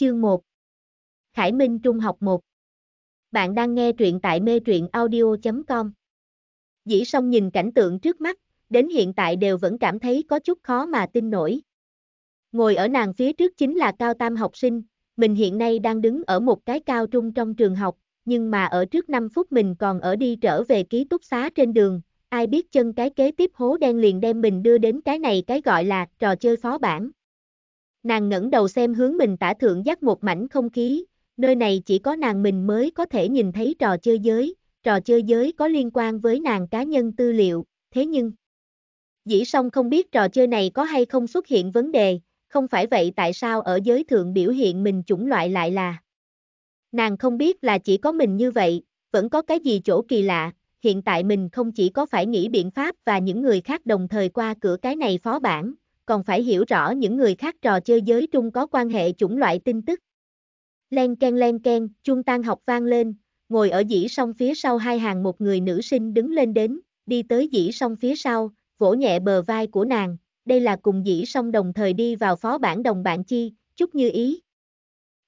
Chương 1 Khải Minh Trung học 1 Bạn đang nghe truyện tại mê truyện audio.com Dĩ song nhìn cảnh tượng trước mắt, đến hiện tại đều vẫn cảm thấy có chút khó mà tin nổi. Ngồi ở nàng phía trước chính là cao tam học sinh, mình hiện nay đang đứng ở một cái cao trung trong trường học, nhưng mà ở trước 5 phút mình còn ở đi trở về ký túc xá trên đường, ai biết chân cái kế tiếp hố đen liền đem mình đưa đến cái này cái gọi là trò chơi phó bản. Nàng ngẩng đầu xem hướng mình tả thượng giác một mảnh không khí, nơi này chỉ có nàng mình mới có thể nhìn thấy trò chơi giới, trò chơi giới có liên quan với nàng cá nhân tư liệu, thế nhưng... Dĩ song không biết trò chơi này có hay không xuất hiện vấn đề, không phải vậy tại sao ở giới thượng biểu hiện mình chủng loại lại là... Nàng không biết là chỉ có mình như vậy, vẫn có cái gì chỗ kỳ lạ, hiện tại mình không chỉ có phải nghĩ biện pháp và những người khác đồng thời qua cửa cái này phó bản, còn phải hiểu rõ những người khác trò chơi giới trung có quan hệ chủng loại tin tức. Len ken len ken, chuông tan học vang lên, ngồi ở dĩ song phía sau hai hàng một người nữ sinh đứng lên đến, đi tới dĩ song phía sau, vỗ nhẹ bờ vai của nàng, đây là cùng dĩ song đồng thời đi vào phó bản đồng bạn chi, chút như ý.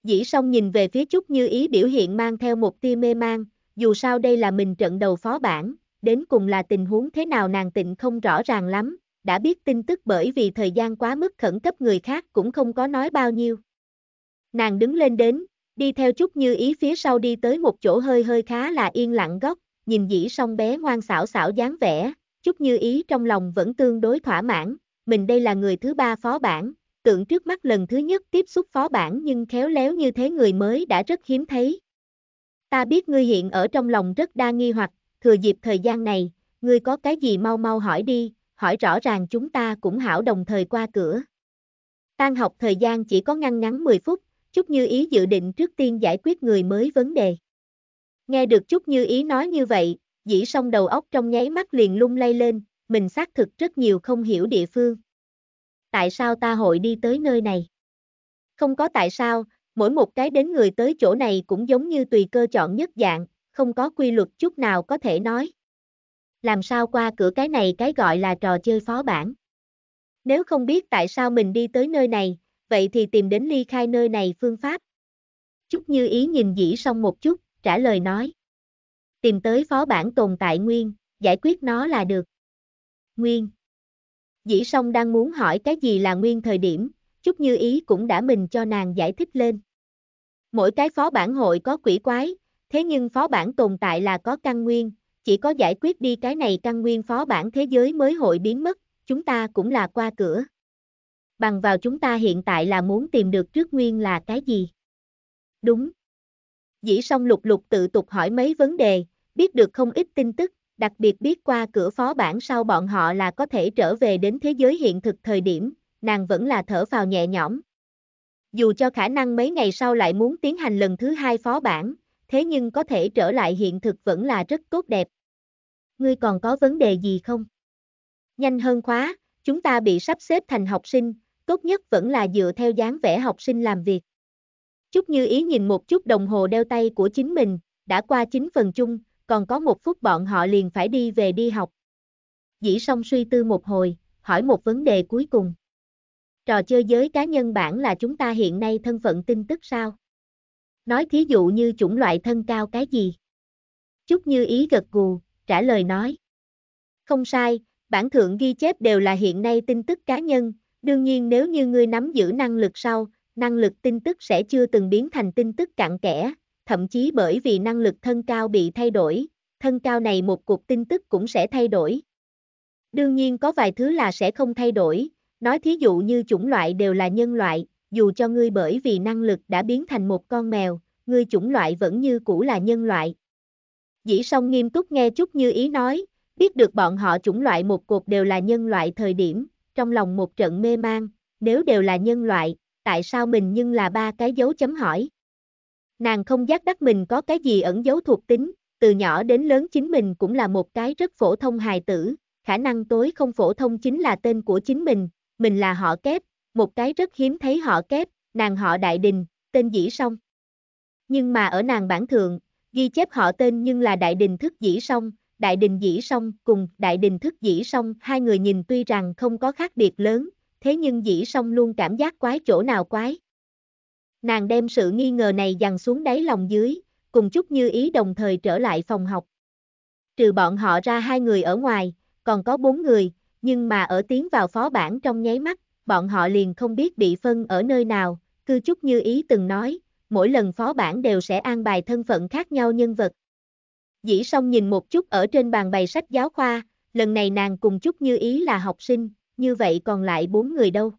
Dĩ song nhìn về phía chút như ý biểu hiện mang theo một tia mê mang, dù sao đây là mình trận đầu phó bản, đến cùng là tình huống thế nào nàng tịnh không rõ ràng lắm, đã biết tin tức bởi vì thời gian quá mức khẩn cấp người khác cũng không có nói bao nhiêu. Nàng đứng lên đến, đi theo chút như ý phía sau đi tới một chỗ hơi hơi khá là yên lặng góc, nhìn dĩ song bé ngoan xảo xảo dáng vẻ, chút như ý trong lòng vẫn tương đối thỏa mãn, mình đây là người thứ ba phó bản, tượng trước mắt lần thứ nhất tiếp xúc phó bản nhưng khéo léo như thế người mới đã rất hiếm thấy. Ta biết ngươi hiện ở trong lòng rất đa nghi hoặc, thừa dịp thời gian này, ngươi có cái gì mau mau hỏi đi, hỏi rõ ràng chúng ta cũng hảo đồng thời qua cửa. Tan học thời gian chỉ có ngăn ngắn 10 phút, Chúc Như Ý dự định trước tiên giải quyết người mới vấn đề. Nghe được Chúc Như Ý nói như vậy, dĩ song đầu óc trong nháy mắt liền lung lay lên, mình xác thực rất nhiều không hiểu địa phương. Tại sao ta hội đi tới nơi này? Không có tại sao, mỗi một cái đến người tới chỗ này cũng giống như tùy cơ chọn nhất dạng, không có quy luật chút nào có thể nói làm sao qua cửa cái này cái gọi là trò chơi phó bản. Nếu không biết tại sao mình đi tới nơi này, vậy thì tìm đến ly khai nơi này phương pháp. Chúc như ý nhìn dĩ xong một chút, trả lời nói. Tìm tới phó bản tồn tại nguyên, giải quyết nó là được. Nguyên. Dĩ song đang muốn hỏi cái gì là nguyên thời điểm, chút như ý cũng đã mình cho nàng giải thích lên. Mỗi cái phó bản hội có quỷ quái, thế nhưng phó bản tồn tại là có căn nguyên, chỉ có giải quyết đi cái này căn nguyên phó bản thế giới mới hội biến mất, chúng ta cũng là qua cửa. Bằng vào chúng ta hiện tại là muốn tìm được trước nguyên là cái gì? Đúng. Dĩ song lục lục tự tục hỏi mấy vấn đề, biết được không ít tin tức, đặc biệt biết qua cửa phó bản sau bọn họ là có thể trở về đến thế giới hiện thực thời điểm, nàng vẫn là thở vào nhẹ nhõm. Dù cho khả năng mấy ngày sau lại muốn tiến hành lần thứ hai phó bản, thế nhưng có thể trở lại hiện thực vẫn là rất tốt đẹp ngươi còn có vấn đề gì không? Nhanh hơn khóa, chúng ta bị sắp xếp thành học sinh, tốt nhất vẫn là dựa theo dáng vẻ học sinh làm việc. Chúc như ý nhìn một chút đồng hồ đeo tay của chính mình, đã qua 9 phần chung, còn có một phút bọn họ liền phải đi về đi học. Dĩ song suy tư một hồi, hỏi một vấn đề cuối cùng. Trò chơi giới cá nhân bản là chúng ta hiện nay thân phận tin tức sao? Nói thí dụ như chủng loại thân cao cái gì? Chúc như ý gật gù, trả lời nói. Không sai, bản thượng ghi chép đều là hiện nay tin tức cá nhân, đương nhiên nếu như ngươi nắm giữ năng lực sau, năng lực tin tức sẽ chưa từng biến thành tin tức cặn kẽ, thậm chí bởi vì năng lực thân cao bị thay đổi, thân cao này một cuộc tin tức cũng sẽ thay đổi. Đương nhiên có vài thứ là sẽ không thay đổi, nói thí dụ như chủng loại đều là nhân loại, dù cho ngươi bởi vì năng lực đã biến thành một con mèo, ngươi chủng loại vẫn như cũ là nhân loại, Dĩ song nghiêm túc nghe chút như ý nói, biết được bọn họ chủng loại một cột đều là nhân loại thời điểm, trong lòng một trận mê mang, nếu đều là nhân loại, tại sao mình nhưng là ba cái dấu chấm hỏi. Nàng không giác đắc mình có cái gì ẩn dấu thuộc tính, từ nhỏ đến lớn chính mình cũng là một cái rất phổ thông hài tử, khả năng tối không phổ thông chính là tên của chính mình, mình là họ kép, một cái rất hiếm thấy họ kép, nàng họ đại đình, tên dĩ song. Nhưng mà ở nàng bản thượng, ghi chép họ tên nhưng là Đại Đình Thức Dĩ Song, Đại Đình Dĩ Song cùng Đại Đình Thức Dĩ Song, hai người nhìn tuy rằng không có khác biệt lớn, thế nhưng Dĩ Song luôn cảm giác quái chỗ nào quái. Nàng đem sự nghi ngờ này dằn xuống đáy lòng dưới, cùng chút như ý đồng thời trở lại phòng học. Trừ bọn họ ra hai người ở ngoài, còn có bốn người, nhưng mà ở tiến vào phó bản trong nháy mắt, bọn họ liền không biết bị phân ở nơi nào, cư chút như ý từng nói, mỗi lần phó bản đều sẽ an bài thân phận khác nhau nhân vật. Dĩ song nhìn một chút ở trên bàn bày sách giáo khoa, lần này nàng cùng chút như ý là học sinh, như vậy còn lại bốn người đâu.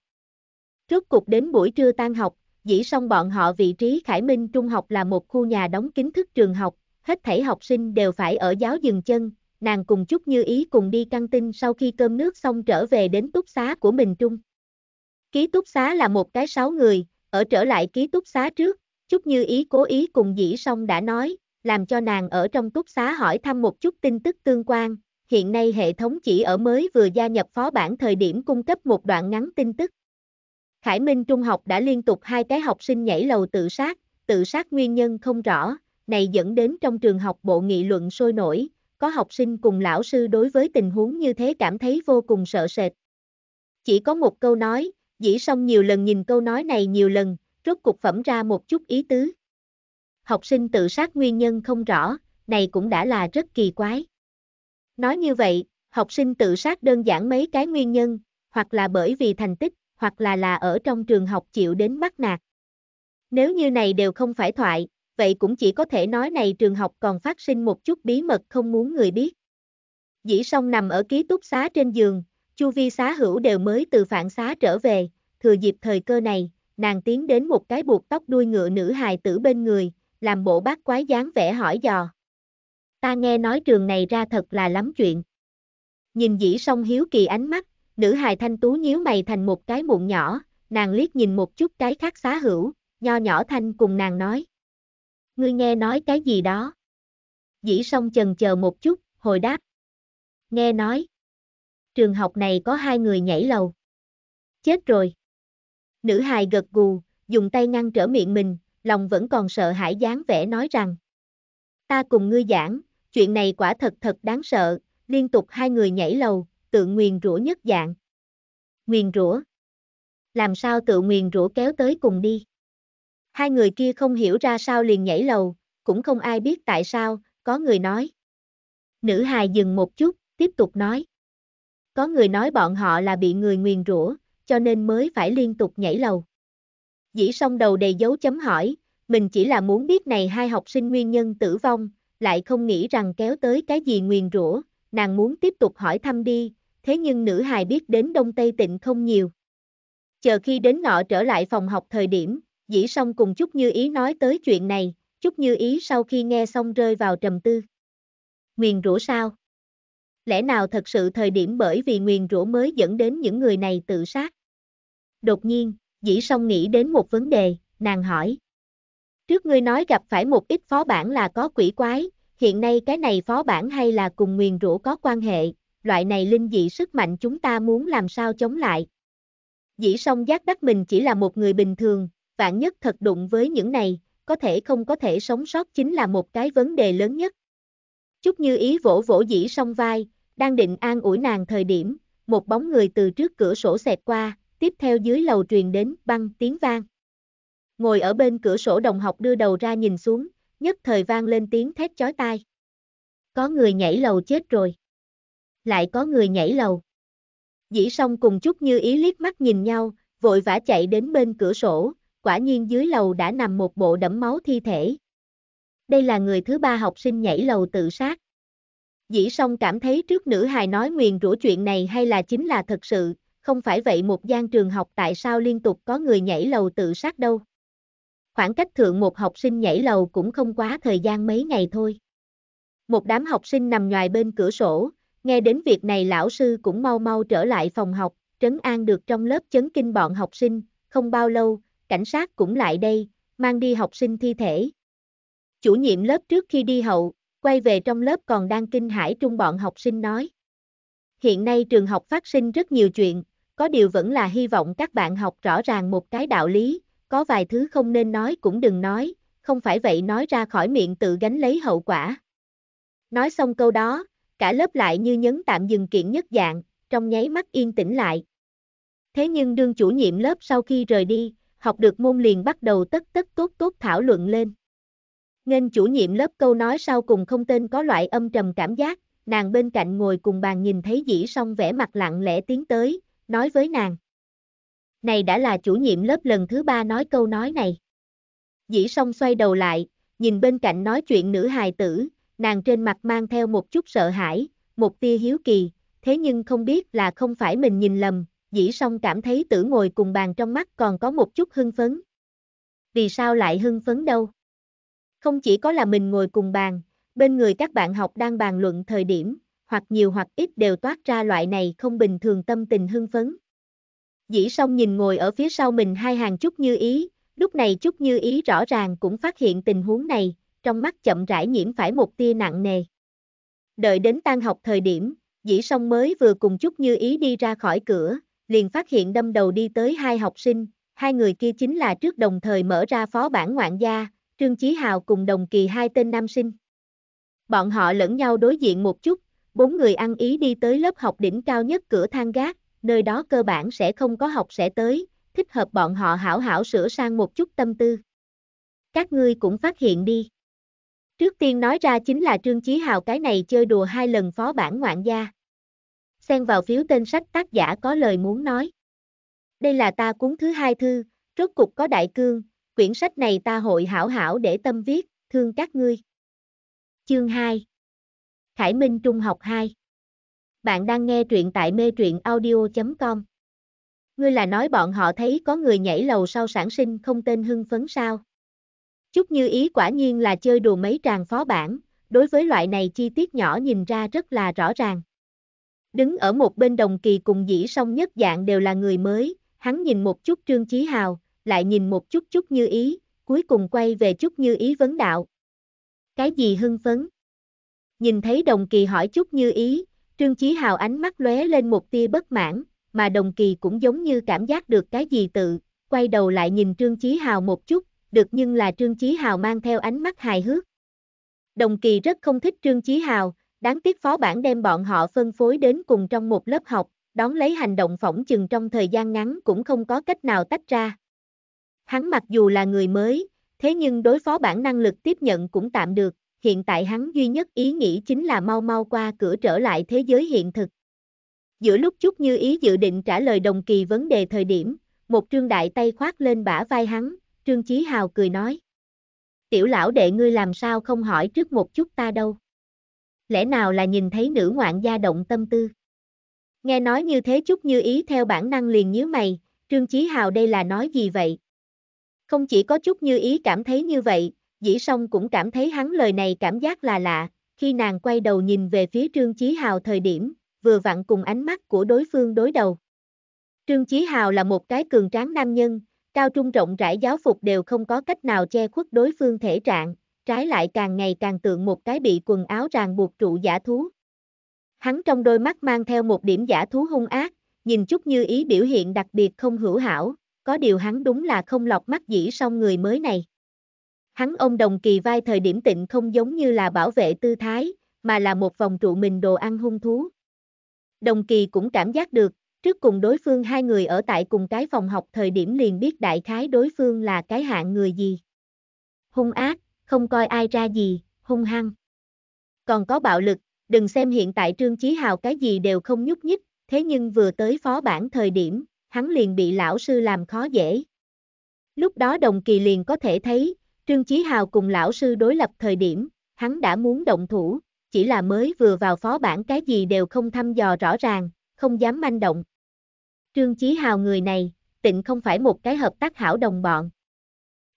Trước cục đến buổi trưa tan học, dĩ song bọn họ vị trí Khải Minh Trung học là một khu nhà đóng kín thức trường học, hết thảy học sinh đều phải ở giáo dừng chân, nàng cùng chút như ý cùng đi căng tin sau khi cơm nước xong trở về đến túc xá của mình Trung. Ký túc xá là một cái sáu người, ở trở lại ký túc xá trước, Chút như ý cố ý cùng dĩ song đã nói, làm cho nàng ở trong túc xá hỏi thăm một chút tin tức tương quan, hiện nay hệ thống chỉ ở mới vừa gia nhập phó bản thời điểm cung cấp một đoạn ngắn tin tức. Khải Minh Trung học đã liên tục hai cái học sinh nhảy lầu tự sát, tự sát nguyên nhân không rõ, này dẫn đến trong trường học bộ nghị luận sôi nổi, có học sinh cùng lão sư đối với tình huống như thế cảm thấy vô cùng sợ sệt. Chỉ có một câu nói, dĩ song nhiều lần nhìn câu nói này nhiều lần, rốt cục phẩm ra một chút ý tứ. Học sinh tự sát nguyên nhân không rõ, này cũng đã là rất kỳ quái. Nói như vậy, học sinh tự sát đơn giản mấy cái nguyên nhân, hoặc là bởi vì thành tích, hoặc là là ở trong trường học chịu đến bắt nạt. Nếu như này đều không phải thoại, vậy cũng chỉ có thể nói này trường học còn phát sinh một chút bí mật không muốn người biết. Dĩ song nằm ở ký túc xá trên giường, chu vi xá hữu đều mới từ phản xá trở về, thừa dịp thời cơ này, nàng tiến đến một cái buộc tóc đuôi ngựa nữ hài tử bên người, làm bộ bác quái dáng vẻ hỏi dò. Ta nghe nói trường này ra thật là lắm chuyện. Nhìn dĩ song hiếu kỳ ánh mắt, nữ hài thanh tú nhíu mày thành một cái mụn nhỏ, nàng liếc nhìn một chút cái khác xá hữu, nho nhỏ thanh cùng nàng nói. Ngươi nghe nói cái gì đó? Dĩ song chần chờ một chút, hồi đáp. Nghe nói. Trường học này có hai người nhảy lầu. Chết rồi. Nữ hài gật gù, dùng tay ngăn trở miệng mình, lòng vẫn còn sợ hãi dáng vẻ nói rằng. Ta cùng ngươi giảng, chuyện này quả thật thật đáng sợ, liên tục hai người nhảy lầu, tự nguyền rủa nhất dạng. Nguyền rủa? Làm sao tự nguyền rủa kéo tới cùng đi? Hai người kia không hiểu ra sao liền nhảy lầu, cũng không ai biết tại sao, có người nói. Nữ hài dừng một chút, tiếp tục nói. Có người nói bọn họ là bị người nguyền rủa, cho nên mới phải liên tục nhảy lầu. Dĩ song đầu đầy dấu chấm hỏi, mình chỉ là muốn biết này hai học sinh nguyên nhân tử vong, lại không nghĩ rằng kéo tới cái gì nguyền rủa, nàng muốn tiếp tục hỏi thăm đi, thế nhưng nữ hài biết đến Đông Tây Tịnh không nhiều. Chờ khi đến nọ trở lại phòng học thời điểm, dĩ song cùng Chúc Như Ý nói tới chuyện này, Chúc Như Ý sau khi nghe xong rơi vào trầm tư. Nguyền rủa sao? Lẽ nào thật sự thời điểm bởi vì nguyền rủa mới dẫn đến những người này tự sát? đột nhiên, dĩ song nghĩ đến một vấn đề, nàng hỏi. Trước ngươi nói gặp phải một ít phó bản là có quỷ quái, hiện nay cái này phó bản hay là cùng nguyền rũ có quan hệ, loại này linh dị sức mạnh chúng ta muốn làm sao chống lại. Dĩ song giác đắc mình chỉ là một người bình thường, vạn nhất thật đụng với những này, có thể không có thể sống sót chính là một cái vấn đề lớn nhất. Chúc như ý vỗ vỗ dĩ song vai, đang định an ủi nàng thời điểm, một bóng người từ trước cửa sổ xẹt qua, tiếp theo dưới lầu truyền đến băng tiếng vang. Ngồi ở bên cửa sổ đồng học đưa đầu ra nhìn xuống, nhất thời vang lên tiếng thét chói tai. Có người nhảy lầu chết rồi. Lại có người nhảy lầu. Dĩ song cùng chút như ý liếc mắt nhìn nhau, vội vã chạy đến bên cửa sổ, quả nhiên dưới lầu đã nằm một bộ đẫm máu thi thể. Đây là người thứ ba học sinh nhảy lầu tự sát. Dĩ song cảm thấy trước nữ hài nói nguyền rủa chuyện này hay là chính là thật sự, không phải vậy một gian trường học tại sao liên tục có người nhảy lầu tự sát đâu. Khoảng cách thượng một học sinh nhảy lầu cũng không quá thời gian mấy ngày thôi. Một đám học sinh nằm ngoài bên cửa sổ, nghe đến việc này lão sư cũng mau mau trở lại phòng học, trấn an được trong lớp chấn kinh bọn học sinh, không bao lâu, cảnh sát cũng lại đây, mang đi học sinh thi thể. Chủ nhiệm lớp trước khi đi hậu, quay về trong lớp còn đang kinh hãi trung bọn học sinh nói. Hiện nay trường học phát sinh rất nhiều chuyện, có điều vẫn là hy vọng các bạn học rõ ràng một cái đạo lý, có vài thứ không nên nói cũng đừng nói, không phải vậy nói ra khỏi miệng tự gánh lấy hậu quả. Nói xong câu đó, cả lớp lại như nhấn tạm dừng kiện nhất dạng, trong nháy mắt yên tĩnh lại. Thế nhưng đương chủ nhiệm lớp sau khi rời đi, học được môn liền bắt đầu tất tất tốt tốt thảo luận lên. Nên chủ nhiệm lớp câu nói sau cùng không tên có loại âm trầm cảm giác, nàng bên cạnh ngồi cùng bàn nhìn thấy dĩ song vẻ mặt lặng lẽ tiến tới, nói với nàng. Này đã là chủ nhiệm lớp lần thứ ba nói câu nói này. Dĩ song xoay đầu lại, nhìn bên cạnh nói chuyện nữ hài tử, nàng trên mặt mang theo một chút sợ hãi, một tia hiếu kỳ, thế nhưng không biết là không phải mình nhìn lầm, dĩ song cảm thấy tử ngồi cùng bàn trong mắt còn có một chút hưng phấn. Vì sao lại hưng phấn đâu? Không chỉ có là mình ngồi cùng bàn, bên người các bạn học đang bàn luận thời điểm, hoặc nhiều hoặc ít đều toát ra loại này không bình thường tâm tình hưng phấn. Dĩ song nhìn ngồi ở phía sau mình hai hàng chút như ý, lúc này chút như ý rõ ràng cũng phát hiện tình huống này, trong mắt chậm rãi nhiễm phải một tia nặng nề. Đợi đến tan học thời điểm, dĩ song mới vừa cùng chút như ý đi ra khỏi cửa, liền phát hiện đâm đầu đi tới hai học sinh, hai người kia chính là trước đồng thời mở ra phó bản ngoạn gia, Trương Chí Hào cùng đồng kỳ hai tên nam sinh. Bọn họ lẫn nhau đối diện một chút, bốn người ăn ý đi tới lớp học đỉnh cao nhất cửa thang gác, nơi đó cơ bản sẽ không có học sẽ tới, thích hợp bọn họ hảo hảo sửa sang một chút tâm tư. Các ngươi cũng phát hiện đi. Trước tiên nói ra chính là Trương Chí Hào cái này chơi đùa hai lần phó bản ngoạn gia. Xen vào phiếu tên sách tác giả có lời muốn nói. Đây là ta cuốn thứ hai thư, rốt cục có đại cương, quyển sách này ta hội hảo hảo để tâm viết, thương các ngươi. Chương 2 Khải Minh Trung học 2. Bạn đang nghe truyện tại mê truyện audio.com. Ngươi là nói bọn họ thấy có người nhảy lầu sau sản sinh không tên hưng phấn sao? Chúc như ý quả nhiên là chơi đùa mấy tràng phó bản, đối với loại này chi tiết nhỏ nhìn ra rất là rõ ràng. Đứng ở một bên đồng kỳ cùng dĩ song nhất dạng đều là người mới, hắn nhìn một chút Trương Chí Hào, lại nhìn một chút chút như ý, cuối cùng quay về chút như ý vấn đạo. Cái gì hưng phấn? Nhìn thấy Đồng Kỳ hỏi chút như ý, Trương Chí Hào ánh mắt lóe lên một tia bất mãn, mà Đồng Kỳ cũng giống như cảm giác được cái gì tự, quay đầu lại nhìn Trương Chí Hào một chút, được nhưng là Trương Chí Hào mang theo ánh mắt hài hước. Đồng Kỳ rất không thích Trương Chí Hào, đáng tiếc phó bản đem bọn họ phân phối đến cùng trong một lớp học, đón lấy hành động phỏng chừng trong thời gian ngắn cũng không có cách nào tách ra. Hắn mặc dù là người mới, thế nhưng đối phó bản năng lực tiếp nhận cũng tạm được, hiện tại hắn duy nhất ý nghĩ chính là mau mau qua cửa trở lại thế giới hiện thực. Giữa lúc chút Như Ý dự định trả lời đồng kỳ vấn đề thời điểm, một trương đại tay khoát lên bả vai hắn, trương chí hào cười nói. Tiểu lão đệ ngươi làm sao không hỏi trước một chút ta đâu. Lẽ nào là nhìn thấy nữ ngoạn gia động tâm tư. Nghe nói như thế chút Như Ý theo bản năng liền nhíu mày, trương chí hào đây là nói gì vậy? Không chỉ có chút Như Ý cảm thấy như vậy, dĩ song cũng cảm thấy hắn lời này cảm giác là lạ, khi nàng quay đầu nhìn về phía Trương Chí Hào thời điểm, vừa vặn cùng ánh mắt của đối phương đối đầu. Trương Chí Hào là một cái cường tráng nam nhân, cao trung rộng rãi giáo phục đều không có cách nào che khuất đối phương thể trạng, trái lại càng ngày càng tượng một cái bị quần áo ràng buộc trụ giả thú. Hắn trong đôi mắt mang theo một điểm giả thú hung ác, nhìn chút như ý biểu hiện đặc biệt không hữu hảo, có điều hắn đúng là không lọc mắt dĩ song người mới này. Hắn ông đồng kỳ vai thời điểm tịnh không giống như là bảo vệ tư thái, mà là một vòng trụ mình đồ ăn hung thú. Đồng kỳ cũng cảm giác được, trước cùng đối phương hai người ở tại cùng cái phòng học thời điểm liền biết đại khái đối phương là cái hạng người gì. Hung ác, không coi ai ra gì, hung hăng. Còn có bạo lực, đừng xem hiện tại Trương Chí Hào cái gì đều không nhúc nhích, thế nhưng vừa tới phó bản thời điểm, hắn liền bị lão sư làm khó dễ. Lúc đó đồng kỳ liền có thể thấy, Trương Chí Hào cùng lão sư đối lập thời điểm, hắn đã muốn động thủ, chỉ là mới vừa vào phó bản cái gì đều không thăm dò rõ ràng, không dám manh động. Trương Chí Hào người này, tịnh không phải một cái hợp tác hảo đồng bọn.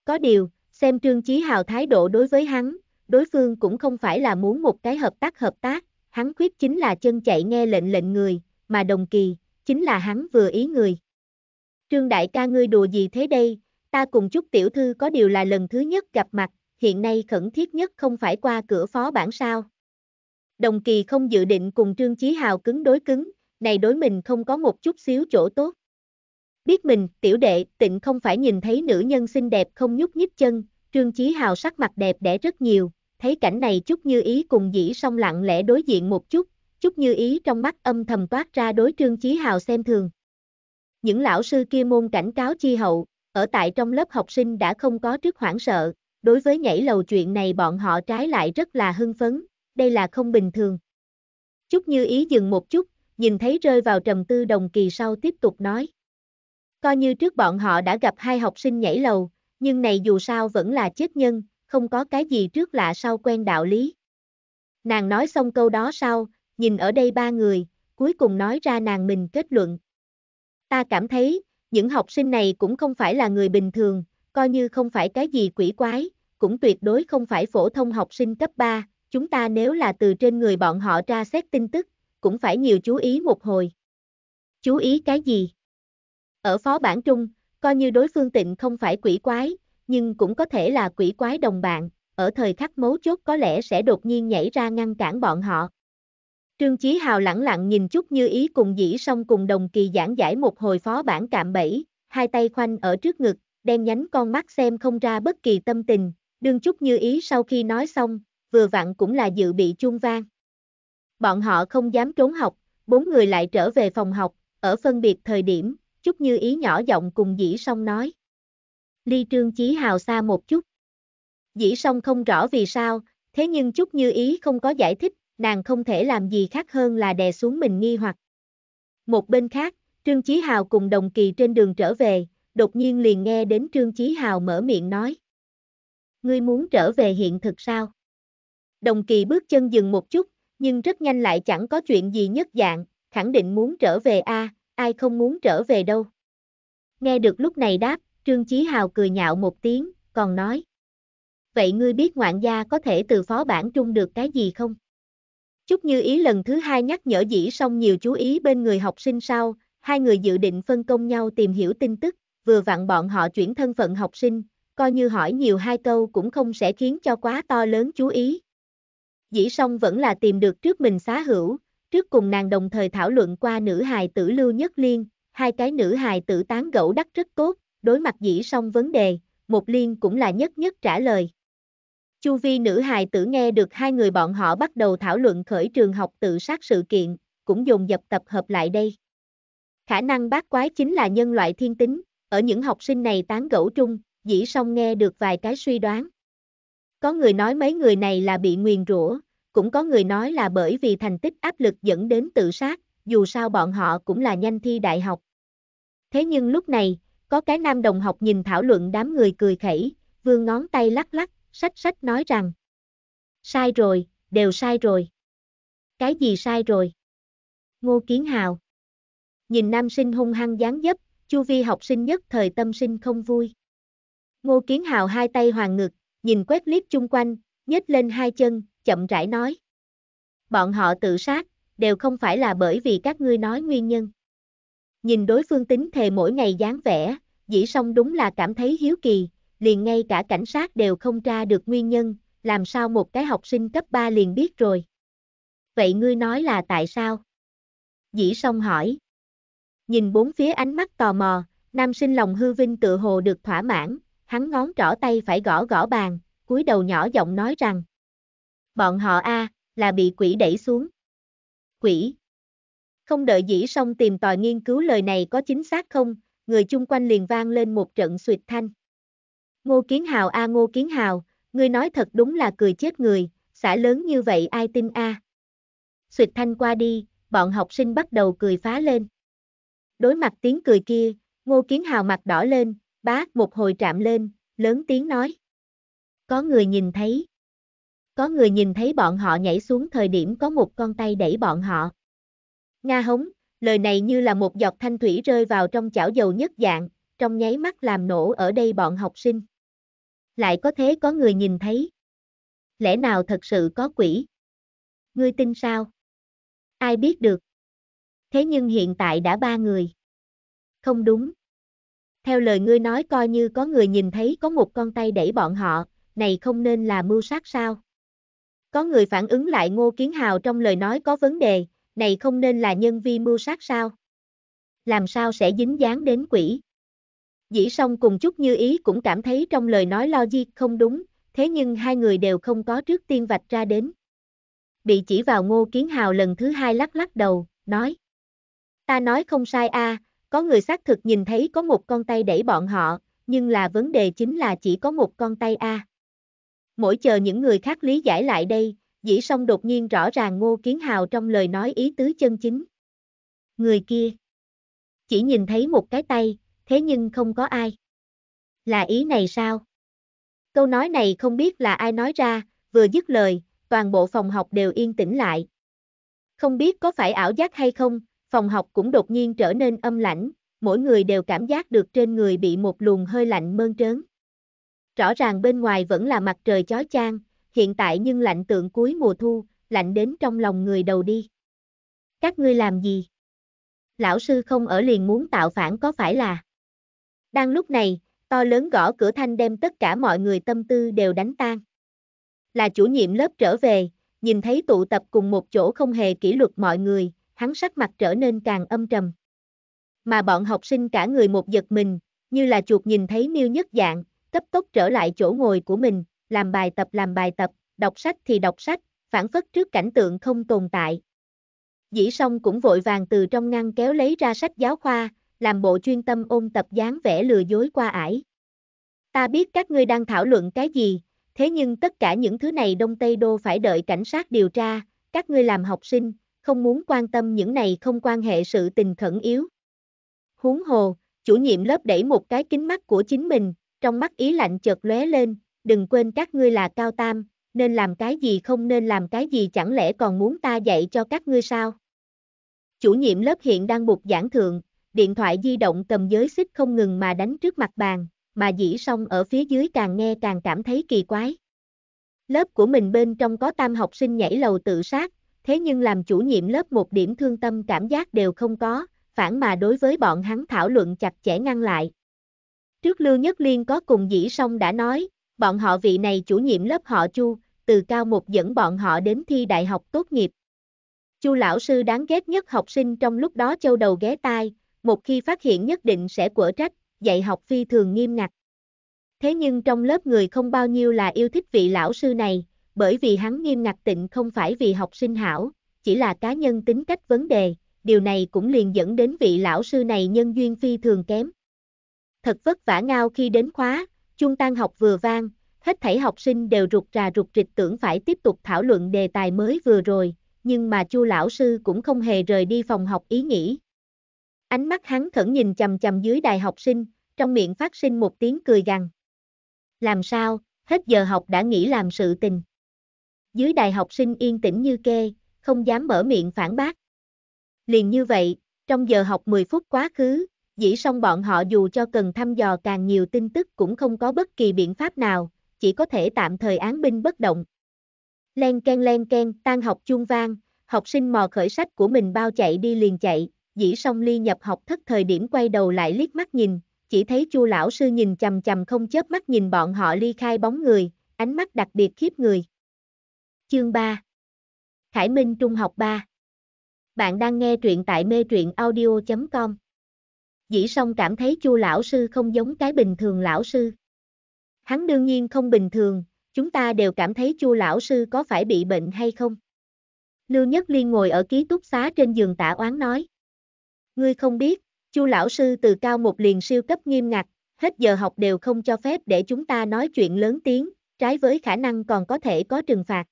Có điều, xem Trương Chí Hào thái độ đối với hắn, đối phương cũng không phải là muốn một cái hợp tác hợp tác, hắn quyết chính là chân chạy nghe lệnh lệnh người, mà đồng kỳ, chính là hắn vừa ý người. Trương đại ca ngươi đùa gì thế đây, ta cùng chúc tiểu thư có điều là lần thứ nhất gặp mặt, hiện nay khẩn thiết nhất không phải qua cửa phó bản sao. Đồng kỳ không dự định cùng Trương Chí Hào cứng đối cứng, này đối mình không có một chút xíu chỗ tốt. Biết mình, tiểu đệ, tịnh không phải nhìn thấy nữ nhân xinh đẹp không nhúc nhích chân, Trương Chí Hào sắc mặt đẹp đẽ rất nhiều, thấy cảnh này chút như ý cùng dĩ song lặng lẽ đối diện một chút, chút như ý trong mắt âm thầm toát ra đối Trương Chí Hào xem thường. Những lão sư kia môn cảnh cáo chi hậu, ở tại trong lớp học sinh đã không có trước hoảng sợ, đối với nhảy lầu chuyện này bọn họ trái lại rất là hưng phấn, đây là không bình thường. Chút như ý dừng một chút, nhìn thấy rơi vào trầm tư đồng kỳ sau tiếp tục nói. Coi như trước bọn họ đã gặp hai học sinh nhảy lầu, nhưng này dù sao vẫn là chết nhân, không có cái gì trước lạ sau quen đạo lý. Nàng nói xong câu đó sau, nhìn ở đây ba người, cuối cùng nói ra nàng mình kết luận. Ta cảm thấy, những học sinh này cũng không phải là người bình thường, coi như không phải cái gì quỷ quái, cũng tuyệt đối không phải phổ thông học sinh cấp 3, chúng ta nếu là từ trên người bọn họ tra xét tin tức, cũng phải nhiều chú ý một hồi. Chú ý cái gì? Ở phó bản trung, coi như đối phương tịnh không phải quỷ quái, nhưng cũng có thể là quỷ quái đồng bạn, ở thời khắc mấu chốt có lẽ sẽ đột nhiên nhảy ra ngăn cản bọn họ. Trương Chí Hào lẳng lặng nhìn chút như ý cùng dĩ song cùng đồng kỳ giảng giải một hồi phó bản cạm bẫy, hai tay khoanh ở trước ngực, đen nhánh con mắt xem không ra bất kỳ tâm tình, đương chút như ý sau khi nói xong, vừa vặn cũng là dự bị chuông vang. Bọn họ không dám trốn học, bốn người lại trở về phòng học, ở phân biệt thời điểm, chút như ý nhỏ giọng cùng dĩ song nói. Ly Trương Chí Hào xa một chút. Dĩ song không rõ vì sao, thế nhưng chút như ý không có giải thích, nàng không thể làm gì khác hơn là đè xuống mình nghi hoặc. Một bên khác, Trương Chí Hào cùng đồng kỳ trên đường trở về, đột nhiên liền nghe đến Trương Chí Hào mở miệng nói. Ngươi muốn trở về hiện thực sao? Đồng kỳ bước chân dừng một chút, nhưng rất nhanh lại chẳng có chuyện gì nhất dạng, khẳng định muốn trở về a, ai không muốn trở về đâu. Nghe được lúc này đáp, Trương Chí Hào cười nhạo một tiếng, còn nói. Vậy ngươi biết ngoạn gia có thể từ phó bản trung được cái gì không? Chút như ý lần thứ hai nhắc nhở dĩ xong nhiều chú ý bên người học sinh sau, hai người dự định phân công nhau tìm hiểu tin tức, vừa vặn bọn họ chuyển thân phận học sinh, coi như hỏi nhiều hai câu cũng không sẽ khiến cho quá to lớn chú ý. Dĩ song vẫn là tìm được trước mình xá hữu, trước cùng nàng đồng thời thảo luận qua nữ hài tử lưu nhất liên, hai cái nữ hài tử tán gẫu đắc rất tốt, đối mặt dĩ song vấn đề, một liên cũng là nhất nhất trả lời. Chu vi nữ hài tử nghe được hai người bọn họ bắt đầu thảo luận khởi trường học tự sát sự kiện, cũng dùng dập tập hợp lại đây. Khả năng bác quái chính là nhân loại thiên tính, ở những học sinh này tán gẫu trung, dĩ song nghe được vài cái suy đoán. Có người nói mấy người này là bị nguyền rủa, cũng có người nói là bởi vì thành tích áp lực dẫn đến tự sát, dù sao bọn họ cũng là nhanh thi đại học. Thế nhưng lúc này, có cái nam đồng học nhìn thảo luận đám người cười khẩy, vương ngón tay lắc lắc, Sách sách nói rằng. Sai rồi, đều sai rồi. Cái gì sai rồi? Ngô Kiến Hào. Nhìn nam sinh hung hăng dáng dấp, chu vi học sinh nhất thời tâm sinh không vui. Ngô Kiến Hào hai tay hoàng ngực, nhìn quét liếc chung quanh, nhếch lên hai chân, chậm rãi nói. Bọn họ tự sát, đều không phải là bởi vì các ngươi nói nguyên nhân. Nhìn đối phương tính thề mỗi ngày dáng vẻ, dĩ song đúng là cảm thấy hiếu kỳ, liền ngay cả cảnh sát đều không tra được nguyên nhân, làm sao một cái học sinh cấp 3 liền biết rồi. Vậy ngươi nói là tại sao? Dĩ song hỏi. Nhìn bốn phía ánh mắt tò mò, nam sinh lòng hư vinh tự hồ được thỏa mãn, hắn ngón trỏ tay phải gõ gõ bàn, cúi đầu nhỏ giọng nói rằng. Bọn họ A, là bị quỷ đẩy xuống. Quỷ. Không đợi dĩ song tìm tòi nghiên cứu lời này có chính xác không, người chung quanh liền vang lên một trận suyệt thanh. Ngô Kiến Hào a à, Ngô Kiến Hào, ngươi nói thật đúng là cười chết người, xã lớn như vậy ai tin a? À? Xuyệt thanh qua đi, bọn học sinh bắt đầu cười phá lên. Đối mặt tiếng cười kia, Ngô Kiến Hào mặt đỏ lên, bá một hồi trạm lên, lớn tiếng nói. Có người nhìn thấy. Có người nhìn thấy bọn họ nhảy xuống thời điểm có một con tay đẩy bọn họ. Nga hống, lời này như là một giọt thanh thủy rơi vào trong chảo dầu nhất dạng, trong nháy mắt làm nổ ở đây bọn học sinh lại có thế có người nhìn thấy. Lẽ nào thật sự có quỷ? Ngươi tin sao? Ai biết được? Thế nhưng hiện tại đã ba người. Không đúng. Theo lời ngươi nói coi như có người nhìn thấy có một con tay đẩy bọn họ, này không nên là mưu sát sao? Có người phản ứng lại Ngô Kiến Hào trong lời nói có vấn đề, này không nên là nhân vi mưu sát sao? Làm sao sẽ dính dáng đến quỷ? Dĩ song cùng chút như ý cũng cảm thấy trong lời nói logic không đúng, thế nhưng hai người đều không có trước tiên vạch ra đến. Bị chỉ vào ngô kiến hào lần thứ hai lắc lắc đầu, nói. Ta nói không sai a, có người xác thực nhìn thấy có một con tay đẩy bọn họ, nhưng là vấn đề chính là chỉ có một con tay a. Mỗi chờ những người khác lý giải lại đây, dĩ song đột nhiên rõ ràng ngô kiến hào trong lời nói ý tứ chân chính. Người kia chỉ nhìn thấy một cái tay, thế nhưng không có ai. Là ý này sao? Câu nói này không biết là ai nói ra, vừa dứt lời, toàn bộ phòng học đều yên tĩnh lại. Không biết có phải ảo giác hay không, phòng học cũng đột nhiên trở nên âm lãnh, mỗi người đều cảm giác được trên người bị một luồng hơi lạnh mơn trớn. Rõ ràng bên ngoài vẫn là mặt trời chói chang, hiện tại nhưng lạnh tượng cuối mùa thu, lạnh đến trong lòng người đầu đi. Các ngươi làm gì? Lão sư không ở liền muốn tạo phản có phải là? Đang lúc này, to lớn gõ cửa thanh đem tất cả mọi người tâm tư đều đánh tan. Là chủ nhiệm lớp trở về, nhìn thấy tụ tập cùng một chỗ không hề kỷ luật mọi người, hắn sắc mặt trở nên càng âm trầm. Mà bọn học sinh cả người một giật mình, như là chuột nhìn thấy miêu nhất dạng, cấp tốc trở lại chỗ ngồi của mình, làm bài tập làm bài tập, đọc sách thì đọc sách, phản phất trước cảnh tượng không tồn tại. Dĩ song cũng vội vàng từ trong ngăn kéo lấy ra sách giáo khoa, làm bộ chuyên tâm ôn tập dáng vẻ lừa dối qua ải. Ta biết các ngươi đang thảo luận cái gì, thế nhưng tất cả những thứ này Đông Tây Đô phải đợi cảnh sát điều tra, các ngươi làm học sinh, không muốn quan tâm những này không quan hệ sự tình khẩn yếu. Huống hồ, chủ nhiệm lớp đẩy một cái kính mắt của chính mình, trong mắt ý lạnh chợt lóe lên, đừng quên các ngươi là cao tam, nên làm cái gì không nên làm cái gì chẳng lẽ còn muốn ta dạy cho các ngươi sao? Chủ nhiệm lớp hiện đang buộc giảng thượng, điện thoại di động cầm giới xích không ngừng mà đánh trước mặt bàn, mà dĩ song ở phía dưới càng nghe càng cảm thấy kỳ quái. Lớp của mình bên trong có tam học sinh nhảy lầu tự sát, thế nhưng làm chủ nhiệm lớp một điểm thương tâm cảm giác đều không có, phản mà đối với bọn hắn thảo luận chặt chẽ ngăn lại. Trước Lưu Nhất Liên có cùng dĩ song đã nói, bọn họ vị này chủ nhiệm lớp họ Chu, từ cao một dẫn bọn họ đến thi đại học tốt nghiệp. Chu lão sư đáng ghét nhất học sinh trong lúc đó châu đầu ghé tai, một khi phát hiện nhất định sẽ quở trách, dạy học phi thường nghiêm ngặt. Thế nhưng trong lớp người không bao nhiêu là yêu thích vị lão sư này, bởi vì hắn nghiêm ngặt tịnh không phải vì học sinh hảo, chỉ là cá nhân tính cách vấn đề, điều này cũng liền dẫn đến vị lão sư này nhân duyên phi thường kém. Thật vất vả ngao khi đến khóa, chung tan học vừa vang, hết thảy học sinh đều rụt rà rụt rịch tưởng phải tiếp tục thảo luận đề tài mới vừa rồi, nhưng mà chu lão sư cũng không hề rời đi phòng học ý nghĩ, Ánh mắt hắn thẫn nhìn chầm chầm dưới đài học sinh, trong miệng phát sinh một tiếng cười gằn. Làm sao, hết giờ học đã nghĩ làm sự tình. Dưới đài học sinh yên tĩnh như kê, không dám mở miệng phản bác. Liền như vậy, trong giờ học 10 phút quá khứ, dĩ song bọn họ dù cho cần thăm dò càng nhiều tin tức cũng không có bất kỳ biện pháp nào, chỉ có thể tạm thời án binh bất động. Len ken len ken, tan học chuông vang, học sinh mò khởi sách của mình bao chạy đi liền chạy, dĩ song ly nhập học thất thời điểm quay đầu lại liếc mắt nhìn, chỉ thấy chu lão sư nhìn chầm chầm không chớp mắt nhìn bọn họ ly khai bóng người, ánh mắt đặc biệt khiếp người. Chương 3 Khải Minh Trung học 3 Bạn đang nghe truyện tại mê truyện audio.com Dĩ song cảm thấy chu lão sư không giống cái bình thường lão sư. Hắn đương nhiên không bình thường, chúng ta đều cảm thấy chu lão sư có phải bị bệnh hay không. Lưu Nhất Liên ngồi ở ký túc xá trên giường tả oán nói. Ngươi không biết, Chu lão sư từ cao một liền siêu cấp nghiêm ngặt, hết giờ học đều không cho phép để chúng ta nói chuyện lớn tiếng, trái với khả năng còn có thể có trừng phạt.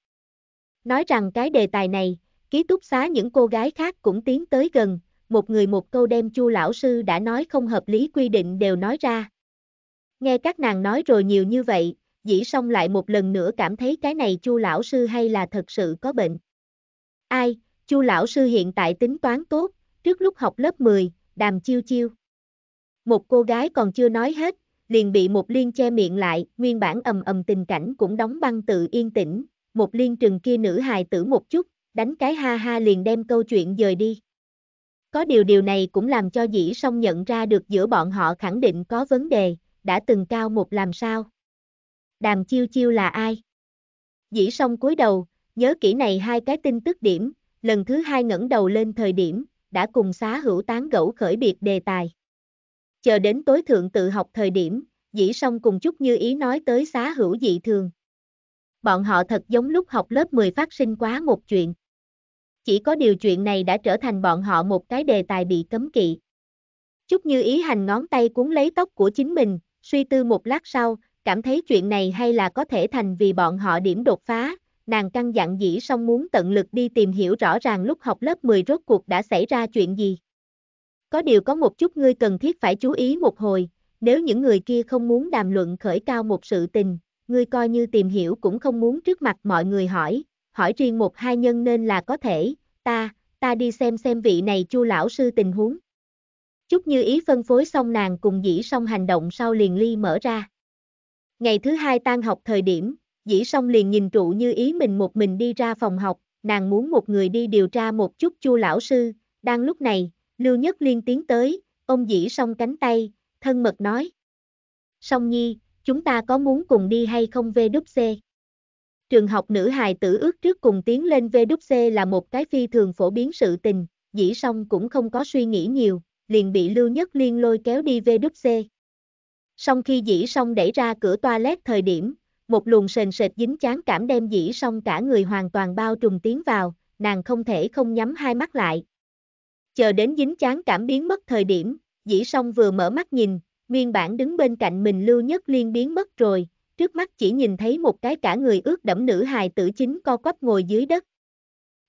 Nói rằng cái đề tài này, ký túc xá những cô gái khác cũng tiến tới gần, một người một câu đem Chu lão sư đã nói không hợp lý quy định đều nói ra. Nghe các nàng nói rồi nhiều như vậy, dĩ xong lại một lần nữa cảm thấy cái này Chu lão sư hay là thật sự có bệnh. Ai, Chu lão sư hiện tại tính toán tốt, trước lúc học lớp 10, đàm chiêu chiêu. Một cô gái còn chưa nói hết, liền bị một liên che miệng lại, nguyên bản ầm ầm tình cảnh cũng đóng băng tự yên tĩnh, một liên trừng kia nữ hài tử một chút, đánh cái ha ha liền đem câu chuyện dời đi. Có điều điều này cũng làm cho dĩ song nhận ra được giữa bọn họ khẳng định có vấn đề, đã từng cao một làm sao. Đàm chiêu chiêu là ai? Dĩ song cúi đầu, nhớ kỹ này hai cái tin tức điểm, lần thứ hai ngẩng đầu lên thời điểm, đã cùng xá hữu tán gẫu khởi biệt đề tài. Chờ đến tối thượng tự học thời điểm, dĩ xong cùng chút như ý nói tới xá hữu dị thường. Bọn họ thật giống lúc học lớp 10 phát sinh quá một chuyện. Chỉ có điều chuyện này đã trở thành bọn họ một cái đề tài bị cấm kỵ. Chút như ý hành ngón tay cuốn lấy tóc của chính mình, suy tư một lát sau, cảm thấy chuyện này hay là có thể thành vì bọn họ điểm đột phá, nàng căng dặn dĩ xong muốn tận lực đi tìm hiểu rõ ràng lúc học lớp 10 rốt cuộc đã xảy ra chuyện gì. Có điều có một chút ngươi cần thiết phải chú ý một hồi, nếu những người kia không muốn đàm luận khởi cao một sự tình, ngươi coi như tìm hiểu cũng không muốn trước mặt mọi người hỏi, hỏi riêng một hai nhân nên là có thể, ta, ta đi xem xem vị này chu lão sư tình huống. Chút như ý phân phối xong nàng cùng dĩ xong hành động sau liền ly mở ra. Ngày thứ hai tan học thời điểm, dĩ Song liền nhìn trụ như ý mình một mình đi ra phòng học, nàng muốn một người đi điều tra một chút chu lão sư, đang lúc này, Lưu Nhất Liên tiến tới, ông dĩ Song cánh tay, thân mật nói. Song Nhi, chúng ta có muốn cùng đi hay không về đúc xe? Trường học nữ hài tử ước trước cùng tiến lên về đúc xe là một cái phi thường phổ biến sự tình, dĩ song cũng không có suy nghĩ nhiều, liền bị Lưu Nhất Liên lôi kéo đi về đúc xe. Song khi dĩ song đẩy ra cửa toilet thời điểm, một luồng sền sệt dính chán cảm đem dĩ song cả người hoàn toàn bao trùm tiến vào, nàng không thể không nhắm hai mắt lại. Chờ đến dính chán cảm biến mất thời điểm, dĩ song vừa mở mắt nhìn, nguyên bản đứng bên cạnh mình lưu nhất liên biến mất rồi, trước mắt chỉ nhìn thấy một cái cả người ướt đẫm nữ hài tử chính co quắp ngồi dưới đất.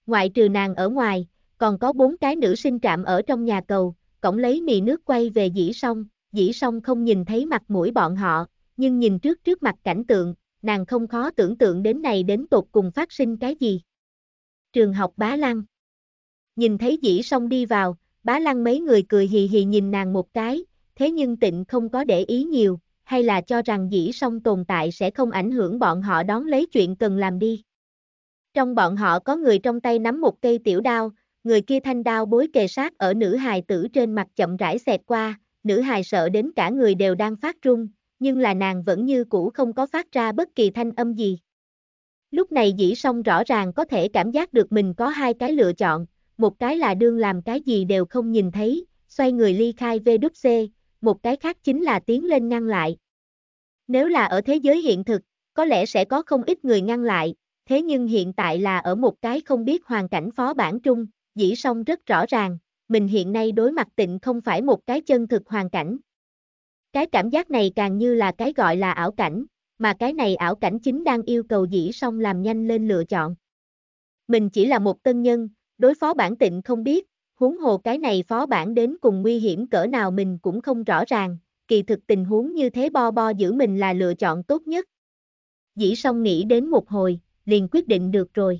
Ngoại trừ nàng ở ngoài, còn có bốn cái nữ sinh trạm ở trong nhà cầu, cổng lấy mì nước quay về dĩ sông, dĩ sông không nhìn thấy mặt mũi bọn họ, nhưng nhìn trước trước mặt cảnh tượng, nàng không khó tưởng tượng đến này đến tột cùng phát sinh cái gì. Trường học bá lăng. Nhìn thấy dĩ song đi vào, bá lăng mấy người cười hì hì nhìn nàng một cái, thế nhưng tịnh không có để ý nhiều, hay là cho rằng dĩ song tồn tại sẽ không ảnh hưởng bọn họ đón lấy chuyện cần làm đi. Trong bọn họ có người trong tay nắm một cây tiểu đao, người kia thanh đao bối kề sát ở nữ hài tử trên mặt chậm rãi xẹt qua, nữ hài sợ đến cả người đều đang phát run, nhưng là nàng vẫn như cũ không có phát ra bất kỳ thanh âm gì. Lúc này dĩ song rõ ràng có thể cảm giác được mình có hai cái lựa chọn, một cái là đương làm cái gì đều không nhìn thấy, xoay người ly khai VWC, một cái khác chính là tiến lên ngăn lại. Nếu là ở thế giới hiện thực, có lẽ sẽ có không ít người ngăn lại, thế nhưng hiện tại là ở một cái không biết hoàn cảnh phó bản trung, dĩ song rất rõ ràng, mình hiện nay đối mặt tịnh không phải một cái chân thực hoàn cảnh, cái cảm giác này càng như là cái gọi là ảo cảnh, mà cái này ảo cảnh chính đang yêu cầu dĩ song làm nhanh lên lựa chọn. Mình chỉ là một tân nhân, đối phó bản tịnh không biết, huống hồ cái này phó bản đến cùng nguy hiểm cỡ nào mình cũng không rõ ràng, kỳ thực tình huống như thế bo bo giữ mình là lựa chọn tốt nhất. Dĩ song nghĩ đến một hồi, liền quyết định được rồi.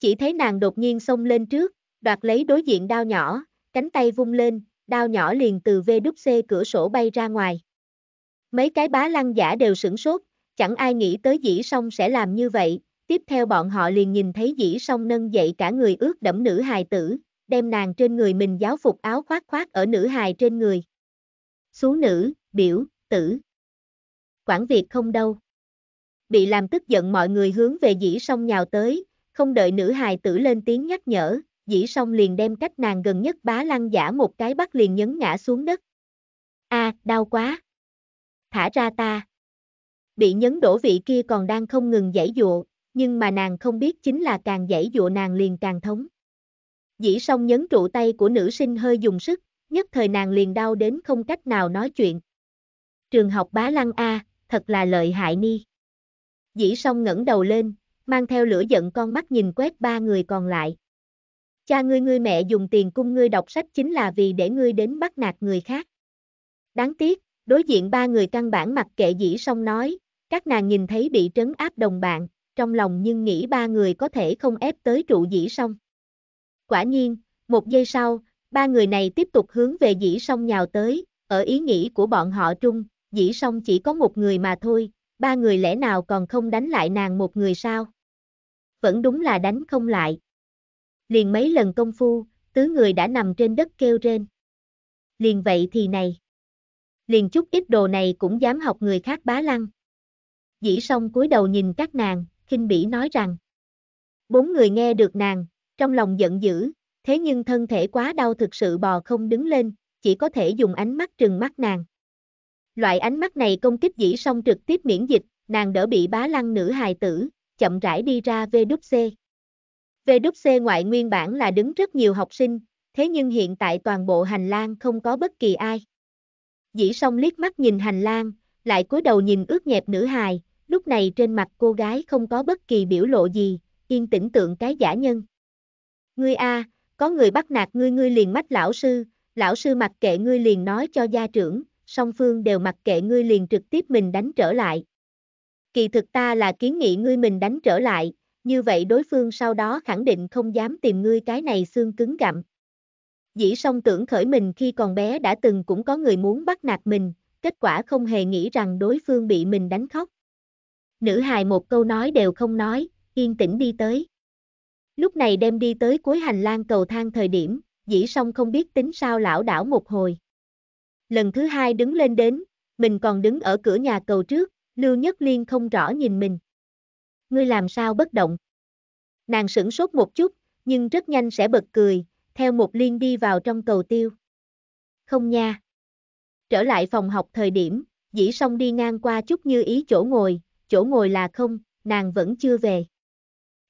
Chỉ thấy nàng đột nhiên xông lên trước, đoạt lấy đối diện đao nhỏ, cánh tay vung lên, đao nhỏ liền từ VWC cửa sổ bay ra ngoài. Mấy cái bá lăng giả đều sửng sốt, chẳng ai nghĩ tới dĩ song sẽ làm như vậy, tiếp theo bọn họ liền nhìn thấy dĩ song nâng dậy cả người ướt đẫm nữ hài tử, đem nàng trên người mình giáo phục áo khoác khoác ở nữ hài trên người. Xuống nữ, biểu, tử. quản việc không đâu. Bị làm tức giận mọi người hướng về dĩ song nhào tới, không đợi nữ hài tử lên tiếng nhắc nhở, dĩ xong liền đem cách nàng gần nhất bá lăng giả một cái bắt liền nhấn ngã xuống đất. a à, đau quá. Thả ra ta. Bị nhấn đổ vị kia còn đang không ngừng giải dụa, nhưng mà nàng không biết chính là càng giải dụa nàng liền càng thống. Dĩ song nhấn trụ tay của nữ sinh hơi dùng sức, nhất thời nàng liền đau đến không cách nào nói chuyện. Trường học bá lăng A, thật là lợi hại ni. Dĩ song ngẩng đầu lên, mang theo lửa giận con mắt nhìn quét ba người còn lại. Cha ngươi ngươi mẹ dùng tiền cung ngươi đọc sách chính là vì để ngươi đến bắt nạt người khác. Đáng tiếc, đối diện ba người căn bản mặc kệ dĩ song nói, các nàng nhìn thấy bị trấn áp đồng bạn, trong lòng nhưng nghĩ ba người có thể không ép tới trụ dĩ song. Quả nhiên, một giây sau, ba người này tiếp tục hướng về dĩ song nhào tới, ở ý nghĩ của bọn họ trung, dĩ song chỉ có một người mà thôi, ba người lẽ nào còn không đánh lại nàng một người sao? Vẫn đúng là đánh không lại liền mấy lần công phu, tứ người đã nằm trên đất kêu rên. Liền vậy thì này. Liền chút ít đồ này cũng dám học người khác bá lăng. Dĩ song cúi đầu nhìn các nàng, khinh bỉ nói rằng. Bốn người nghe được nàng, trong lòng giận dữ, thế nhưng thân thể quá đau thực sự bò không đứng lên, chỉ có thể dùng ánh mắt trừng mắt nàng. Loại ánh mắt này công kích dĩ song trực tiếp miễn dịch, nàng đỡ bị bá lăng nữ hài tử, chậm rãi đi ra V VWC. VWC ngoại nguyên bản là đứng rất nhiều học sinh, thế nhưng hiện tại toàn bộ hành lang không có bất kỳ ai. Dĩ song liếc mắt nhìn hành lang, lại cúi đầu nhìn ướt nhẹp nữ hài, lúc này trên mặt cô gái không có bất kỳ biểu lộ gì, yên tĩnh tượng cái giả nhân. Ngươi a, có người bắt nạt ngươi ngươi liền mách lão sư, lão sư mặc kệ ngươi liền nói cho gia trưởng, song phương đều mặc kệ ngươi liền trực tiếp mình đánh trở lại. Kỳ thực ta là kiến nghị ngươi mình đánh trở lại, như vậy đối phương sau đó khẳng định không dám tìm ngươi cái này xương cứng gặm. Dĩ song tưởng khởi mình khi còn bé đã từng cũng có người muốn bắt nạt mình, kết quả không hề nghĩ rằng đối phương bị mình đánh khóc. Nữ hài một câu nói đều không nói, yên tĩnh đi tới. Lúc này đem đi tới cuối hành lang cầu thang thời điểm, dĩ song không biết tính sao lão đảo một hồi. Lần thứ hai đứng lên đến, mình còn đứng ở cửa nhà cầu trước, Lưu Nhất Liên không rõ nhìn mình ngươi làm sao bất động. Nàng sửng sốt một chút, nhưng rất nhanh sẽ bật cười, theo một liên đi vào trong cầu tiêu. Không nha. Trở lại phòng học thời điểm, dĩ song đi ngang qua chút như ý chỗ ngồi, chỗ ngồi là không, nàng vẫn chưa về.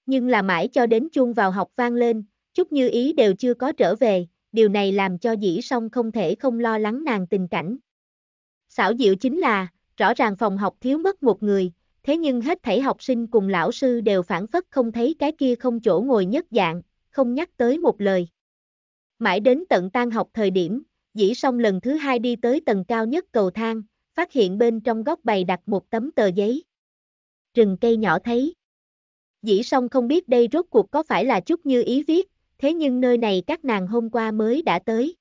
Nhưng là mãi cho đến chuông vào học vang lên, chút như ý đều chưa có trở về, điều này làm cho dĩ song không thể không lo lắng nàng tình cảnh. Xảo diệu chính là, rõ ràng phòng học thiếu mất một người, thế nhưng hết thảy học sinh cùng lão sư đều phản phất không thấy cái kia không chỗ ngồi nhất dạng, không nhắc tới một lời. Mãi đến tận tan học thời điểm, dĩ song lần thứ hai đi tới tầng cao nhất cầu thang, phát hiện bên trong góc bày đặt một tấm tờ giấy. Rừng cây nhỏ thấy. Dĩ song không biết đây rốt cuộc có phải là chút như ý viết, thế nhưng nơi này các nàng hôm qua mới đã tới.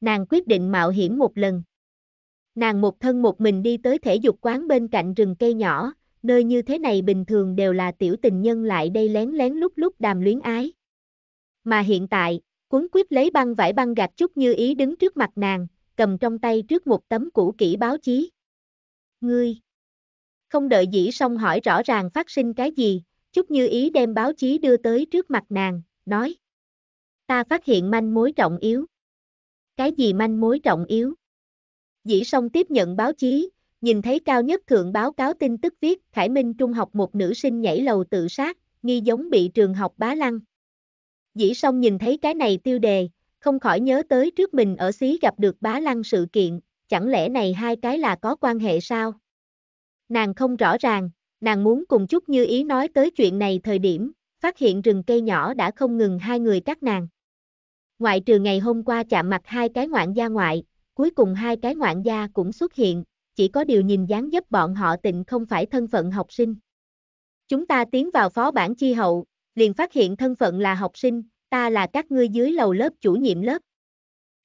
Nàng quyết định mạo hiểm một lần. Nàng một thân một mình đi tới thể dục quán bên cạnh rừng cây nhỏ, nơi như thế này bình thường đều là tiểu tình nhân lại đây lén lén lúc lúc đàm luyến ái. Mà hiện tại, cuốn quyết lấy băng vải băng gạch chút như ý đứng trước mặt nàng, cầm trong tay trước một tấm cũ kỹ báo chí. Ngươi! Không đợi dĩ xong hỏi rõ ràng phát sinh cái gì, chút như ý đem báo chí đưa tới trước mặt nàng, nói. Ta phát hiện manh mối trọng yếu. Cái gì manh mối trọng yếu? Dĩ Song tiếp nhận báo chí, nhìn thấy cao nhất thượng báo cáo tin tức viết Khải Minh Trung học một nữ sinh nhảy lầu tự sát, nghi giống bị trường học bá lăng. Dĩ Song nhìn thấy cái này tiêu đề, không khỏi nhớ tới trước mình ở xí gặp được bá lăng sự kiện, chẳng lẽ này hai cái là có quan hệ sao? Nàng không rõ ràng, nàng muốn cùng chút như ý nói tới chuyện này thời điểm, phát hiện rừng cây nhỏ đã không ngừng hai người cắt nàng. Ngoại trừ ngày hôm qua chạm mặt hai cái ngoạn gia ngoại, Cuối cùng hai cái ngoạn gia cũng xuất hiện, chỉ có điều nhìn dáng dấp bọn họ tịnh không phải thân phận học sinh. Chúng ta tiến vào phó bản chi hậu, liền phát hiện thân phận là học sinh, ta là các ngươi dưới lầu lớp chủ nhiệm lớp.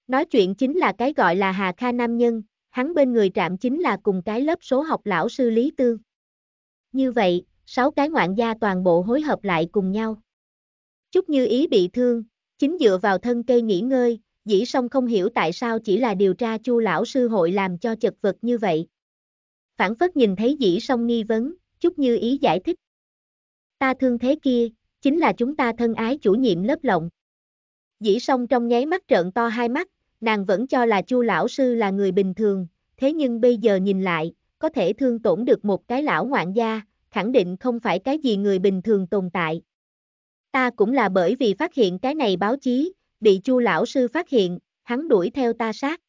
Nói chuyện chính là cái gọi là Hà Kha Nam Nhân, hắn bên người trạm chính là cùng cái lớp số học lão sư Lý Tương. Như vậy, sáu cái ngoạn gia toàn bộ hối hợp lại cùng nhau. Chúc như ý bị thương, chính dựa vào thân cây nghỉ ngơi, dĩ song không hiểu tại sao chỉ là điều tra chu lão sư hội làm cho chật vật như vậy. Phản phất nhìn thấy dĩ song nghi vấn, chút như ý giải thích. Ta thương thế kia, chính là chúng ta thân ái chủ nhiệm lớp lộng. Dĩ song trong nháy mắt trợn to hai mắt, nàng vẫn cho là chu lão sư là người bình thường, thế nhưng bây giờ nhìn lại, có thể thương tổn được một cái lão ngoạn gia, khẳng định không phải cái gì người bình thường tồn tại. Ta cũng là bởi vì phát hiện cái này báo chí, bị chu lão sư phát hiện, hắn đuổi theo ta sát.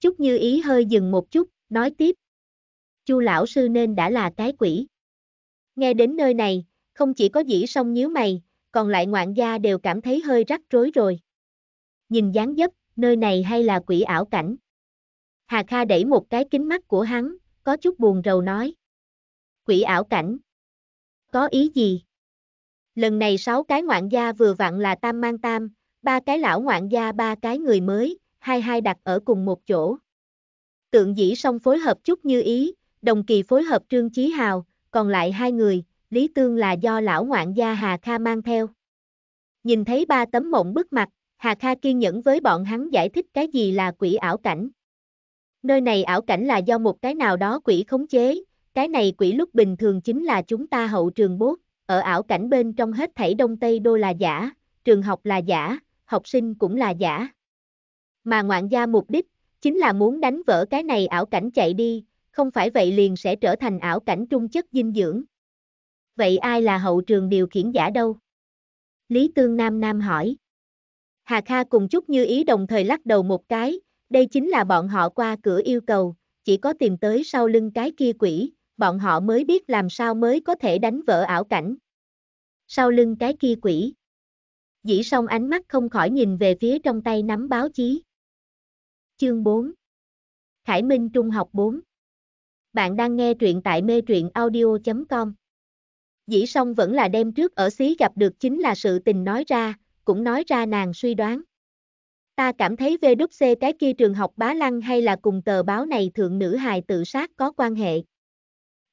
Chút như ý hơi dừng một chút, nói tiếp. Chu lão sư nên đã là cái quỷ. Nghe đến nơi này, không chỉ có dĩ Sông nhíu mày, còn lại ngoạn gia đều cảm thấy hơi rắc rối rồi. Nhìn dáng dấp, nơi này hay là quỷ ảo cảnh. Hà Kha đẩy một cái kính mắt của hắn, có chút buồn rầu nói. Quỷ ảo cảnh. Có ý gì? Lần này sáu cái ngoạn gia vừa vặn là tam mang tam, ba cái lão ngoạn gia ba cái người mới, hai hai đặt ở cùng một chỗ. Tượng dĩ song phối hợp chút như ý, đồng kỳ phối hợp Trương Chí Hào, còn lại hai người, Lý Tương là do lão ngoạn gia Hà Kha mang theo. Nhìn thấy ba tấm mộng bức mặt, Hà Kha kiên nhẫn với bọn hắn giải thích cái gì là quỷ ảo cảnh. Nơi này ảo cảnh là do một cái nào đó quỷ khống chế, cái này quỷ lúc bình thường chính là chúng ta hậu trường bốt, ở ảo cảnh bên trong hết thảy đông tây đô là giả, trường học là giả, học sinh cũng là giả. Mà ngoạn gia mục đích, chính là muốn đánh vỡ cái này ảo cảnh chạy đi, không phải vậy liền sẽ trở thành ảo cảnh trung chất dinh dưỡng. Vậy ai là hậu trường điều khiển giả đâu? Lý Tương Nam Nam hỏi. Hà Kha cùng Trúc Như Ý đồng thời lắc đầu một cái, đây chính là bọn họ qua cửa yêu cầu, chỉ có tìm tới sau lưng cái kia quỷ, bọn họ mới biết làm sao mới có thể đánh vỡ ảo cảnh. Sau lưng cái kia quỷ dĩ song ánh mắt không khỏi nhìn về phía trong tay nắm báo chí. Chương 4 Khải Minh Trung học 4 Bạn đang nghe truyện tại mê truyện audio.com Dĩ song vẫn là đêm trước ở xí gặp được chính là sự tình nói ra, cũng nói ra nàng suy đoán. Ta cảm thấy VWC cái kia trường học bá lăng hay là cùng tờ báo này thượng nữ hài tự sát có quan hệ.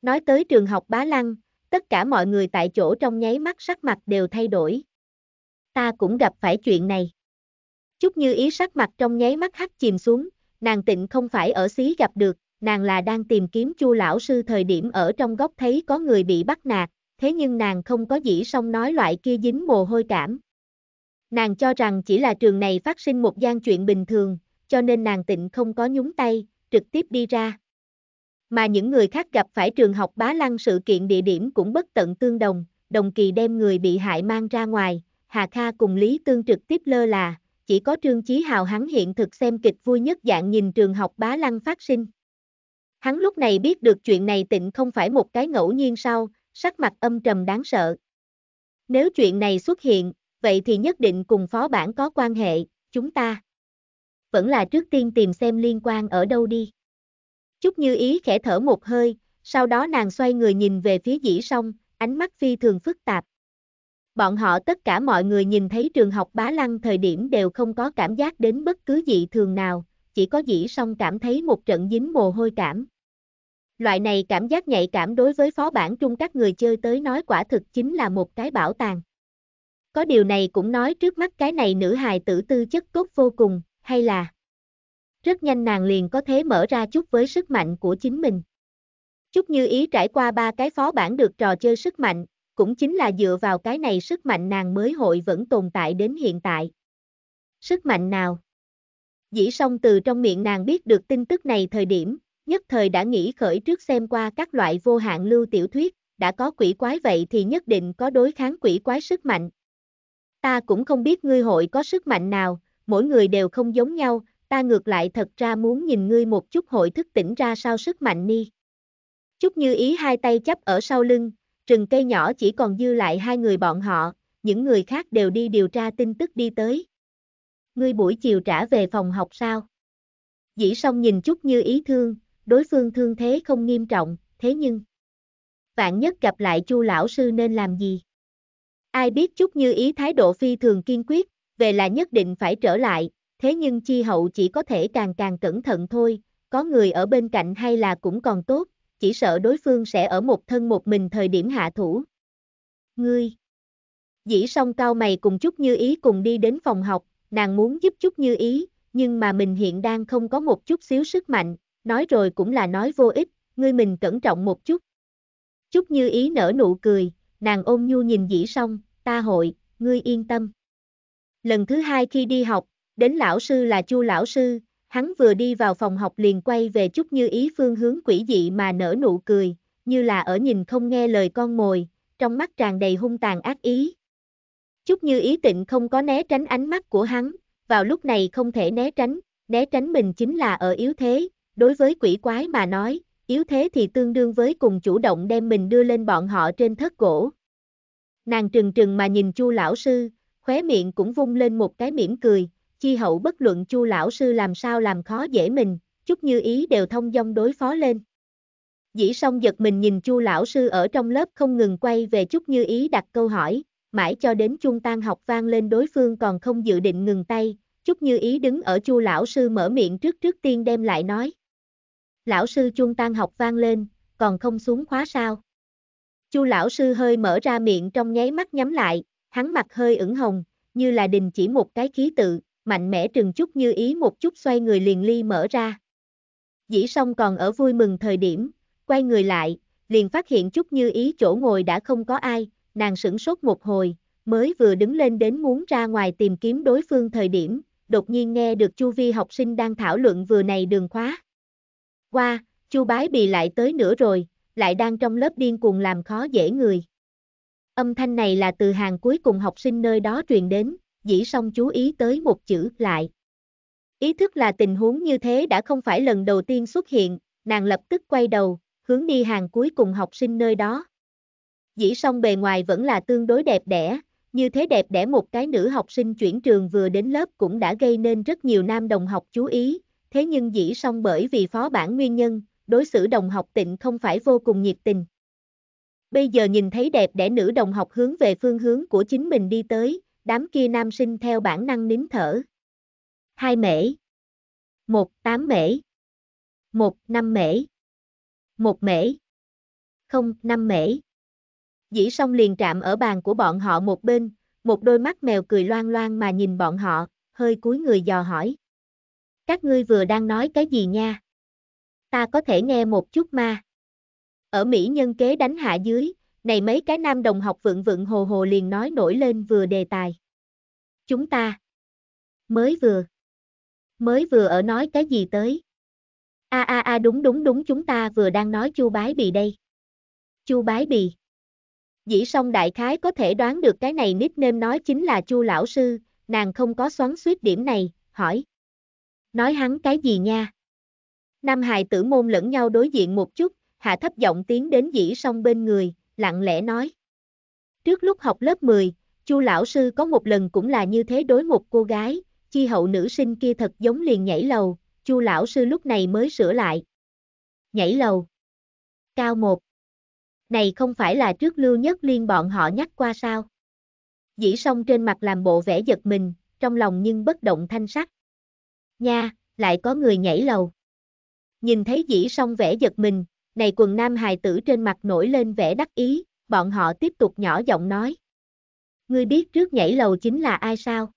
Nói tới trường học bá lăng, tất cả mọi người tại chỗ trong nháy mắt sắc mặt đều thay đổi, ta cũng gặp phải chuyện này. Chút như ý sắc mặt trong nháy mắt hắt chìm xuống, nàng tịnh không phải ở xí gặp được, nàng là đang tìm kiếm chu lão sư thời điểm ở trong góc thấy có người bị bắt nạt, thế nhưng nàng không có dĩ song nói loại kia dính mồ hôi cảm. Nàng cho rằng chỉ là trường này phát sinh một gian chuyện bình thường, cho nên nàng tịnh không có nhúng tay, trực tiếp đi ra. Mà những người khác gặp phải trường học bá lăng sự kiện địa điểm cũng bất tận tương đồng, đồng kỳ đem người bị hại mang ra ngoài, Hà Kha cùng Lý Tương trực tiếp lơ là, chỉ có Trương Chí Hào hắn hiện thực xem kịch vui nhất dạng nhìn trường học bá lăng phát sinh. Hắn lúc này biết được chuyện này tịnh không phải một cái ngẫu nhiên sau, sắc mặt âm trầm đáng sợ. Nếu chuyện này xuất hiện, vậy thì nhất định cùng phó bản có quan hệ, chúng ta. Vẫn là trước tiên tìm xem liên quan ở đâu đi. Chúc như ý khẽ thở một hơi, sau đó nàng xoay người nhìn về phía dĩ sông, ánh mắt phi thường phức tạp bọn họ tất cả mọi người nhìn thấy trường học bá lăng thời điểm đều không có cảm giác đến bất cứ dị thường nào, chỉ có dĩ song cảm thấy một trận dính mồ hôi cảm. Loại này cảm giác nhạy cảm đối với phó bản trung các người chơi tới nói quả thực chính là một cái bảo tàng. Có điều này cũng nói trước mắt cái này nữ hài tử tư chất tốt vô cùng, hay là rất nhanh nàng liền có thể mở ra chút với sức mạnh của chính mình. Chút như ý trải qua ba cái phó bản được trò chơi sức mạnh, cũng chính là dựa vào cái này sức mạnh nàng mới hội vẫn tồn tại đến hiện tại. Sức mạnh nào? Dĩ song từ trong miệng nàng biết được tin tức này thời điểm, nhất thời đã nghĩ khởi trước xem qua các loại vô hạn lưu tiểu thuyết, đã có quỷ quái vậy thì nhất định có đối kháng quỷ quái sức mạnh. Ta cũng không biết ngươi hội có sức mạnh nào, mỗi người đều không giống nhau, ta ngược lại thật ra muốn nhìn ngươi một chút hội thức tỉnh ra sao sức mạnh ni. Chút như ý hai tay chấp ở sau lưng, Rừng cây nhỏ chỉ còn dư lại hai người bọn họ, những người khác đều đi điều tra tin tức đi tới. Ngươi buổi chiều trả về phòng học sao? Dĩ song nhìn chút như ý thương, đối phương thương thế không nghiêm trọng, thế nhưng... Vạn nhất gặp lại chu lão sư nên làm gì? Ai biết chút như ý thái độ phi thường kiên quyết, về là nhất định phải trở lại, thế nhưng chi hậu chỉ có thể càng càng cẩn thận thôi, có người ở bên cạnh hay là cũng còn tốt, chỉ sợ đối phương sẽ ở một thân một mình thời điểm hạ thủ. Ngươi Dĩ song cao mày cùng Trúc Như Ý cùng đi đến phòng học, nàng muốn giúp Trúc Như Ý, nhưng mà mình hiện đang không có một chút xíu sức mạnh, nói rồi cũng là nói vô ích, ngươi mình cẩn trọng một chút. Trúc Như Ý nở nụ cười, nàng ôm nhu nhìn dĩ song, ta hội, ngươi yên tâm. Lần thứ hai khi đi học, đến lão sư là chu lão sư, Hắn vừa đi vào phòng học liền quay về chút như ý phương hướng quỷ dị mà nở nụ cười, như là ở nhìn không nghe lời con mồi, trong mắt tràn đầy hung tàn ác ý. Chút như ý tịnh không có né tránh ánh mắt của hắn, vào lúc này không thể né tránh, né tránh mình chính là ở yếu thế, đối với quỷ quái mà nói, yếu thế thì tương đương với cùng chủ động đem mình đưa lên bọn họ trên thất gỗ. Nàng trừng trừng mà nhìn chu lão sư, khóe miệng cũng vung lên một cái mỉm cười, chi hậu bất luận chu lão sư làm sao làm khó dễ mình, chút như ý đều thông dong đối phó lên. Dĩ song giật mình nhìn chu lão sư ở trong lớp không ngừng quay về chút như ý đặt câu hỏi, mãi cho đến chuông tan học vang lên đối phương còn không dự định ngừng tay, chút như ý đứng ở chu lão sư mở miệng trước trước tiên đem lại nói. Lão sư chuông tan học vang lên, còn không xuống khóa sao. Chu lão sư hơi mở ra miệng trong nháy mắt nhắm lại, hắn mặt hơi ửng hồng, như là đình chỉ một cái khí tự, mạnh mẽ trừng chút như ý một chút xoay người liền ly mở ra. Dĩ song còn ở vui mừng thời điểm, quay người lại, liền phát hiện chút như ý chỗ ngồi đã không có ai, nàng sửng sốt một hồi, mới vừa đứng lên đến muốn ra ngoài tìm kiếm đối phương thời điểm, đột nhiên nghe được Chu Vi học sinh đang thảo luận vừa này đường khóa. Qua, Chu Bái bị lại tới nữa rồi, lại đang trong lớp điên cuồng làm khó dễ người. Âm thanh này là từ hàng cuối cùng học sinh nơi đó truyền đến, dĩ song chú ý tới một chữ lại. Ý thức là tình huống như thế đã không phải lần đầu tiên xuất hiện, nàng lập tức quay đầu, hướng đi hàng cuối cùng học sinh nơi đó. Dĩ song bề ngoài vẫn là tương đối đẹp đẽ, như thế đẹp đẽ một cái nữ học sinh chuyển trường vừa đến lớp cũng đã gây nên rất nhiều nam đồng học chú ý, thế nhưng dĩ song bởi vì phó bản nguyên nhân, đối xử đồng học tịnh không phải vô cùng nhiệt tình. Bây giờ nhìn thấy đẹp đẽ nữ đồng học hướng về phương hướng của chính mình đi tới, đám kia nam sinh theo bản năng nín thở. Hai mễ. Một tám mễ. Một năm mễ. Một mễ. Không năm mễ. Dĩ song liền trạm ở bàn của bọn họ một bên, một đôi mắt mèo cười loang loang mà nhìn bọn họ, hơi cúi người dò hỏi. Các ngươi vừa đang nói cái gì nha? Ta có thể nghe một chút ma. Ở Mỹ nhân kế đánh hạ dưới, này mấy cái nam đồng học vượng vượng hồ hồ liền nói nổi lên vừa đề tài. Chúng ta mới vừa mới vừa ở nói cái gì tới? A a a đúng đúng đúng chúng ta vừa đang nói Chu Bái Bì đây. Chu Bái Bì. Dĩ song đại khái có thể đoán được cái này nickname nói chính là Chu lão sư, nàng không có xoắn suýt điểm này, hỏi. Nói hắn cái gì nha? Nam hài tử môn lẫn nhau đối diện một chút, hạ thấp giọng tiến đến dĩ song bên người, lặng lẽ nói. Trước lúc học lớp 10, Chu lão sư có một lần cũng là như thế đối một cô gái, chi hậu nữ sinh kia thật giống liền nhảy lầu, Chu lão sư lúc này mới sửa lại. Nhảy lầu. Cao một. Này không phải là trước Lưu Nhất Liên bọn họ nhắc qua sao? Dĩ song trên mặt làm bộ vẻ giật mình, trong lòng nhưng bất động thanh sắc. Nha, lại có người nhảy lầu. Nhìn thấy dĩ song vẻ giật mình, này quần nam hài tử trên mặt nổi lên vẻ đắc ý, bọn họ tiếp tục nhỏ giọng nói. Ngươi biết trước nhảy lầu chính là ai sao?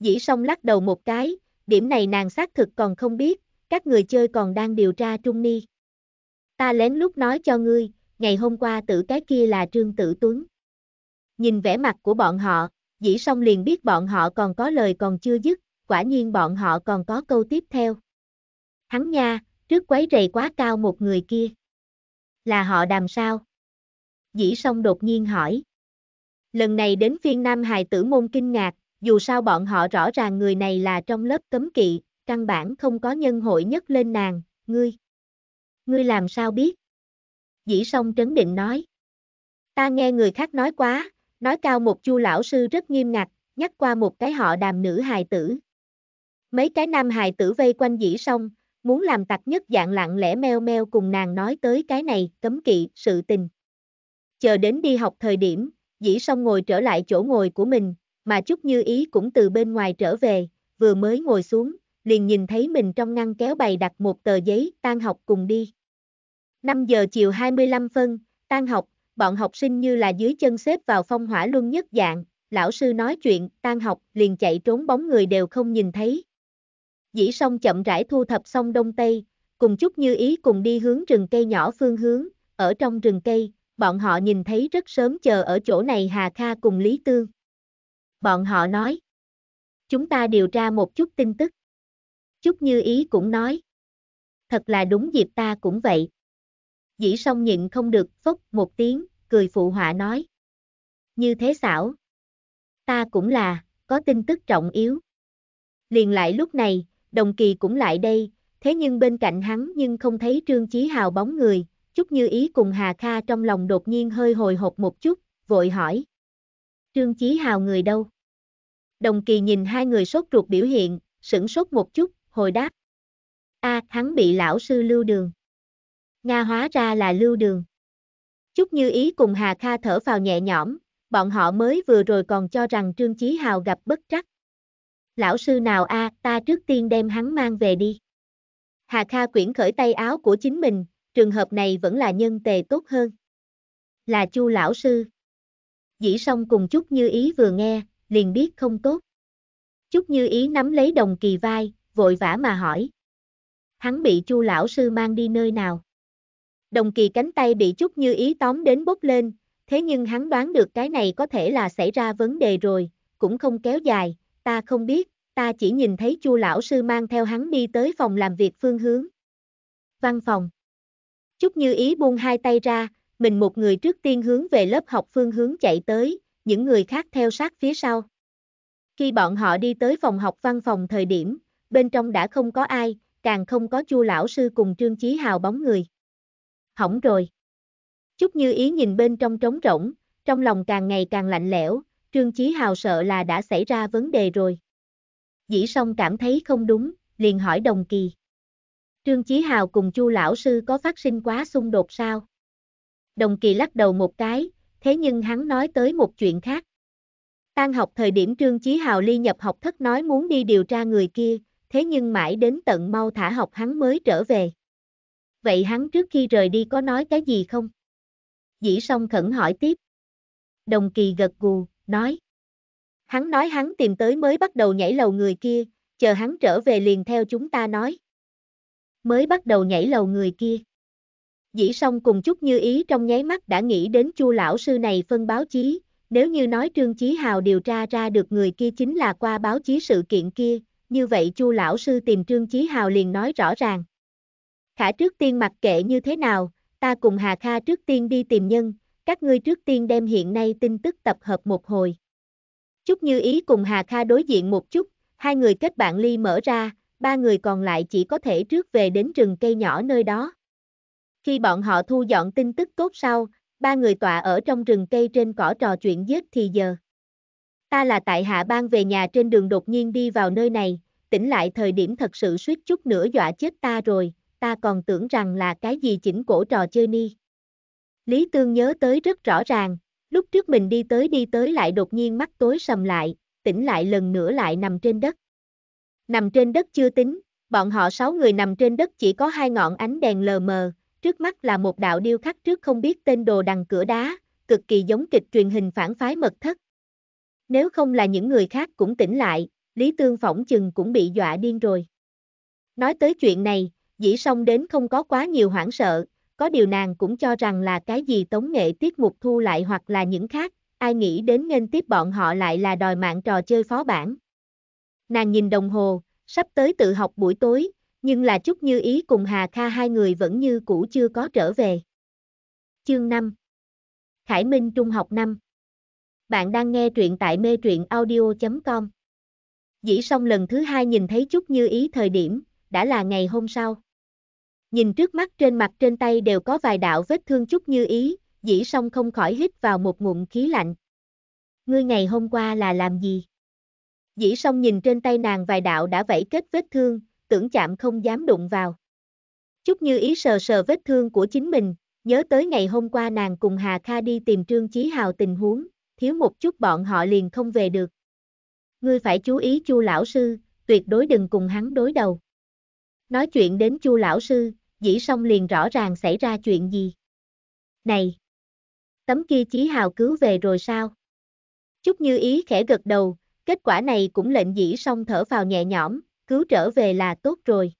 Dĩ song lắc đầu một cái, điểm này nàng xác thực còn không biết, các người chơi còn đang điều tra Trung Ni. Ta lén lút nói cho ngươi, ngày hôm qua tử cái kia là Trương Tử Tuấn. Nhìn vẻ mặt của bọn họ, dĩ song liền biết bọn họ còn có lời còn chưa dứt, quả nhiên bọn họ còn có câu tiếp theo. Hắn nha, trước quấy rầy quá cao một người kia. Là họ đàm sao? Dĩ song đột nhiên hỏi. Lần này đến phiên nam hài tử môn kinh ngạc, dù sao bọn họ rõ ràng người này là trong lớp cấm kỵ, căn bản không có nhân hội nhất lên nàng, ngươi. Ngươi làm sao biết? Dĩ song trấn định nói. Ta nghe người khác nói quá, nói cao một chu lão sư rất nghiêm ngặt, nhắc qua một cái họ đàm nữ hài tử. Mấy cái nam hài tử vây quanh dĩ song, muốn làm tặc nhất dạng lặng lẽ meo meo cùng nàng nói tới cái này, cấm kỵ, sự tình. Chờ đến đi học thời điểm, dĩ xong ngồi trở lại chỗ ngồi của mình, mà chút như ý cũng từ bên ngoài trở về, vừa mới ngồi xuống, liền nhìn thấy mình trong ngăn kéo bày đặt một tờ giấy, tan học cùng đi. 5 giờ chiều 25 phân, tan học, bọn học sinh như là dưới chân xếp vào phong hỏa luân nhất dạng, lão sư nói chuyện, tan học, liền chạy trốn bóng người đều không nhìn thấy, Dĩ song chậm rãi thu thập xong đông tây, cùng chút như ý cùng đi hướng rừng cây nhỏ phương hướng, ở trong rừng cây, bọn họ nhìn thấy rất sớm chờ ở chỗ này Hà Kha cùng Lý Tương. Bọn họ nói, chúng ta điều tra một chút tin tức. Chút như ý cũng nói, thật là đúng dịp ta cũng vậy. Dĩ song nhịn không được phốc một tiếng, cười phụ họa nói. Như thế xảo. Ta cũng là, có tin tức trọng yếu. Liền lại lúc này, đồng kỳ cũng lại đây, thế nhưng bên cạnh hắn nhưng không thấy Trương Chí Hào bóng người, chút như ý cùng Hà Kha trong lòng đột nhiên hơi hồi hộp một chút, vội hỏi. Trương Chí Hào người đâu? Đồng kỳ nhìn hai người sốt ruột biểu hiện, sửng sốt một chút, hồi đáp. A, à, hắn bị lão sư lưu đường. Nga hóa ra là lưu đường. Chút như ý cùng Hà Kha thở vào nhẹ nhõm, bọn họ mới vừa rồi còn cho rằng Trương Chí Hào gặp bất trắc, lão sư nào a, à, ta trước tiên đem hắn mang về đi. Hà Kha quyển khởi tay áo của chính mình, trường hợp này vẫn là nhân tề tốt hơn. Là Chu lão sư. Dĩ song cùng chút Như Ý vừa nghe, liền biết không tốt. chút Như Ý nắm lấy đồng kỳ vai, vội vã mà hỏi. Hắn bị Chu lão sư mang đi nơi nào? Đồng kỳ cánh tay bị chút Như Ý tóm đến bốc lên, thế nhưng hắn đoán được cái này có thể là xảy ra vấn đề rồi, cũng không kéo dài, ta không biết, ta chỉ nhìn thấy Chu lão sư mang theo hắn đi tới phòng làm việc phương hướng. Văn phòng. Chúc Như Ý buông hai tay ra, mình một người trước tiên hướng về lớp học phương hướng chạy tới, những người khác theo sát phía sau. Khi bọn họ đi tới phòng học văn phòng thời điểm, bên trong đã không có ai, càng không có Chu lão sư cùng Trương Chí Hào bóng người. Hỏng rồi. Chúc Như Ý nhìn bên trong trống rỗng, trong lòng càng ngày càng lạnh lẽo, Trương Chí Hào sợ là đã xảy ra vấn đề rồi. Dĩ song cảm thấy không đúng, liền hỏi Đồng Kỳ. Trương Chí Hào cùng Chu lão sư có phát sinh quá xung đột sao? Đồng Kỳ lắc đầu một cái, thế nhưng hắn nói tới một chuyện khác. Tan học thời điểm Trương Chí Hào ly nhập học thất nói muốn đi điều tra người kia, thế nhưng mãi đến tận mau thả học hắn mới trở về. Vậy hắn trước khi rời đi có nói cái gì không? Dĩ song khẩn hỏi tiếp. Đồng Kỳ gật gù, nói. Hắn nói hắn tìm tới mới bắt đầu nhảy lầu người kia, chờ hắn trở về liền theo chúng ta nói. Mới bắt đầu nhảy lầu người kia. Dĩ song cùng chút như ý trong nháy mắt đã nghĩ đến chu lão sư này phân báo chí, nếu như nói Trương Chí Hào điều tra ra được người kia chính là qua báo chí sự kiện kia, như vậy chu lão sư tìm Trương Chí Hào liền nói rõ ràng. Khả trước tiên mặc kệ như thế nào, ta cùng Hà Kha trước tiên đi tìm nhân, các ngươi trước tiên đem hiện nay tin tức tập hợp một hồi. Chúc Như Ý cùng Hà Kha đối diện một chút, hai người kết bạn ly mở ra, ba người còn lại chỉ có thể trước về đến rừng cây nhỏ nơi đó. Khi bọn họ thu dọn tin tức tốt sau, ba người tọa ở trong rừng cây trên cỏ trò chuyện giết thì giờ. Ta là tại hạ Bang về nhà trên đường đột nhiên đi vào nơi này, tỉnh lại thời điểm thật sự suýt chút nữa dọa chết ta rồi, ta còn tưởng rằng là cái gì chỉnh cổ trò chơi ni. Lý Tương nhớ tới rất rõ ràng, Lúc trước mình đi tới đi tới lại đột nhiên mắt tối sầm lại, tỉnh lại lần nữa lại nằm trên đất. Nằm trên đất chưa tính, bọn họ sáu người nằm trên đất chỉ có hai ngọn ánh đèn lờ mờ, trước mắt là một đạo điêu khắc trước không biết tên đồ đằng cửa đá, cực kỳ giống kịch truyền hình phản phái mật thất. Nếu không là những người khác cũng tỉnh lại, Lý Tương phỏng chừng cũng bị dọa điên rồi. Nói tới chuyện này, dĩ song đến không có quá nhiều hoảng sợ, có điều nàng cũng cho rằng là cái gì tống nghệ tiết mục thu lại hoặc là những khác, ai nghĩ đến nên tiếp bọn họ lại là đòi mạng trò chơi phó bản. Nàng nhìn đồng hồ, sắp tới tự học buổi tối, nhưng là Trúc Như Ý cùng Hà Kha hai người vẫn như cũ chưa có trở về. Chương 5 Khải Minh Trung học năm Bạn đang nghe truyện tại mê truyện audio.com Dĩ xong lần thứ hai nhìn thấy Trúc Như Ý thời điểm, đã là ngày hôm sau. Nhìn trước mắt trên mặt trên tay đều có vài đạo vết thương chút như ý, dĩ song không khỏi hít vào một ngụm khí lạnh. Ngươi ngày hôm qua là làm gì? Dĩ song nhìn trên tay nàng vài đạo đã vẫy kết vết thương, tưởng chạm không dám đụng vào. Chút như ý sờ sờ vết thương của chính mình, nhớ tới ngày hôm qua nàng cùng Hà Kha đi tìm Trương Chí Hào tình huống, thiếu một chút bọn họ liền không về được. Ngươi phải chú ý Chu lão sư, tuyệt đối đừng cùng hắn đối đầu. Nói chuyện đến Chu lão sư, dĩ xong liền rõ ràng xảy ra chuyện gì. Này! Tấm kia chí hào cứu về rồi sao? Chúc như ý khẽ gật đầu, kết quả này cũng lệnh dĩ xong thở vào nhẹ nhõm, cứu trở về là tốt rồi.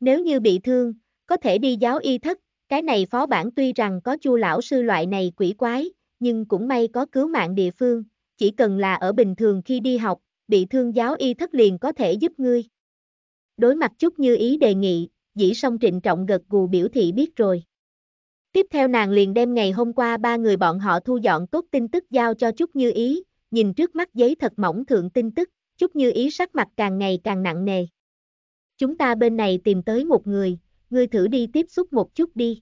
Nếu như bị thương, có thể đi giáo y thất, cái này phó bản tuy rằng có chu lão sư loại này quỷ quái, nhưng cũng may có cứu mạng địa phương, chỉ cần là ở bình thường khi đi học, bị thương giáo y thất liền có thể giúp ngươi. Đối mặt chút như ý đề nghị, dĩ song trịnh trọng gật gù biểu thị biết rồi. Tiếp theo nàng liền đem ngày hôm qua ba người bọn họ thu dọn tốt tin tức giao cho Trúc Như Ý, nhìn trước mắt giấy thật mỏng thượng tin tức, Trúc Như Ý sắc mặt càng ngày càng nặng nề. Chúng ta bên này tìm tới một người, ngươi thử đi tiếp xúc một chút đi.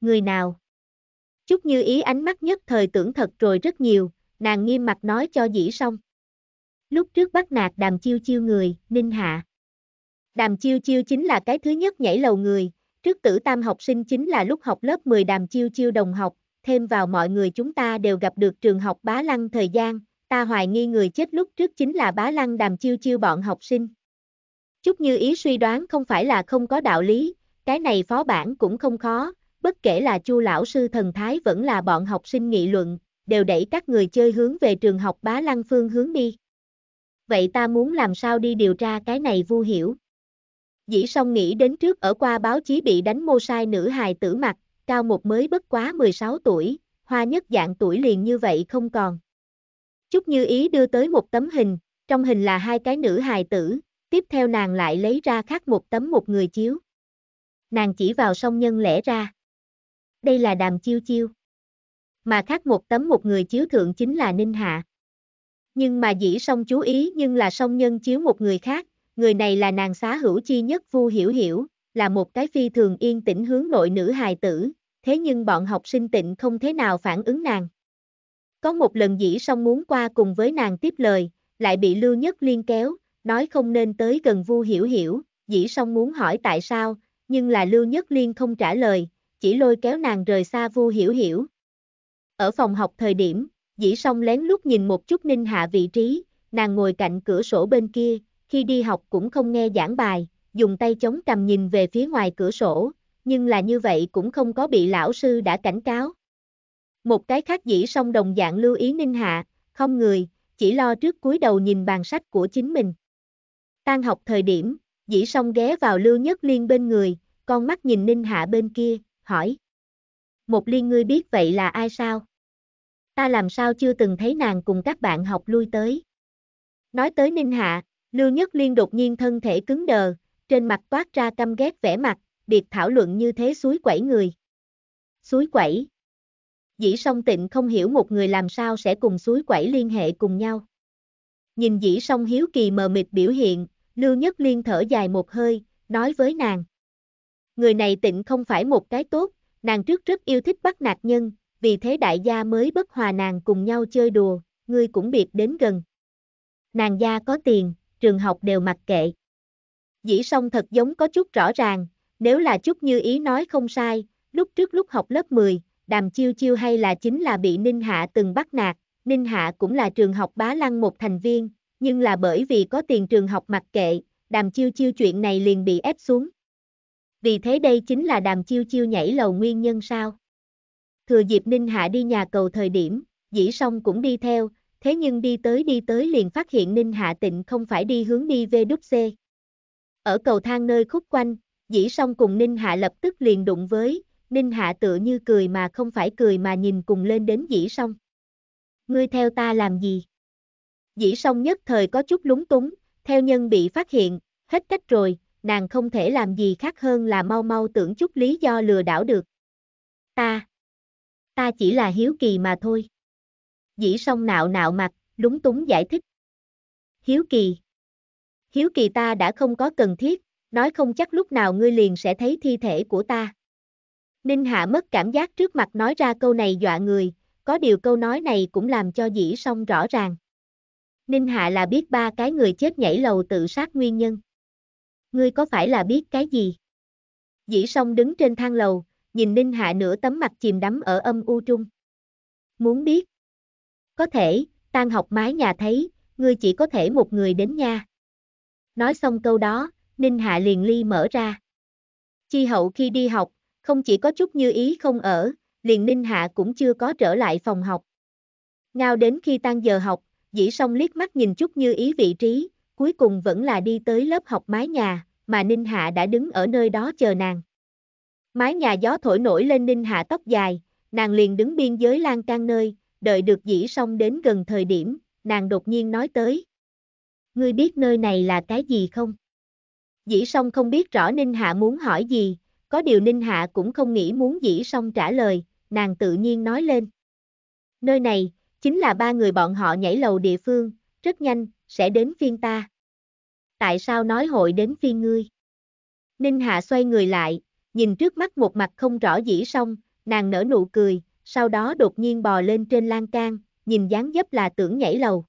Người nào? Trúc Như Ý ánh mắt nhất thời tưởng thật rồi rất nhiều, nàng nghiêm mặt nói cho dĩ song. Lúc trước bắt nạt đàm chiêu chiêu người, ninh hạ. Đàm chiêu chiêu chính là cái thứ nhất nhảy lầu người, trước tử tam học sinh chính là lúc học lớp 10 đàm chiêu chiêu đồng học, thêm vào mọi người chúng ta đều gặp được trường học bá lăng thời gian, ta hoài nghi người chết lúc trước chính là bá lăng đàm chiêu chiêu bọn học sinh. Chút như ý suy đoán không phải là không có đạo lý, cái này phó bản cũng không khó, bất kể là chu lão sư thần thái vẫn là bọn học sinh nghị luận, đều đẩy các người chơi hướng về trường học bá lăng phương hướng đi. Vậy ta muốn làm sao đi điều tra cái này vu hiểu? Dĩ song nghĩ đến trước ở qua báo chí bị đánh mô sai nữ hài tử mặt, cao một mới bất quá 16 tuổi, hoa nhất dạng tuổi liền như vậy không còn. Chúc Như Ý đưa tới một tấm hình, trong hình là hai cái nữ hài tử, tiếp theo nàng lại lấy ra khác một tấm một người chiếu. Nàng chỉ vào song nhân lẽ ra. Đây là đàm chiêu chiêu. Mà khác một tấm một người chiếu thượng chính là Ninh Hạ. Nhưng mà dĩ song chú ý nhưng là song nhân chiếu một người khác, người này là nàng xá hữu chi nhất Vu Hiểu Hiểu, là một cái phi thường yên tĩnh hướng nội nữ hài tử, thế nhưng bọn học sinh tịnh không thế nào phản ứng nàng. Có một lần dĩ song muốn qua cùng với nàng tiếp lời, lại bị Lưu Nhất Liên kéo, nói không nên tới gần Vu Hiểu Hiểu, dĩ song muốn hỏi tại sao, nhưng là Lưu Nhất Liên không trả lời, chỉ lôi kéo nàng rời xa Vu Hiểu Hiểu. Ở phòng học thời điểm, dĩ song lén lút nhìn một chút Ninh Hạ vị trí, nàng ngồi cạnh cửa sổ bên kia, khi đi học cũng không nghe giảng bài, dùng tay chống cầm nhìn về phía ngoài cửa sổ, nhưng là như vậy cũng không có bị lão sư đã cảnh cáo. Một cái khác dĩ song đồng dạng lưu ý ninh hạ, không người, chỉ lo trước cúi đầu nhìn bàn sách của chính mình. Tan học thời điểm, dĩ song ghé vào lưu nhất liên bên người, con mắt nhìn ninh hạ bên kia, hỏi. Một liên ngươi biết vậy là ai sao? Ta làm sao chưa từng thấy nàng cùng các bạn học lui tới? Nói tới ninh hạ, Lưu Nhất Liên đột nhiên thân thể cứng đờ, trên mặt toát ra căm ghét vẻ mặt, biệt thảo luận như thế suối quẩy người. Suối quẩy. Dĩ song tịnh không hiểu một người làm sao sẽ cùng suối quẩy liên hệ cùng nhau. Nhìn dĩ song hiếu kỳ mờ mịt biểu hiện, Lưu Nhất Liên thở dài một hơi, nói với nàng. Người này tịnh không phải một cái tốt, nàng trước rất yêu thích bắt nạt nhân, vì thế đại gia mới bất hòa nàng cùng nhau chơi đùa, ngươi cũng biệt đến gần. Nàng gia có tiền, trường học đều mặc kệ. Dĩ song thật giống có chút rõ ràng, nếu là chút như ý nói không sai, lúc trước lúc học lớp 10, đàm chiêu chiêu hay là chính là bị Ninh Hạ từng bắt nạt, Ninh Hạ cũng là trường học bá lăng một thành viên, nhưng là bởi vì có tiền trường học mặc kệ, đàm chiêu chiêu chuyện này liền bị ép xuống. Vì thế đây chính là đàm chiêu chiêu nhảy lầu nguyên nhân sao. Thừa dịp Ninh Hạ đi nhà cầu thời điểm, dĩ song cũng đi theo, thế nhưng đi tới đi tới liền phát hiện Ninh Hạ Tịnh không phải đi hướng đi VWC. Ở cầu thang nơi khúc quanh, dĩ song cùng Ninh Hạ lập tức liền đụng với, Ninh Hạ tựa như cười mà không phải cười mà nhìn cùng lên đến dĩ song. Ngươi theo ta làm gì? Dĩ song nhất thời có chút lúng túng, theo nhân bị phát hiện, hết cách rồi, nàng không thể làm gì khác hơn là mau mau tưởng chút lý do lừa đảo được. Ta, ta chỉ là hiếu kỳ mà thôi. Dĩ song nạo nạo mặt, lúng túng giải thích. Hiếu kỳ. Hiếu kỳ ta đã không có cần thiết, nói không chắc lúc nào ngươi liền sẽ thấy thi thể của ta. Ninh Hạ mất cảm giác trước mặt nói ra câu này dọa người, có điều câu nói này cũng làm cho dĩ song rõ ràng. Ninh Hạ là biết ba cái người chết nhảy lầu tự sát nguyên nhân. Ngươi có phải là biết cái gì? Dĩ song đứng trên thang lầu, nhìn Ninh Hạ nửa tấm mặt chìm đắm ở âm u trung. Muốn biết. Có thể, tan học mái nhà thấy, ngươi chỉ có thể một người đến nha. Nói xong câu đó, Ninh Hạ liền ly mở ra. Chi hậu khi đi học, không chỉ có chút như ý không ở, liền Ninh Hạ cũng chưa có trở lại phòng học. Ngao đến khi tan giờ học, dĩ song liếc mắt nhìn chút như ý vị trí, cuối cùng vẫn là đi tới lớp học mái nhà, mà Ninh Hạ đã đứng ở nơi đó chờ nàng. Mái nhà gió thổi nổi lên Ninh Hạ tóc dài, nàng liền đứng biên giới lan can nơi, đợi được dĩ xong đến gần thời điểm, nàng đột nhiên nói tới. Ngươi biết nơi này là cái gì không? Dĩ song không biết rõ Ninh Hạ muốn hỏi gì, có điều Ninh Hạ cũng không nghĩ muốn dĩ song trả lời, nàng tự nhiên nói lên. Nơi này, chính là ba người bọn họ nhảy lầu địa phương, rất nhanh, sẽ đến phiên ta. Tại sao nói hội đến phiên ngươi? Ninh Hạ xoay người lại, nhìn trước mắt một mặt không rõ dĩ song, nàng nở nụ cười, sau đó đột nhiên bò lên trên lan can, nhìn dáng dấp là tưởng nhảy lầu.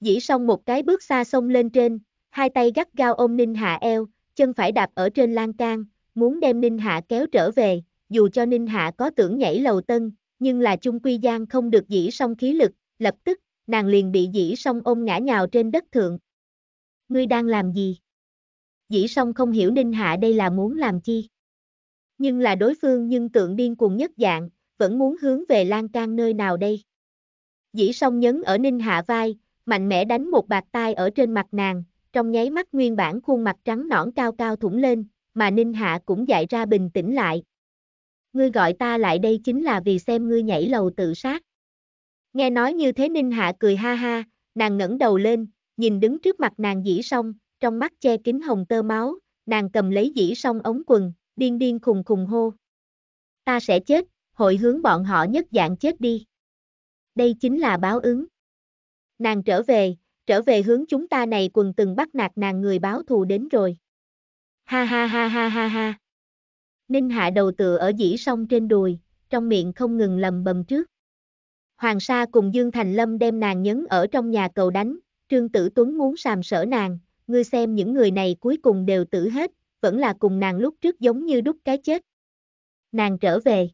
Dĩ xong một cái bước xa sông lên trên, hai tay gắt gao ôm Ninh Hạ eo, chân phải đạp ở trên lan can, muốn đem Ninh Hạ kéo trở về, dù cho Ninh Hạ có tưởng nhảy lầu tân, nhưng là chung quy giang không được dĩ xong khí lực, lập tức, nàng liền bị dĩ xong ôm ngã nhào trên đất thượng. Ngươi đang làm gì? Dĩ song không hiểu Ninh Hạ đây là muốn làm chi. Nhưng là đối phương nhưng tượng điên cuồng nhất dạng, vẫn muốn hướng về lan can nơi nào đây. Dĩ song nhấn ở ninh hạ vai, mạnh mẽ đánh một bạt tai ở trên mặt nàng, trong nháy mắt nguyên bản khuôn mặt trắng nõn cao cao thủng lên, mà ninh hạ cũng dạy ra bình tĩnh lại. Ngươi gọi ta lại đây chính là vì xem ngươi nhảy lầu tự sát. Nghe nói như thế ninh hạ cười ha ha, nàng ngẩng đầu lên, nhìn đứng trước mặt nàng dĩ song, trong mắt che kính hồng tơ máu, nàng cầm lấy dĩ song ống quần, điên điên khùng khùng hô. Ta sẽ chết, hội hướng bọn họ nhất dạng chết đi. Đây chính là báo ứng. Nàng trở về, trở về hướng chúng ta này quần từng bắt nạt nàng người báo thù đến rồi. Ha ha ha ha ha ha. Ninh hạ đầu tựa ở dĩ sông trên đùi, trong miệng không ngừng lầm bầm trước. Hoàng Sa cùng Dương Thành Lâm đem nàng nhấn ở trong nhà cầu đánh, Trương Tử Tuấn muốn sàm sở nàng, ngươi xem những người này cuối cùng đều tử hết, vẫn là cùng nàng lúc trước giống như đúc cái chết. Nàng trở về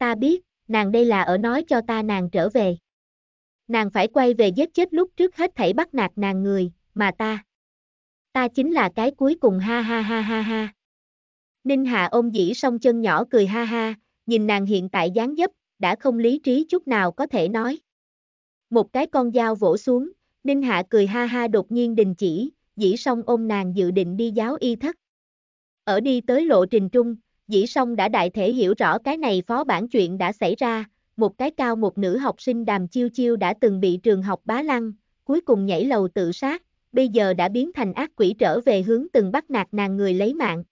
ta biết, nàng đây là ở nói cho ta nàng trở về. Nàng phải quay về giết chết lúc trước hết thảy bắt nạt nàng người, mà ta. Ta chính là cái cuối cùng ha ha ha ha ha. Ninh Hạ ôm dĩ song chân nhỏ cười ha ha, nhìn nàng hiện tại dáng dấp, đã không lý trí chút nào có thể nói. Một cái con dao vỗ xuống, Ninh Hạ cười ha ha đột nhiên đình chỉ, dĩ song ôm nàng dự định đi giáo y thất. Ở đi tới lộ trình trung, Dĩ song đã đại thể hiểu rõ cái này phó bản chuyện đã xảy ra, một cái cao một nữ học sinh đàm chiêu chiêu đã từng bị trường học bá lăng, cuối cùng nhảy lầu tự sát, bây giờ đã biến thành ác quỷ trở về hướng từng bắt nạt nàng người lấy mạng.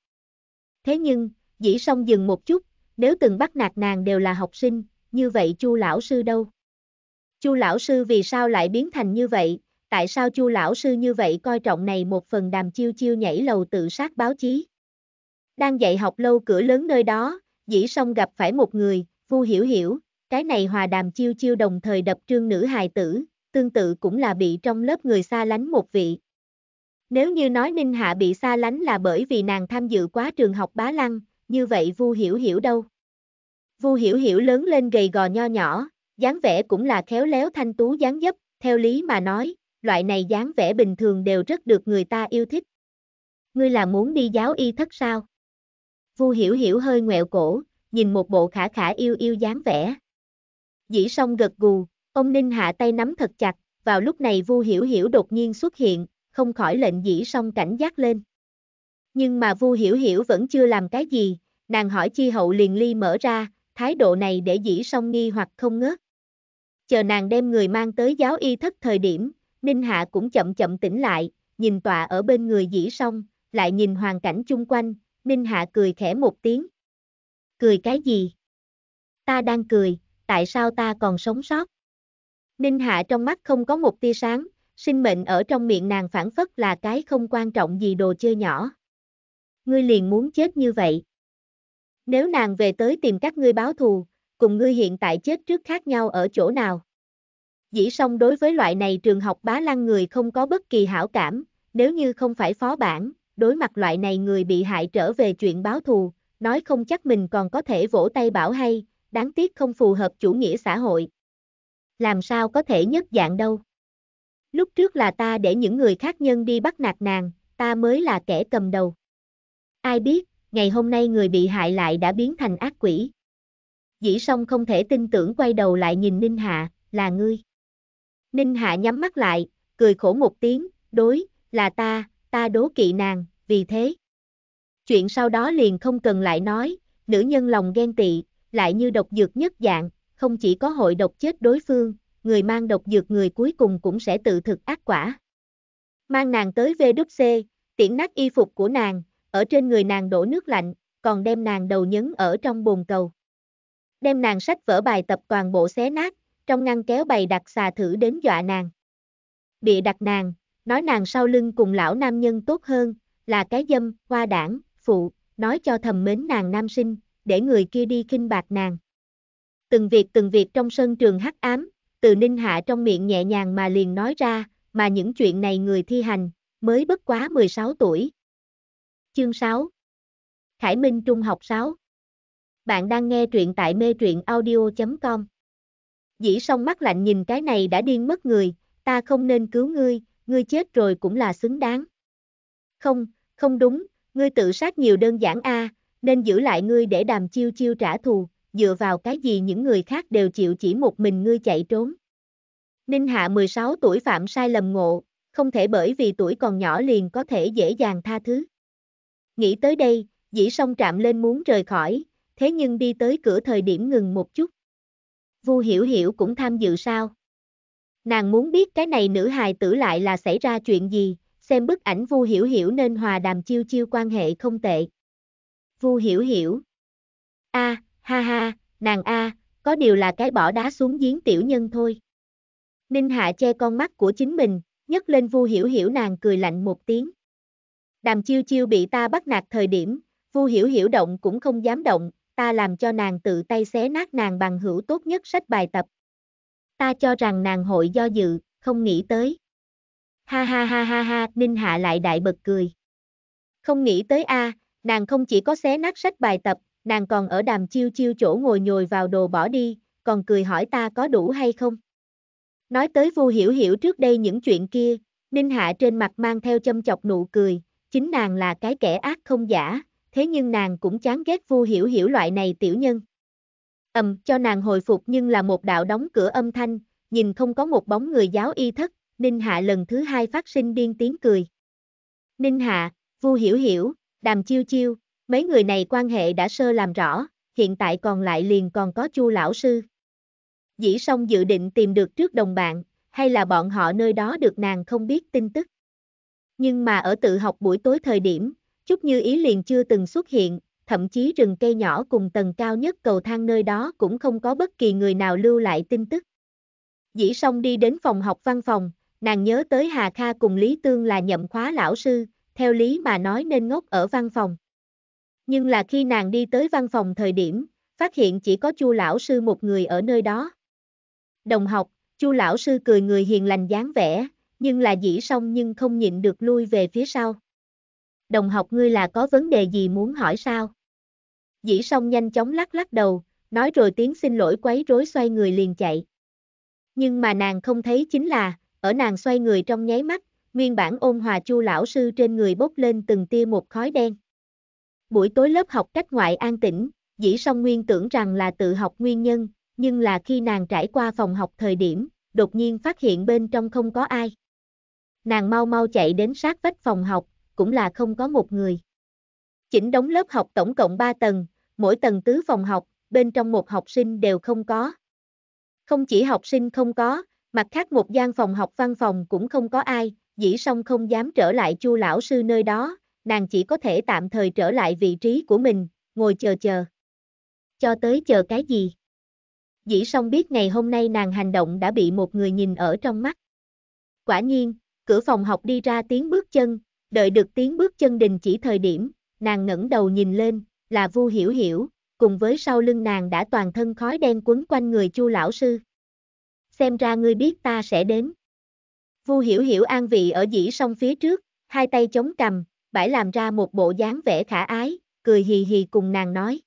Thế nhưng, dĩ song dừng một chút, nếu từng bắt nạt nàng đều là học sinh, như vậy chu lão sư đâu? Chu lão sư vì sao lại biến thành như vậy? Tại sao chu lão sư như vậy coi trọng này một phần đàm chiêu chiêu nhảy lầu tự sát báo chí? Đang dạy học lâu cửa lớn nơi đó, dĩ xong gặp phải một người, Vu Hiểu Hiểu, cái này hòa đàm chiêu chiêu đồng thời đập trương nữ hài tử, tương tự cũng là bị trong lớp người xa lánh một vị. Nếu như nói Ninh Hạ bị xa lánh là bởi vì nàng tham dự quá trường học bá lăng, như vậy Vu Hiểu Hiểu đâu? Vu Hiểu Hiểu lớn lên gầy gò nho nhỏ, dáng vẻ cũng là khéo léo thanh tú dáng dấp, theo lý mà nói, loại này dáng vẻ bình thường đều rất được người ta yêu thích. Ngươi là muốn đi giáo y thất sao? Vu hiểu hiểu hơi ngẹo cổ, nhìn một bộ khả khả yêu yêu dáng vẻ. Dĩ song gật gù, ông Ninh hạ tay nắm thật chặt, vào lúc này Vu hiểu hiểu đột nhiên xuất hiện, không khỏi lệnh dĩ song cảnh giác lên. Nhưng mà Vu hiểu hiểu vẫn chưa làm cái gì, nàng hỏi chi hậu liền ly mở ra, thái độ này để dĩ song nghi hoặc không ngớt. Chờ nàng đem người mang tới giáo y thất thời điểm, Ninh Hạ cũng chậm chậm tỉnh lại, nhìn tọa ở bên người dĩ song, lại nhìn hoàn cảnh chung quanh, Ninh Hạ cười khẽ một tiếng. Cười cái gì? Ta đang cười, tại sao ta còn sống sót? Ninh Hạ trong mắt không có một tia sáng, sinh mệnh ở trong miệng nàng phản phất là cái không quan trọng gì đồ chơi nhỏ. Ngươi liền muốn chết như vậy. Nếu nàng về tới tìm các ngươi báo thù, cùng ngươi hiện tại chết trước khác nhau ở chỗ nào? Dĩ song đối với loại này trường học bá lăng người không có bất kỳ hảo cảm, nếu như không phải phó bản, đối mặt loại này người bị hại trở về chuyện báo thù, nói không chắc mình còn có thể vỗ tay bảo hay, đáng tiếc không phù hợp chủ nghĩa xã hội. Làm sao có thể nhất dạng đâu. Lúc trước là ta để những người khác nhân đi bắt nạt nàng, ta mới là kẻ cầm đầu. Ai biết, ngày hôm nay người bị hại lại đã biến thành ác quỷ. Dĩ song không thể tin tưởng quay đầu lại nhìn Ninh Hạ, là ngươi. Ninh Hạ nhắm mắt lại, cười khổ một tiếng, đối, là ta, ta đố kỵ nàng, vì thế. Chuyện sau đó liền không cần lại nói, nữ nhân lòng ghen tị, lại như độc dược nhất dạng, không chỉ có hội độc chết đối phương, người mang độc dược người cuối cùng cũng sẽ tự thực ác quả. Mang nàng tới VWC, tiễn nát y phục của nàng, ở trên người nàng đổ nước lạnh, còn đem nàng đầu nhấn ở trong bồn cầu. Đem nàng sách vở bài tập toàn bộ xé nát, trong ngăn kéo bày đặt xà thử đến dọa nàng. bị đặt nàng, nói nàng sau lưng cùng lão nam nhân tốt hơn, là cái dâm, hoa đảng, phụ, nói cho thầm mến nàng nam sinh, để người kia đi khinh bạc nàng. Từng việc từng việc trong sân trường hắc ám, từ ninh hạ trong miệng nhẹ nhàng mà liền nói ra, mà những chuyện này người thi hành, mới bất quá 16 tuổi. Chương 6 Khải Minh Trung học 6 Bạn đang nghe truyện tại mê truyện audio.com Dĩ song mắt lạnh nhìn cái này đã điên mất người, ta không nên cứu ngươi, ngươi chết rồi cũng là xứng đáng. Không, không đúng, ngươi tự sát nhiều đơn giản a, nên giữ lại ngươi để đàm chiêu chiêu trả thù, dựa vào cái gì những người khác đều chịu chỉ một mình ngươi chạy trốn. Ninh Hạ 16 tuổi phạm sai lầm ngộ, không thể bởi vì tuổi còn nhỏ liền có thể dễ dàng tha thứ. Nghĩ tới đây, dĩ song trạm lên muốn rời khỏi, thế nhưng đi tới cửa thời điểm ngừng một chút. Vu Hiểu Hiểu cũng tham dự sao? Nàng muốn biết cái này nữ hài tử lại là xảy ra chuyện gì, xem bức ảnh Vu Hiểu Hiểu nên hòa đàm chiêu chiêu quan hệ không tệ. Vu Hiểu Hiểu. A, ha ha, nàng a, có điều là cái bỏ đá xuống giếng tiểu nhân thôi. Ninh Hạ che con mắt của chính mình, nhấc lên Vu Hiểu Hiểu nàng cười lạnh một tiếng. Đàm chiêu chiêu bị ta bắt nạt thời điểm, Vu Hiểu Hiểu động cũng không dám động, ta làm cho nàng tự tay xé nát nàng bằng hữu tốt nhất sách bài tập ta cho rằng nàng hội do dự, không nghĩ tới. Ha ha ha ha ha, Ninh Hạ lại đại bật cười. Không nghĩ tới a, à, nàng không chỉ có xé nát sách bài tập, nàng còn ở đàm chiêu chiêu chỗ ngồi nhồi vào đồ bỏ đi, còn cười hỏi ta có đủ hay không. Nói tới vu hiểu hiểu trước đây những chuyện kia, Ninh Hạ trên mặt mang theo châm chọc nụ cười, chính nàng là cái kẻ ác không giả, thế nhưng nàng cũng chán ghét vu hiểu hiểu loại này tiểu nhân ầm cho nàng hồi phục nhưng là một đạo đóng cửa âm thanh, nhìn không có một bóng người giáo y thất, Ninh Hạ lần thứ hai phát sinh điên tiếng cười. Ninh Hạ, Vu Hiểu Hiểu, Đàm Chiêu Chiêu, mấy người này quan hệ đã sơ làm rõ, hiện tại còn lại liền còn có Chu lão sư. Dĩ song dự định tìm được trước đồng bạn, hay là bọn họ nơi đó được nàng không biết tin tức. Nhưng mà ở tự học buổi tối thời điểm, chút như ý liền chưa từng xuất hiện, thậm chí rừng cây nhỏ cùng tầng cao nhất cầu thang nơi đó cũng không có bất kỳ người nào lưu lại tin tức. Dĩ song đi đến phòng học văn phòng, nàng nhớ tới Hà Kha cùng Lý Tương là nhậm khóa lão sư, theo lý mà nói nên ngốc ở văn phòng. Nhưng là khi nàng đi tới văn phòng thời điểm, phát hiện chỉ có Chu lão sư một người ở nơi đó. Đồng học, Chu lão sư cười người hiền lành dáng vẻ, nhưng là dĩ song nhưng không nhịn được lui về phía sau. Đồng học ngươi là có vấn đề gì muốn hỏi sao? Dĩ song nhanh chóng lắc lắc đầu, nói rồi tiếng xin lỗi quấy rối xoay người liền chạy. Nhưng mà nàng không thấy chính là, ở nàng xoay người trong nháy mắt, nguyên bản ôn hòa chu lão sư trên người bốc lên từng tia một khói đen. Buổi tối lớp học cách ngoại an tĩnh, dĩ song nguyên tưởng rằng là tự học nguyên nhân, nhưng là khi nàng trải qua phòng học thời điểm, đột nhiên phát hiện bên trong không có ai. Nàng mau mau chạy đến sát vách phòng học, cũng là không có một người. Chỉnh đóng lớp học tổng cộng 3 tầng, mỗi tầng tứ phòng học, bên trong một học sinh đều không có. Không chỉ học sinh không có, mặt khác một gian phòng học văn phòng cũng không có ai, dĩ song không dám trở lại chu lão sư nơi đó, nàng chỉ có thể tạm thời trở lại vị trí của mình, ngồi chờ chờ. Cho tới chờ cái gì? Dĩ song biết ngày hôm nay nàng hành động đã bị một người nhìn ở trong mắt. Quả nhiên, cửa phòng học đi ra tiếng bước chân, đợi được tiếng bước chân đình chỉ thời điểm, nàng ngẩng đầu nhìn lên, là Vu Hiểu Hiểu, cùng với sau lưng nàng đã toàn thân khói đen quấn quanh người Chu lão sư. Xem ra ngươi biết ta sẽ đến. Vu Hiểu Hiểu an vị ở dĩ sông phía trước, hai tay chống cầm, bãi làm ra một bộ dáng vẻ khả ái, cười hì hì cùng nàng nói.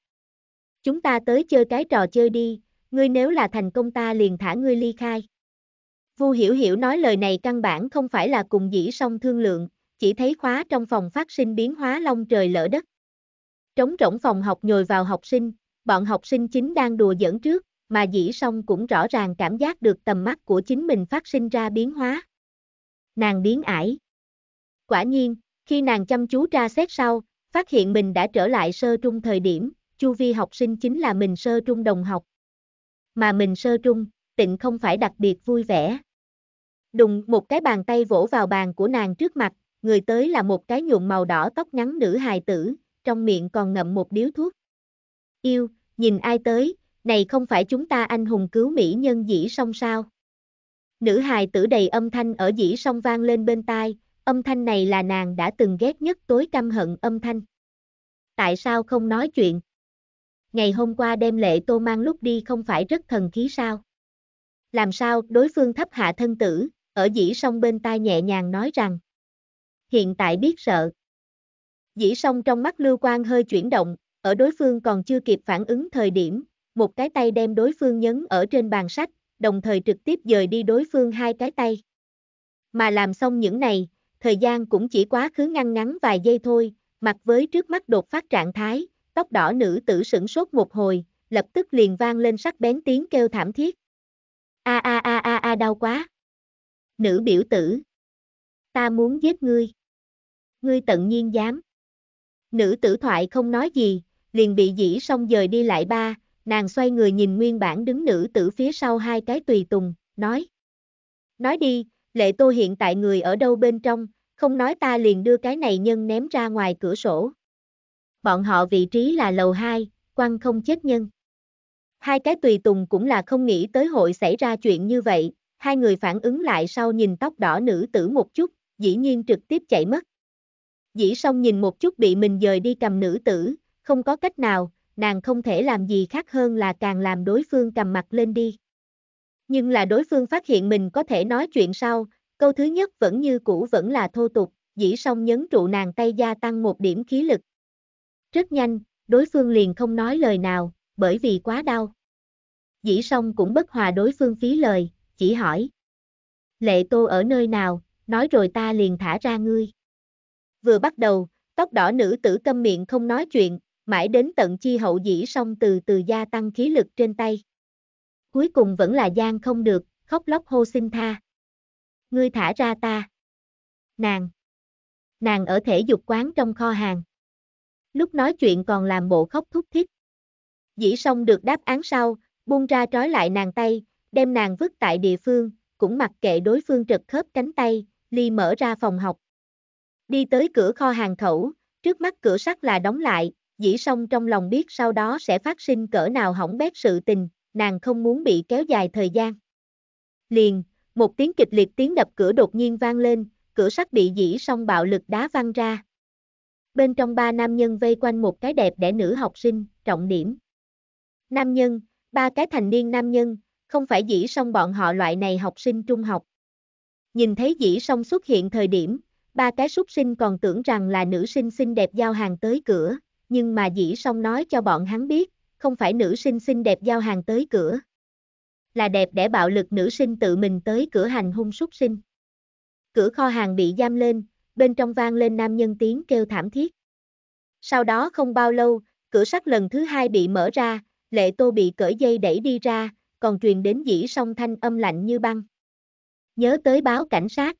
Chúng ta tới chơi cái trò chơi đi, ngươi nếu là thành công ta liền thả ngươi ly khai. Vu Hiểu Hiểu nói lời này căn bản không phải là cùng dĩ song thương lượng, chỉ thấy khóa trong phòng phát sinh biến hóa long trời lỡ đất. Trống rỗng phòng học nhồi vào học sinh, bọn học sinh chính đang đùa giỡn trước, mà dĩ song cũng rõ ràng cảm giác được tầm mắt của chính mình phát sinh ra biến hóa. Nàng biến ải. Quả nhiên, khi nàng chăm chú tra xét sau, phát hiện mình đã trở lại sơ trung thời điểm, chu vi học sinh chính là mình sơ trung đồng học. Mà mình sơ trung, tịnh không phải đặc biệt vui vẻ. Đùng một cái bàn tay vỗ vào bàn của nàng trước mặt, người tới là một cái nhuộm màu đỏ tóc ngắn nữ hài tử, trong miệng còn ngậm một điếu thuốc. Yêu, nhìn ai tới, này không phải chúng ta anh hùng cứu mỹ nhân dĩ song sao. Nữ hài tử đầy âm thanh ở dĩ song vang lên bên tai, âm thanh này là nàng đã từng ghét nhất tối căm hận âm thanh. Tại sao không nói chuyện? Ngày hôm qua đem lệ tô mang lúc đi không phải rất thần khí sao? Làm sao đối phương thấp hạ thân tử, ở dĩ song bên tai nhẹ nhàng nói rằng. Hiện tại biết sợ. Dĩ song trong mắt Lưu Quang hơi chuyển động, ở đối phương còn chưa kịp phản ứng thời điểm, một cái tay đem đối phương nhấn ở trên bàn sách, đồng thời trực tiếp dời đi đối phương hai cái tay. Mà làm xong những này, thời gian cũng chỉ quá khứ ngăn ngắn vài giây thôi, mặc với trước mắt đột phát trạng thái, tóc đỏ nữ tử sửng sốt một hồi, lập tức liền vang lên sắc bén tiếng kêu thảm thiết. A a a a a đau quá. Nữ biểu tử. Ta muốn giết ngươi. Ngươi tận nhiên dám. Nữ tử thoại không nói gì, liền bị dĩ xong dời đi lại ba, nàng xoay người nhìn nguyên bản đứng nữ tử phía sau hai cái tùy tùng, nói. Nói đi, lệ tô hiện tại người ở đâu bên trong, không nói ta liền đưa cái này nhân ném ra ngoài cửa sổ. Bọn họ vị trí là lầu hai, quăng không chết nhân. Hai cái tùy tùng cũng là không nghĩ tới hội xảy ra chuyện như vậy, hai người phản ứng lại sau nhìn tóc đỏ nữ tử một chút, dĩ nhiên trực tiếp chạy mất. Dĩ song nhìn một chút bị mình dời đi cầm nữ tử, không có cách nào, nàng không thể làm gì khác hơn là càng làm đối phương cầm mặt lên đi. Nhưng là đối phương phát hiện mình có thể nói chuyện sau, câu thứ nhất vẫn như cũ vẫn là thô tục, dĩ song nhấn trụ nàng tay gia tăng một điểm khí lực. Rất nhanh, đối phương liền không nói lời nào, bởi vì quá đau. Dĩ song cũng bất hòa đối phương phí lời, chỉ hỏi. Lệ tô ở nơi nào, nói rồi ta liền thả ra ngươi vừa bắt đầu, tóc đỏ nữ tử câm miệng không nói chuyện, mãi đến tận chi hậu dĩ xong từ từ gia tăng khí lực trên tay. Cuối cùng vẫn là gian không được, khóc lóc hô xin tha. Ngươi thả ra ta. Nàng. Nàng ở thể dục quán trong kho hàng. Lúc nói chuyện còn làm bộ khóc thúc thích. Dĩ xong được đáp án sau, buông ra trói lại nàng tay, đem nàng vứt tại địa phương, cũng mặc kệ đối phương trật khớp cánh tay, ly mở ra phòng học đi tới cửa kho hàng khẩu, trước mắt cửa sắt là đóng lại, dĩ song trong lòng biết sau đó sẽ phát sinh cỡ nào hỏng bét sự tình, nàng không muốn bị kéo dài thời gian. Liền, một tiếng kịch liệt tiếng đập cửa đột nhiên vang lên, cửa sắt bị dĩ song bạo lực đá văng ra. Bên trong ba nam nhân vây quanh một cái đẹp đẽ nữ học sinh, trọng điểm. Nam nhân, ba cái thành niên nam nhân, không phải dĩ song bọn họ loại này học sinh trung học. Nhìn thấy dĩ song xuất hiện thời điểm, ba cái súc sinh còn tưởng rằng là nữ sinh xinh đẹp giao hàng tới cửa, nhưng mà dĩ song nói cho bọn hắn biết, không phải nữ sinh xinh đẹp giao hàng tới cửa. Là đẹp để bạo lực nữ sinh tự mình tới cửa hành hung súc sinh. Cửa kho hàng bị giam lên, bên trong vang lên nam nhân tiếng kêu thảm thiết. Sau đó không bao lâu, cửa sắt lần thứ hai bị mở ra, lệ tô bị cởi dây đẩy đi ra, còn truyền đến dĩ song thanh âm lạnh như băng. Nhớ tới báo cảnh sát,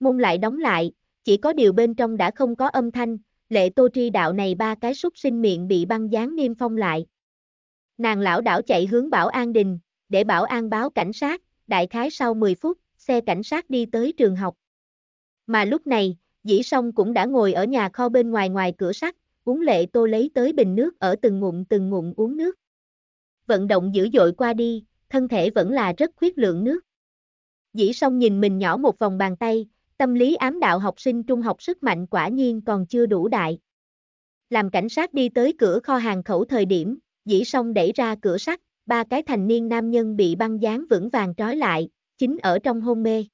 môn lại đóng lại, chỉ có điều bên trong đã không có âm thanh, lệ tô tri đạo này ba cái súc sinh miệng bị băng dán niêm phong lại. Nàng lão đảo chạy hướng bảo an đình, để bảo an báo cảnh sát, đại khái sau 10 phút, xe cảnh sát đi tới trường học. Mà lúc này, dĩ song cũng đã ngồi ở nhà kho bên ngoài ngoài cửa sắt, uống lệ tô lấy tới bình nước ở từng ngụm từng ngụm uống nước. Vận động dữ dội qua đi, thân thể vẫn là rất khuyết lượng nước. Dĩ song nhìn mình nhỏ một vòng bàn tay, tâm lý ám đạo học sinh trung học sức mạnh quả nhiên còn chưa đủ đại. Làm cảnh sát đi tới cửa kho hàng khẩu thời điểm, dĩ song đẩy ra cửa sắt, ba cái thành niên nam nhân bị băng dán vững vàng trói lại, chính ở trong hôn mê.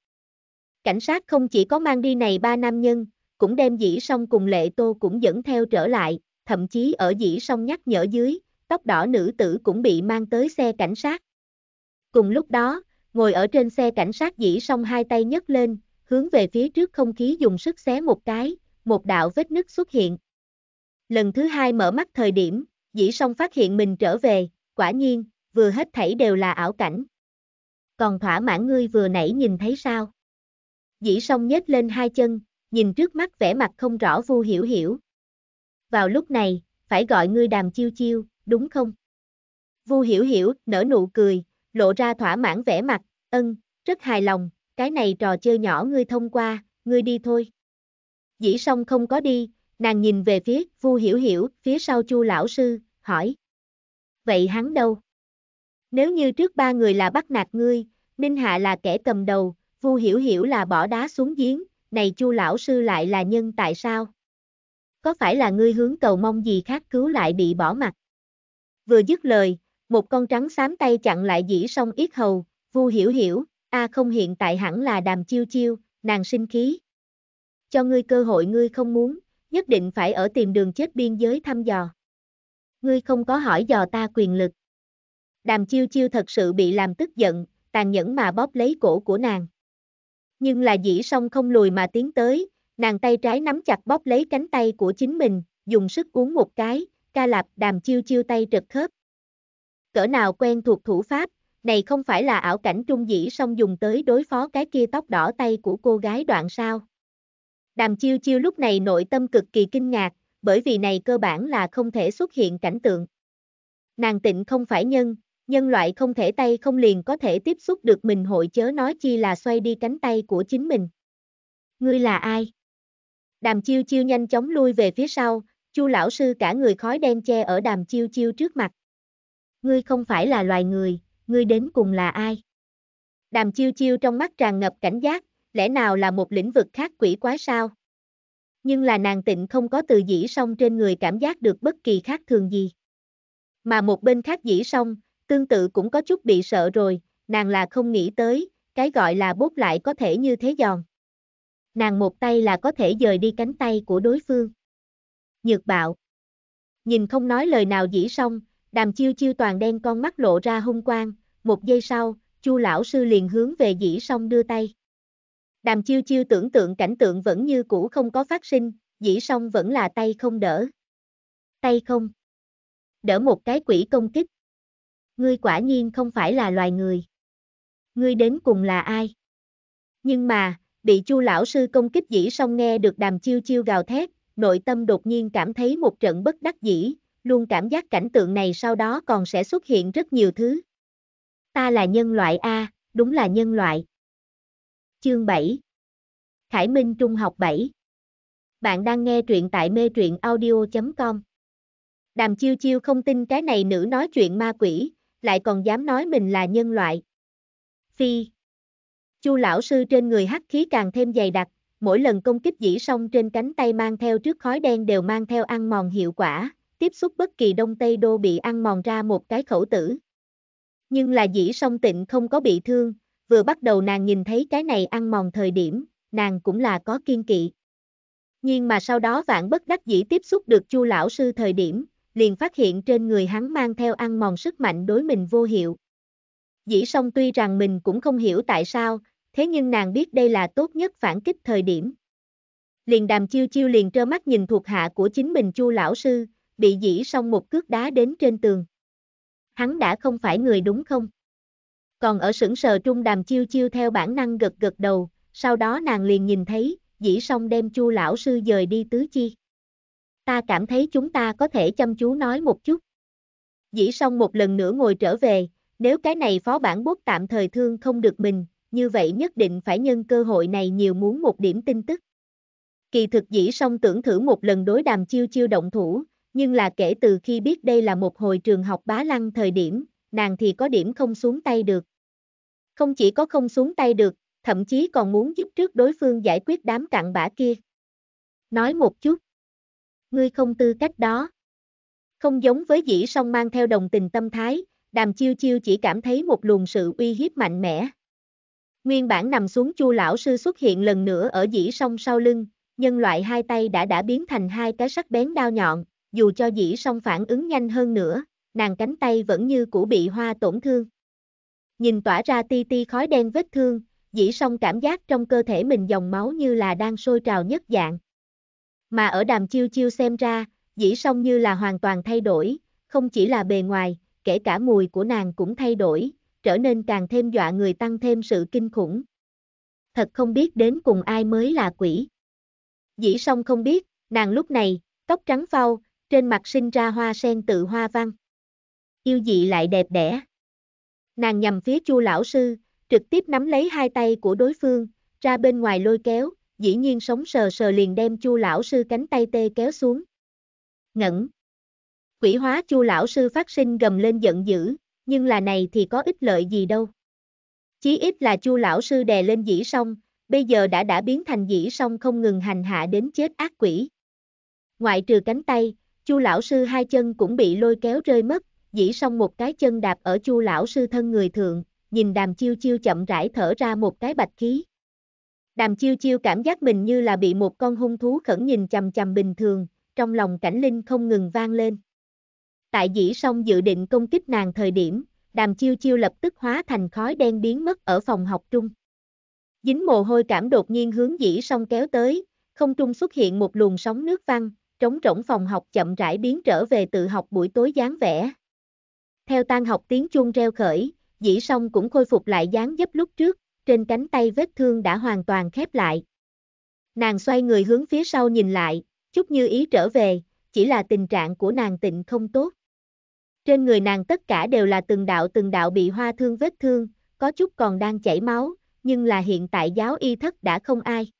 Cảnh sát không chỉ có mang đi này ba nam nhân, cũng đem dĩ song cùng lệ tô cũng dẫn theo trở lại, thậm chí ở dĩ song nhắc nhở dưới, tóc đỏ nữ tử cũng bị mang tới xe cảnh sát. Cùng lúc đó, ngồi ở trên xe cảnh sát dĩ song hai tay nhấc lên, hướng về phía trước không khí dùng sức xé một cái, một đạo vết nứt xuất hiện. Lần thứ hai mở mắt thời điểm, dĩ song phát hiện mình trở về, quả nhiên, vừa hết thảy đều là ảo cảnh. Còn thỏa mãn ngươi vừa nãy nhìn thấy sao? Dĩ song nhếch lên hai chân, nhìn trước mắt vẻ mặt không rõ vu hiểu hiểu. Vào lúc này, phải gọi ngươi đàm chiêu chiêu, đúng không? Vu hiểu hiểu, nở nụ cười, lộ ra thỏa mãn vẻ mặt, ân, rất hài lòng, cái này trò chơi nhỏ ngươi thông qua, ngươi đi thôi. Dĩ song không có đi, nàng nhìn về phía Vu Hiểu Hiểu, phía sau Chu lão sư, hỏi. Vậy hắn đâu? Nếu như trước ba người là bắt nạt ngươi, Ninh Hạ là kẻ cầm đầu, Vu Hiểu Hiểu là bỏ đá xuống giếng, này Chu lão sư lại là nhân tại sao? Có phải là ngươi hướng cầu mong gì khác cứu lại bị bỏ mặt? Vừa dứt lời, một con trắng xám tay chặn lại dĩ song yết hầu, Vu Hiểu Hiểu, A à không hiện tại hẳn là đàm chiêu chiêu, nàng sinh khí. Cho ngươi cơ hội ngươi không muốn, nhất định phải ở tìm đường chết biên giới thăm dò. Ngươi không có hỏi dò ta quyền lực. Đàm chiêu chiêu thật sự bị làm tức giận, tàn nhẫn mà bóp lấy cổ của nàng. Nhưng là dĩ song không lùi mà tiến tới, nàng tay trái nắm chặt bóp lấy cánh tay của chính mình, dùng sức uống một cái, ca lạp đàm chiêu chiêu tay trật khớp. Cỡ nào quen thuộc thủ pháp, này không phải là ảo cảnh trung dĩ song dùng tới đối phó cái kia tóc đỏ tay của cô gái đoạn sao. Đàm chiêu chiêu lúc này nội tâm cực kỳ kinh ngạc, bởi vì này cơ bản là không thể xuất hiện cảnh tượng. Nàng tịnh không phải nhân, nhân loại không thể tay không liền có thể tiếp xúc được mình hội chớ nói chi là xoay đi cánh tay của chính mình. Ngươi là ai? Đàm chiêu chiêu nhanh chóng lui về phía sau, chu lão sư cả người khói đen che ở đàm chiêu chiêu trước mặt. Ngươi không phải là loài người, ngươi đến cùng là ai? Đàm chiêu chiêu trong mắt tràn ngập cảnh giác, lẽ nào là một lĩnh vực khác quỷ quá sao? Nhưng là nàng tịnh không có từ dĩ song trên người cảm giác được bất kỳ khác thường gì. Mà một bên khác dĩ song, tương tự cũng có chút bị sợ rồi, nàng là không nghĩ tới, cái gọi là bốt lại có thể như thế giòn. Nàng một tay là có thể dời đi cánh tay của đối phương. Nhược bạo. Nhìn không nói lời nào dĩ song, đàm chiêu chiêu toàn đen con mắt lộ ra hung quang, một giây sau, Chu lão sư liền hướng về dĩ song đưa tay. Đàm chiêu chiêu tưởng tượng cảnh tượng vẫn như cũ không có phát sinh, dĩ song vẫn là tay không đỡ. Tay không. Đỡ một cái quỷ công kích. Ngươi quả nhiên không phải là loài người. Ngươi đến cùng là ai? Nhưng mà, bị chu lão sư công kích dĩ song nghe được đàm chiêu chiêu gào thét, nội tâm đột nhiên cảm thấy một trận bất đắc dĩ, luôn cảm giác cảnh tượng này sau đó còn sẽ xuất hiện rất nhiều thứ. Ta là nhân loại A, đúng là nhân loại. Chương 7 Khải Minh Trung học 7 Bạn đang nghe truyện tại mê truyện audio.com Đàm chiêu chiêu không tin cái này nữ nói chuyện ma quỷ, lại còn dám nói mình là nhân loại. Phi Chu lão sư trên người hắc khí càng thêm dày đặc, mỗi lần công kích dĩ xong trên cánh tay mang theo trước khói đen đều mang theo ăn mòn hiệu quả, tiếp xúc bất kỳ đông tây đô bị ăn mòn ra một cái khẩu tử. Nhưng là dĩ song tịnh không có bị thương, vừa bắt đầu nàng nhìn thấy cái này ăn mòn thời điểm, nàng cũng là có kiên kỵ. Nhưng mà sau đó vạn bất đắc dĩ tiếp xúc được chu lão sư thời điểm, liền phát hiện trên người hắn mang theo ăn mòn sức mạnh đối mình vô hiệu. Dĩ song tuy rằng mình cũng không hiểu tại sao, thế nhưng nàng biết đây là tốt nhất phản kích thời điểm. Liền đàm chiêu chiêu liền trơ mắt nhìn thuộc hạ của chính mình chu lão sư, bị dĩ song một cước đá đến trên tường hắn đã không phải người đúng không? Còn ở sững sờ trung đàm chiêu chiêu theo bản năng gật gật đầu, sau đó nàng liền nhìn thấy, dĩ song đem chu lão sư dời đi tứ chi. Ta cảm thấy chúng ta có thể chăm chú nói một chút. Dĩ song một lần nữa ngồi trở về, nếu cái này phó bản bút tạm thời thương không được mình, như vậy nhất định phải nhân cơ hội này nhiều muốn một điểm tin tức. Kỳ thực dĩ song tưởng thử một lần đối đàm chiêu chiêu động thủ, nhưng là kể từ khi biết đây là một hồi trường học bá lăng thời điểm, nàng thì có điểm không xuống tay được. Không chỉ có không xuống tay được, thậm chí còn muốn giúp trước đối phương giải quyết đám cặn bã kia. Nói một chút. Ngươi không tư cách đó. Không giống với dĩ song mang theo đồng tình tâm thái, đàm chiêu chiêu chỉ cảm thấy một luồng sự uy hiếp mạnh mẽ. Nguyên bản nằm xuống chu lão sư xuất hiện lần nữa ở dĩ song sau lưng, nhân loại hai tay đã đã biến thành hai cái sắc bén đao nhọn, dù cho dĩ song phản ứng nhanh hơn nữa, nàng cánh tay vẫn như cũ bị hoa tổn thương. Nhìn tỏa ra ti ti khói đen vết thương, dĩ song cảm giác trong cơ thể mình dòng máu như là đang sôi trào nhất dạng. Mà ở đàm chiêu chiêu xem ra, dĩ song như là hoàn toàn thay đổi, không chỉ là bề ngoài, kể cả mùi của nàng cũng thay đổi, trở nên càng thêm dọa người tăng thêm sự kinh khủng. Thật không biết đến cùng ai mới là quỷ. Dĩ song không biết, nàng lúc này, tóc trắng phau, trên mặt sinh ra hoa sen tự hoa văn. Yêu dị lại đẹp đẽ. Nàng nhằm phía Chu lão sư, trực tiếp nắm lấy hai tay của đối phương, ra bên ngoài lôi kéo, dĩ nhiên sống sờ sờ liền đem Chu lão sư cánh tay tê kéo xuống. Ngẩn. Quỷ hóa Chu lão sư phát sinh gầm lên giận dữ, nhưng là này thì có ích lợi gì đâu. Chí ít là Chu lão sư đè lên dĩ song, bây giờ đã đã biến thành dĩ song không ngừng hành hạ đến chết ác quỷ. Ngoại trừ cánh tay, Chu lão sư hai chân cũng bị lôi kéo rơi mất, dĩ xong một cái chân đạp ở chu lão sư thân người thượng, nhìn đàm chiêu chiêu chậm rãi thở ra một cái bạch khí. Đàm chiêu chiêu cảm giác mình như là bị một con hung thú khẩn nhìn chầm chầm bình thường, trong lòng cảnh linh không ngừng vang lên. Tại dĩ song dự định công kích nàng thời điểm, đàm chiêu chiêu lập tức hóa thành khói đen biến mất ở phòng học trung. Dính mồ hôi cảm đột nhiên hướng dĩ song kéo tới, không trung xuất hiện một luồng sóng nước văng, trống rỗng phòng học chậm rãi biến trở về tự học buổi tối dáng vẻ. Theo tan học tiếng chuông reo khởi, dĩ song cũng khôi phục lại dáng dấp lúc trước, trên cánh tay vết thương đã hoàn toàn khép lại. Nàng xoay người hướng phía sau nhìn lại, chút như ý trở về, chỉ là tình trạng của nàng tịnh không tốt. Trên người nàng tất cả đều là từng đạo từng đạo bị hoa thương vết thương, có chút còn đang chảy máu, nhưng là hiện tại giáo y thất đã không ai.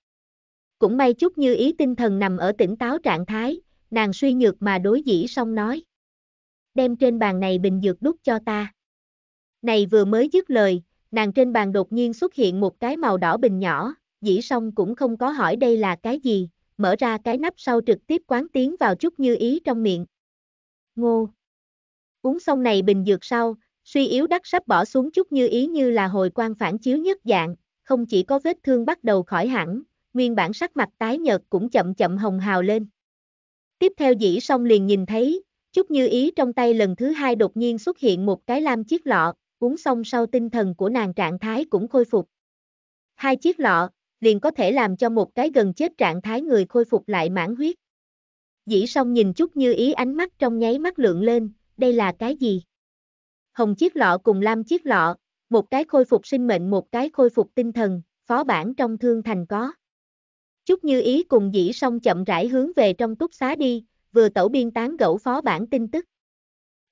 Cũng may chút như ý tinh thần nằm ở tỉnh táo trạng thái, nàng suy nhược mà đối dĩ xong nói. Đem trên bàn này bình dược đút cho ta. Này vừa mới dứt lời, nàng trên bàn đột nhiên xuất hiện một cái màu đỏ bình nhỏ, dĩ xong cũng không có hỏi đây là cái gì, mở ra cái nắp sau trực tiếp quán tiếng vào chút như ý trong miệng. Ngô. Uống xong này bình dược sau, suy yếu đắc sắp bỏ xuống chút như ý như là hồi quan phản chiếu nhất dạng, không chỉ có vết thương bắt đầu khỏi hẳn, nguyên bản sắc mặt tái nhợt cũng chậm chậm hồng hào lên. Tiếp theo dĩ song liền nhìn thấy, chút như ý trong tay lần thứ hai đột nhiên xuất hiện một cái lam chiếc lọ, uống xong sau tinh thần của nàng trạng thái cũng khôi phục. Hai chiếc lọ, liền có thể làm cho một cái gần chết trạng thái người khôi phục lại mãn huyết. Dĩ song nhìn chút như ý ánh mắt trong nháy mắt lượng lên, đây là cái gì? Hồng chiếc lọ cùng lam chiếc lọ, một cái khôi phục sinh mệnh một cái khôi phục tinh thần, phó bản trong thương thành có. Chút như ý cùng dĩ song chậm rãi hướng về trong túc xá đi, vừa tẩu biên tán gẫu phó bản tin tức.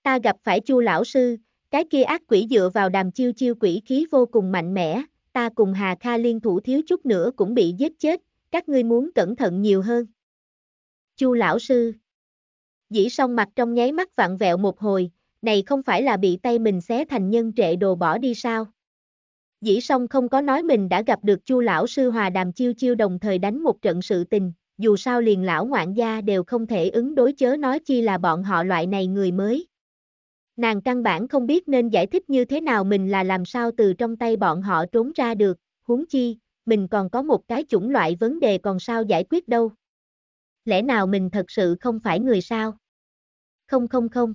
Ta gặp phải chu lão sư, cái kia ác quỷ dựa vào đàm chiêu chiêu quỷ khí vô cùng mạnh mẽ, ta cùng Hà Kha liên thủ thiếu chút nữa cũng bị giết chết, các ngươi muốn cẩn thận nhiều hơn. Chu lão sư Dĩ song mặt trong nháy mắt vặn vẹo một hồi, này không phải là bị tay mình xé thành nhân trệ đồ bỏ đi sao? Dĩ song không có nói mình đã gặp được chu lão sư hòa đàm chiêu chiêu đồng thời đánh một trận sự tình, dù sao liền lão ngoạn gia đều không thể ứng đối chớ nói chi là bọn họ loại này người mới. Nàng căn bản không biết nên giải thích như thế nào mình là làm sao từ trong tay bọn họ trốn ra được, huống chi, mình còn có một cái chủng loại vấn đề còn sao giải quyết đâu. Lẽ nào mình thật sự không phải người sao? Không không không.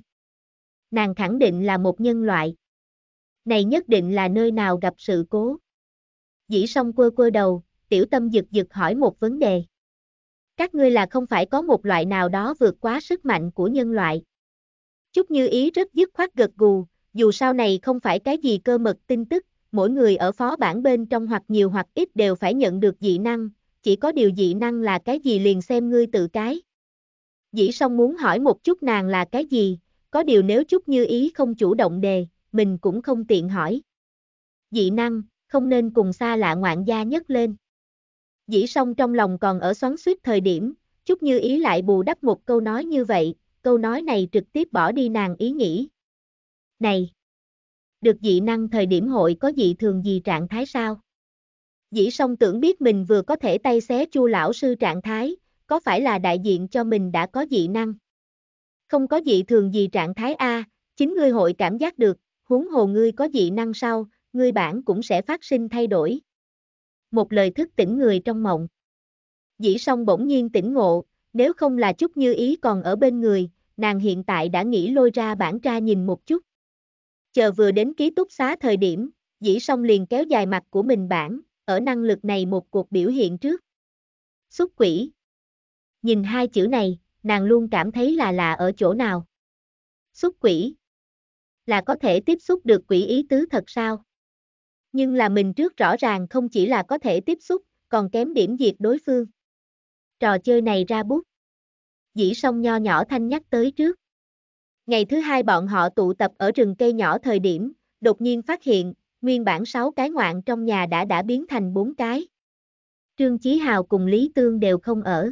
Nàng khẳng định là một nhân loại. Này nhất định là nơi nào gặp sự cố. Dĩ song quơ quơ đầu, tiểu tâm giật giật hỏi một vấn đề. Các ngươi là không phải có một loại nào đó vượt quá sức mạnh của nhân loại. Chúc như ý rất dứt khoát gật gù, dù sau này không phải cái gì cơ mật tin tức, mỗi người ở phó bản bên trong hoặc nhiều hoặc ít đều phải nhận được dị năng, chỉ có điều dị năng là cái gì liền xem ngươi tự cái. Dĩ song muốn hỏi một chút nàng là cái gì, có điều nếu chút như ý không chủ động đề, mình cũng không tiện hỏi. Dị năng, không nên cùng xa lạ ngoạn gia nhất lên. Dĩ song trong lòng còn ở xoắn suýt thời điểm, chút như ý lại bù đắp một câu nói như vậy, câu nói này trực tiếp bỏ đi nàng ý nghĩ. Này! Được dị năng thời điểm hội có dị thường gì trạng thái sao? Dĩ song tưởng biết mình vừa có thể tay xé chu lão sư trạng thái, có phải là đại diện cho mình đã có dị năng? Không có dị thường gì trạng thái A, chính ngươi hội cảm giác được, huống hồ ngươi có dị năng sau, ngươi bản cũng sẽ phát sinh thay đổi. Một lời thức tỉnh người trong mộng. Dĩ song bỗng nhiên tỉnh ngộ, nếu không là chút như ý còn ở bên người, nàng hiện tại đã nghĩ lôi ra bản tra nhìn một chút. Chờ vừa đến ký túc xá thời điểm, dĩ song liền kéo dài mặt của mình bản, ở năng lực này một cuộc biểu hiện trước. Xúc quỷ. Nhìn hai chữ này, nàng luôn cảm thấy là lạ ở chỗ nào. Xúc quỷ là có thể tiếp xúc được quỷ ý tứ thật sao? Nhưng là mình trước rõ ràng không chỉ là có thể tiếp xúc, còn kém điểm diệt đối phương. Trò chơi này ra bút. Dĩ song nho nhỏ thanh nhắc tới trước. Ngày thứ hai bọn họ tụ tập ở rừng cây nhỏ thời điểm, đột nhiên phát hiện, nguyên bản 6 cái ngoạn trong nhà đã đã biến thành 4 cái. Trương Chí Hào cùng Lý Tương đều không ở.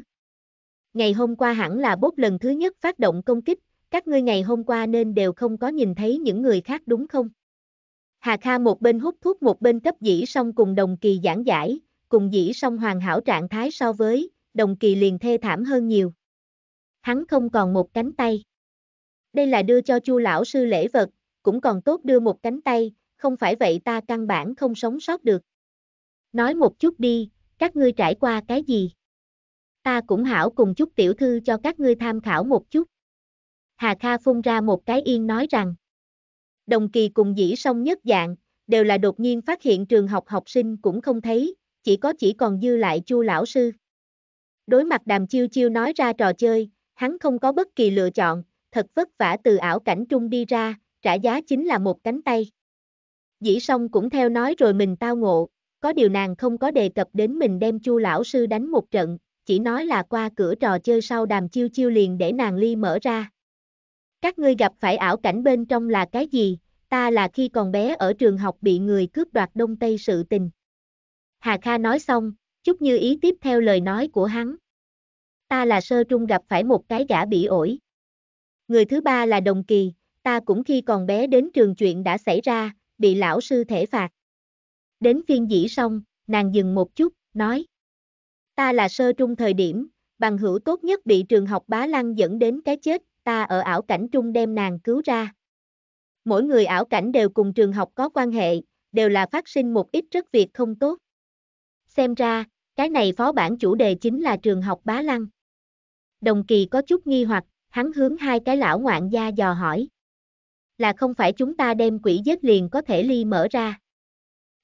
Ngày hôm qua hẳn là bốt lần thứ nhất phát động công kích, các ngươi ngày hôm qua nên đều không có nhìn thấy những người khác đúng không? Hà Kha một bên hút thuốc một bên cấp dĩ song cùng đồng kỳ giảng giải, cùng dĩ song hoàn hảo trạng thái so với, đồng kỳ liền thê thảm hơn nhiều. Hắn không còn một cánh tay. Đây là đưa cho chu lão sư lễ vật, cũng còn tốt đưa một cánh tay, không phải vậy ta căn bản không sống sót được. Nói một chút đi, các ngươi trải qua cái gì? Ta cũng hảo cùng chút tiểu thư cho các ngươi tham khảo một chút. Hà Kha phun ra một cái yên nói rằng. Đồng kỳ cùng dĩ song nhất dạng, đều là đột nhiên phát hiện trường học học sinh cũng không thấy, chỉ có chỉ còn dư lại chu lão sư. Đối mặt đàm chiêu chiêu nói ra trò chơi, hắn không có bất kỳ lựa chọn, thật vất vả từ ảo cảnh trung đi ra, trả giá chính là một cánh tay. Dĩ song cũng theo nói rồi mình tao ngộ, có điều nàng không có đề cập đến mình đem chu lão sư đánh một trận, chỉ nói là qua cửa trò chơi sau đàm chiêu chiêu liền để nàng ly mở ra. Các ngươi gặp phải ảo cảnh bên trong là cái gì? Ta là khi còn bé ở trường học bị người cướp đoạt đông tây sự tình. Hà Kha nói xong, chút như ý tiếp theo lời nói của hắn. Ta là sơ trung gặp phải một cái gã bị ổi. Người thứ ba là đồng kỳ, ta cũng khi còn bé đến trường chuyện đã xảy ra, bị lão sư thể phạt. Đến phiên dĩ xong, nàng dừng một chút, nói. Ta là sơ trung thời điểm, bằng hữu tốt nhất bị trường học bá lăng dẫn đến cái chết, ta ở ảo cảnh trung đem nàng cứu ra. Mỗi người ảo cảnh đều cùng trường học có quan hệ, đều là phát sinh một ít rất việc không tốt. Xem ra, cái này phó bản chủ đề chính là trường học bá lăng. Đồng kỳ có chút nghi hoặc, hắn hướng hai cái lão ngoạn gia dò hỏi. Là không phải chúng ta đem quỷ giết liền có thể ly mở ra.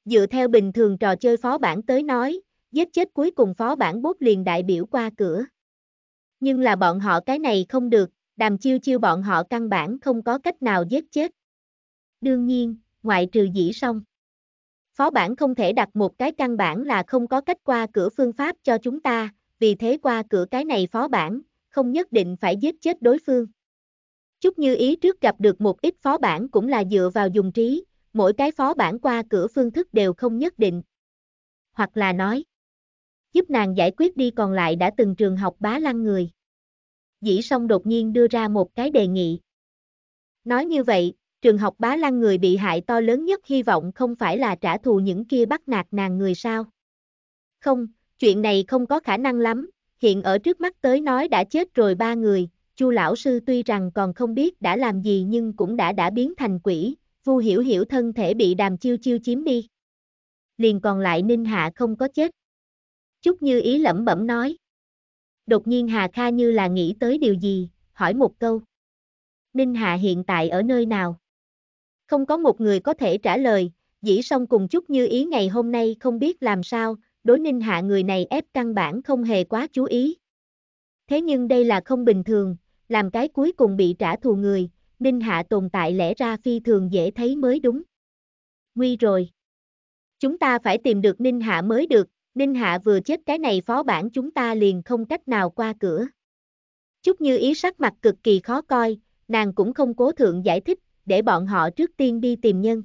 Dựa theo bình thường trò chơi phó bản tới nói, giết chết cuối cùng phó bản bốt liền đại biểu qua cửa. Nhưng là bọn họ cái này không được, đàm chiêu chiêu bọn họ căn bản không có cách nào giết chết. Đương nhiên, ngoại trừ dĩ xong. Phó bản không thể đặt một cái căn bản là không có cách qua cửa phương pháp cho chúng ta, vì thế qua cửa cái này phó bản, không nhất định phải giết chết đối phương. Chút như ý trước gặp được một ít phó bản cũng là dựa vào dùng trí, mỗi cái phó bản qua cửa phương thức đều không nhất định. Hoặc là nói, giúp nàng giải quyết đi còn lại đã từng trường học bá lăng người. Dĩ Song đột nhiên đưa ra một cái đề nghị. Nói như vậy, trường học bá lăng người bị hại to lớn nhất hy vọng không phải là trả thù những kia bắt nạt nàng người sao. Không, chuyện này không có khả năng lắm, hiện ở trước mắt tới nói đã chết rồi ba người, Chu lão sư tuy rằng còn không biết đã làm gì nhưng cũng đã đã biến thành quỷ, Vu Hiểu Hiểu thân thể bị Đàm Chiêu Chiêu chiếm đi. Liền còn lại Ninh Hạ không có chết. Chúc Như ý lẩm bẩm nói. Đột nhiên Hà Kha như là nghĩ tới điều gì, hỏi một câu. Ninh Hạ hiện tại ở nơi nào? Không có một người có thể trả lời, dĩ song cùng chút như ý ngày hôm nay không biết làm sao, đối Ninh Hạ người này ép căn bản không hề quá chú ý. Thế nhưng đây là không bình thường, làm cái cuối cùng bị trả thù người, Ninh Hạ tồn tại lẽ ra phi thường dễ thấy mới đúng. Nguy rồi. Chúng ta phải tìm được Ninh Hạ mới được, Ninh Hạ vừa chết cái này phó bản chúng ta liền không cách nào qua cửa. Chúc như ý sắc mặt cực kỳ khó coi, nàng cũng không cố thượng giải thích, để bọn họ trước tiên đi tìm nhân.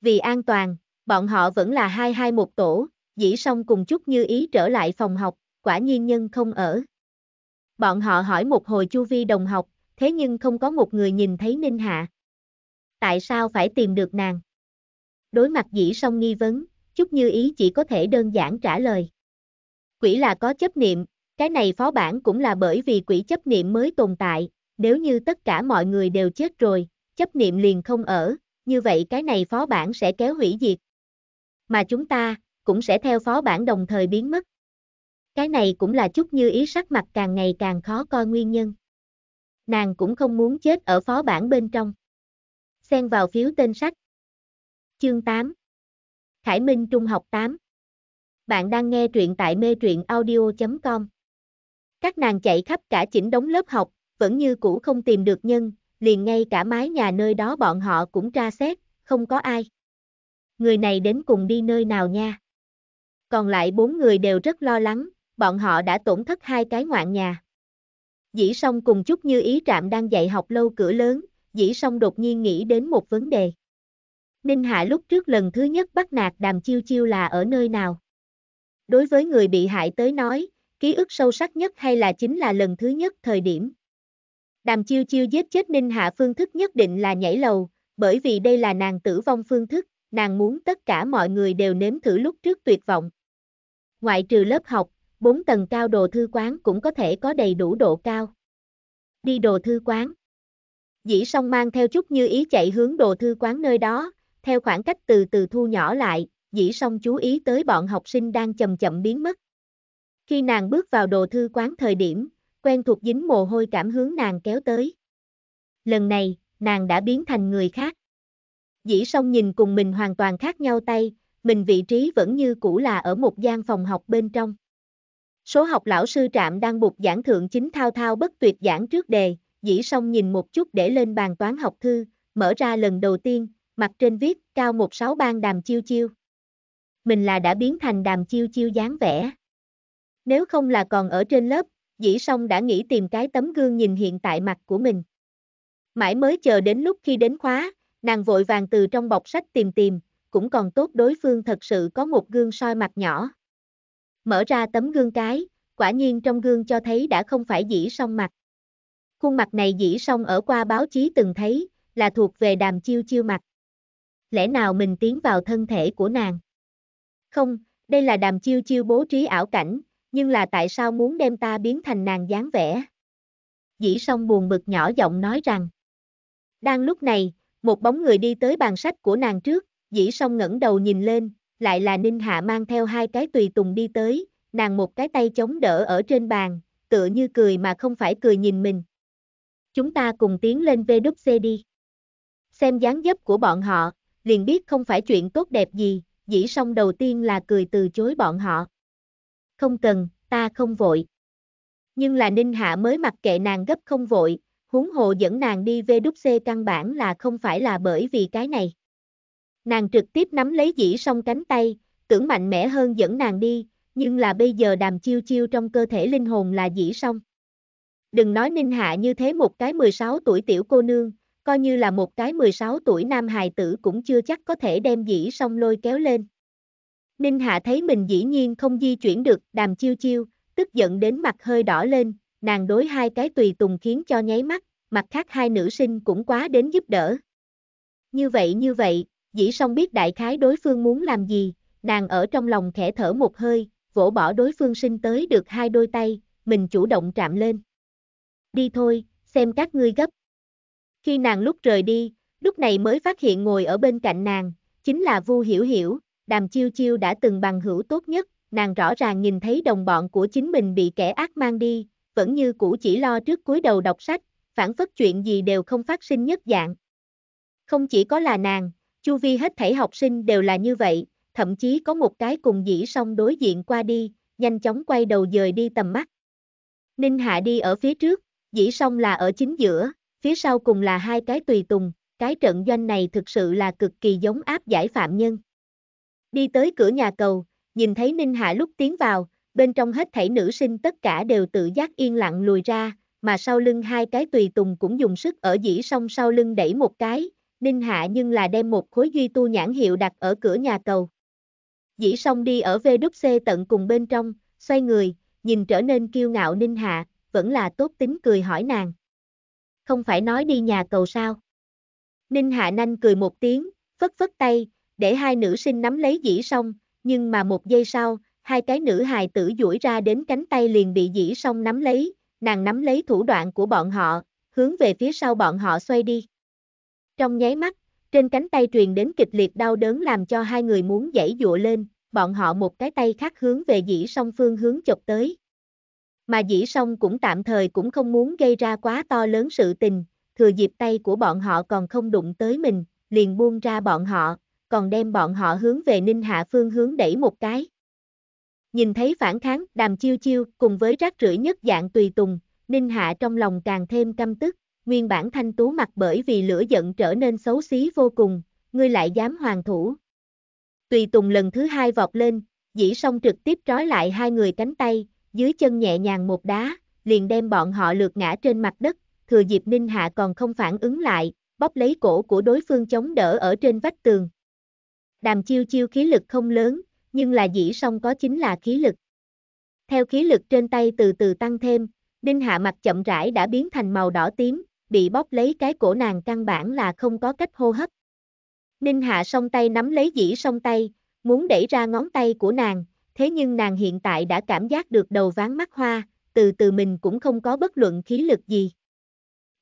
Vì an toàn, bọn họ vẫn là hai hai một tổ, dĩ song cùng Chúc như ý trở lại phòng học, quả nhiên nhân không ở. Bọn họ hỏi một hồi chu vi đồng học, thế nhưng không có một người nhìn thấy Ninh Hạ. Tại sao phải tìm được nàng? Đối mặt dĩ song nghi vấn, chút như ý chỉ có thể đơn giản trả lời. Quỷ là có chấp niệm, cái này phó bản cũng là bởi vì quỷ chấp niệm mới tồn tại, nếu như tất cả mọi người đều chết rồi, chấp niệm liền không ở, như vậy cái này phó bản sẽ kéo hủy diệt. Mà chúng ta, cũng sẽ theo phó bản đồng thời biến mất. Cái này cũng là chút như ý sắc mặt càng ngày càng khó coi nguyên nhân. Nàng cũng không muốn chết ở phó bản bên trong. Xen vào phiếu tên sách. Chương 8 Khải Minh Trung học 8 Bạn đang nghe truyện tại mê truyện audio.com Các nàng chạy khắp cả chỉnh đống lớp học, vẫn như cũ không tìm được nhân, liền ngay cả mái nhà nơi đó bọn họ cũng tra xét, không có ai. Người này đến cùng đi nơi nào nha? Còn lại bốn người đều rất lo lắng, bọn họ đã tổn thất hai cái ngoạn nhà. Dĩ song cùng chút như ý trạm đang dạy học lâu cửa lớn, dĩ song đột nhiên nghĩ đến một vấn đề. Ninh Hạ lúc trước lần thứ nhất bắt nạt đàm chiêu chiêu là ở nơi nào? Đối với người bị hại tới nói, ký ức sâu sắc nhất hay là chính là lần thứ nhất thời điểm. Đàm chiêu chiêu giết chết Ninh Hạ phương thức nhất định là nhảy lầu, bởi vì đây là nàng tử vong phương thức, nàng muốn tất cả mọi người đều nếm thử lúc trước tuyệt vọng. Ngoại trừ lớp học, bốn tầng cao đồ thư quán cũng có thể có đầy đủ độ cao. Đi đồ thư quán. Dĩ song mang theo chút như ý chạy hướng đồ thư quán nơi đó, theo khoảng cách từ từ thu nhỏ lại, dĩ song chú ý tới bọn học sinh đang chậm chậm biến mất. Khi nàng bước vào đồ thư quán thời điểm, quen thuộc dính mồ hôi cảm hướng nàng kéo tới. Lần này, nàng đã biến thành người khác. Dĩ song nhìn cùng mình hoàn toàn khác nhau tay, mình vị trí vẫn như cũ là ở một gian phòng học bên trong. Số học lão sư trạm đang buộc giảng thượng chính thao thao bất tuyệt giảng trước đề, dĩ song nhìn một chút để lên bàn toán học thư, mở ra lần đầu tiên, mặt trên viết cao một sáu ban đàm chiêu chiêu. Mình là đã biến thành đàm chiêu chiêu dáng vẻ. Nếu không là còn ở trên lớp, dĩ song đã nghĩ tìm cái tấm gương nhìn hiện tại mặt của mình. Mãi mới chờ đến lúc khi đến khóa, nàng vội vàng từ trong bọc sách tìm tìm, cũng còn tốt đối phương thật sự có một gương soi mặt nhỏ. Mở ra tấm gương cái, quả nhiên trong gương cho thấy đã không phải dĩ song mặt. Khuôn mặt này dĩ song ở qua báo chí từng thấy, là thuộc về đàm chiêu chiêu mặt lẽ nào mình tiến vào thân thể của nàng? Không, đây là đàm chiêu chiêu bố trí ảo cảnh, nhưng là tại sao muốn đem ta biến thành nàng dáng vẻ? Dĩ song buồn bực nhỏ giọng nói rằng. Đang lúc này, một bóng người đi tới bàn sách của nàng trước, dĩ song ngẩng đầu nhìn lên, lại là Ninh Hạ mang theo hai cái tùy tùng đi tới, nàng một cái tay chống đỡ ở trên bàn, tựa như cười mà không phải cười nhìn mình. Chúng ta cùng tiến lên VWC đi. Xem dáng dấp của bọn họ, liền biết không phải chuyện tốt đẹp gì, dĩ song đầu tiên là cười từ chối bọn họ. Không cần, ta không vội. Nhưng là Ninh Hạ mới mặc kệ nàng gấp không vội, huống hồ dẫn nàng đi về đúc xe căn bản là không phải là bởi vì cái này. Nàng trực tiếp nắm lấy dĩ song cánh tay, tưởng mạnh mẽ hơn dẫn nàng đi, nhưng là bây giờ đàm chiêu chiêu trong cơ thể linh hồn là dĩ song. Đừng nói Ninh Hạ như thế một cái 16 tuổi tiểu cô nương, coi như là một cái 16 tuổi nam hài tử cũng chưa chắc có thể đem dĩ song lôi kéo lên. Ninh Hạ thấy mình dĩ nhiên không di chuyển được, đàm chiêu chiêu, tức giận đến mặt hơi đỏ lên, nàng đối hai cái tùy tùng khiến cho nháy mắt, mặt khác hai nữ sinh cũng quá đến giúp đỡ. Như vậy như vậy, dĩ song biết đại khái đối phương muốn làm gì, nàng ở trong lòng khẽ thở một hơi, vỗ bỏ đối phương sinh tới được hai đôi tay, mình chủ động chạm lên. Đi thôi, xem các ngươi gấp. Khi nàng lúc rời đi, lúc này mới phát hiện ngồi ở bên cạnh nàng, chính là Vu Hiểu Hiểu, Đàm Chiêu Chiêu đã từng bằng hữu tốt nhất, nàng rõ ràng nhìn thấy đồng bọn của chính mình bị kẻ ác mang đi, vẫn như cũ chỉ lo trước cúi đầu đọc sách, phản phất chuyện gì đều không phát sinh nhất dạng. Không chỉ có là nàng, chu vi hết thảy học sinh đều là như vậy, thậm chí có một cái cùng dĩ song đối diện qua đi, nhanh chóng quay đầu dời đi tầm mắt. Ninh Hạ đi ở phía trước, dĩ song là ở chính giữa, phía sau cùng là hai cái tùy tùng, cái trận doanh này thực sự là cực kỳ giống áp giải phạm nhân. Đi tới cửa nhà cầu, nhìn thấy Ninh Hạ lúc tiến vào, bên trong hết thảy nữ sinh tất cả đều tự giác yên lặng lùi ra, mà sau lưng hai cái tùy tùng cũng dùng sức ở dĩ song sau lưng đẩy một cái, Ninh Hạ nhưng là đem một khối duy tu nhãn hiệu đặt ở cửa nhà cầu. Dĩ song đi ở VWC tận cùng bên trong, xoay người, nhìn trở nên kiêu ngạo Ninh Hạ, vẫn là tốt tính cười hỏi nàng không phải nói đi nhà cầu sao. Ninh Hạ Nanh cười một tiếng, phất phất tay, để hai nữ sinh nắm lấy dĩ song, nhưng mà một giây sau, hai cái nữ hài tử duỗi ra đến cánh tay liền bị dĩ song nắm lấy, nàng nắm lấy thủ đoạn của bọn họ, hướng về phía sau bọn họ xoay đi. Trong nháy mắt, trên cánh tay truyền đến kịch liệt đau đớn làm cho hai người muốn dãy dụa lên, bọn họ một cái tay khác hướng về dĩ song phương hướng chọc tới, mà dĩ song cũng tạm thời cũng không muốn gây ra quá to lớn sự tình, thừa dịp tay của bọn họ còn không đụng tới mình, liền buông ra bọn họ, còn đem bọn họ hướng về Ninh Hạ phương hướng đẩy một cái. Nhìn thấy phản kháng, đàm chiêu chiêu, cùng với rác rưởi nhất dạng tùy tùng, Ninh Hạ trong lòng càng thêm căm tức, nguyên bản thanh tú mặt bởi vì lửa giận trở nên xấu xí vô cùng, ngươi lại dám hoàng thủ. Tùy tùng lần thứ hai vọt lên, dĩ song trực tiếp trói lại hai người cánh tay, dưới chân nhẹ nhàng một đá, liền đem bọn họ lượt ngã trên mặt đất, thừa dịp Ninh Hạ còn không phản ứng lại, bóp lấy cổ của đối phương chống đỡ ở trên vách tường. Đàm chiêu chiêu khí lực không lớn, nhưng là dĩ song có chính là khí lực. Theo khí lực trên tay từ từ tăng thêm, Ninh Hạ mặt chậm rãi đã biến thành màu đỏ tím, bị bóp lấy cái cổ nàng căn bản là không có cách hô hấp. Ninh Hạ song tay nắm lấy dĩ song tay, muốn đẩy ra ngón tay của nàng, thế nhưng nàng hiện tại đã cảm giác được đầu ván mắt hoa, từ từ mình cũng không có bất luận khí lực gì.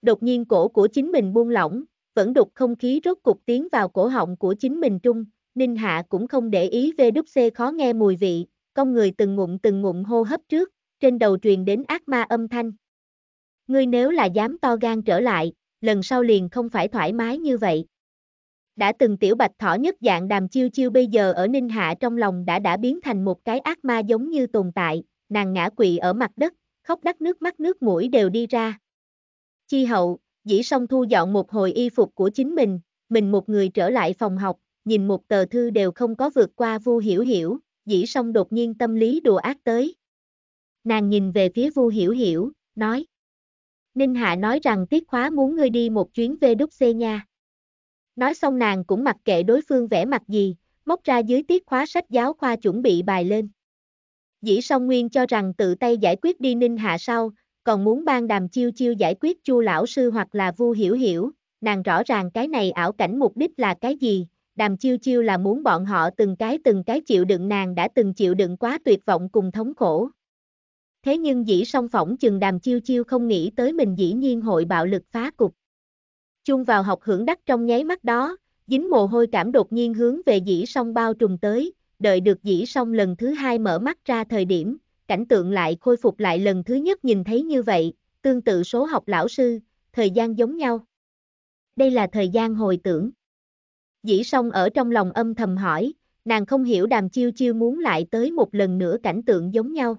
Đột nhiên cổ của chính mình buông lỏng, vẫn đục không khí rốt cục tiến vào cổ họng của chính mình trung, Ninh Hạ cũng không để ý về đúc xê khó nghe mùi vị, con người từng ngụm từng ngụm hô hấp trước, trên đầu truyền đến ác ma âm thanh. Ngươi nếu là dám to gan trở lại, lần sau liền không phải thoải mái như vậy đã từng tiểu bạch thỏ nhất dạng đàm chiêu chiêu bây giờ ở Ninh Hạ trong lòng đã đã biến thành một cái ác ma giống như tồn tại, nàng ngã quỵ ở mặt đất, khóc đắt nước mắt nước mũi đều đi ra. Chi hậu, dĩ song thu dọn một hồi y phục của chính mình, mình một người trở lại phòng học, nhìn một tờ thư đều không có vượt qua vu hiểu hiểu, dĩ song đột nhiên tâm lý đùa ác tới. Nàng nhìn về phía vu hiểu hiểu, nói. Ninh Hạ nói rằng tiết khóa muốn ngươi đi một chuyến về đúc xe nha. Nói xong nàng cũng mặc kệ đối phương vẽ mặt gì, móc ra dưới tiết khóa sách giáo khoa chuẩn bị bài lên. Dĩ song nguyên cho rằng tự tay giải quyết đi ninh hạ sau, còn muốn ban đàm chiêu chiêu giải quyết chu lão sư hoặc là vu hiểu hiểu, nàng rõ ràng cái này ảo cảnh mục đích là cái gì, đàm chiêu chiêu là muốn bọn họ từng cái từng cái chịu đựng nàng đã từng chịu đựng quá tuyệt vọng cùng thống khổ. Thế nhưng dĩ song phỏng chừng đàm chiêu chiêu không nghĩ tới mình dĩ nhiên hội bạo lực phá cục chung vào học hưởng đắc trong nháy mắt đó, dính mồ hôi cảm đột nhiên hướng về dĩ sông bao trùng tới, đợi được dĩ sông lần thứ hai mở mắt ra thời điểm, cảnh tượng lại khôi phục lại lần thứ nhất nhìn thấy như vậy, tương tự số học lão sư, thời gian giống nhau. Đây là thời gian hồi tưởng. Dĩ sông ở trong lòng âm thầm hỏi, nàng không hiểu đàm chiêu chiêu muốn lại tới một lần nữa cảnh tượng giống nhau.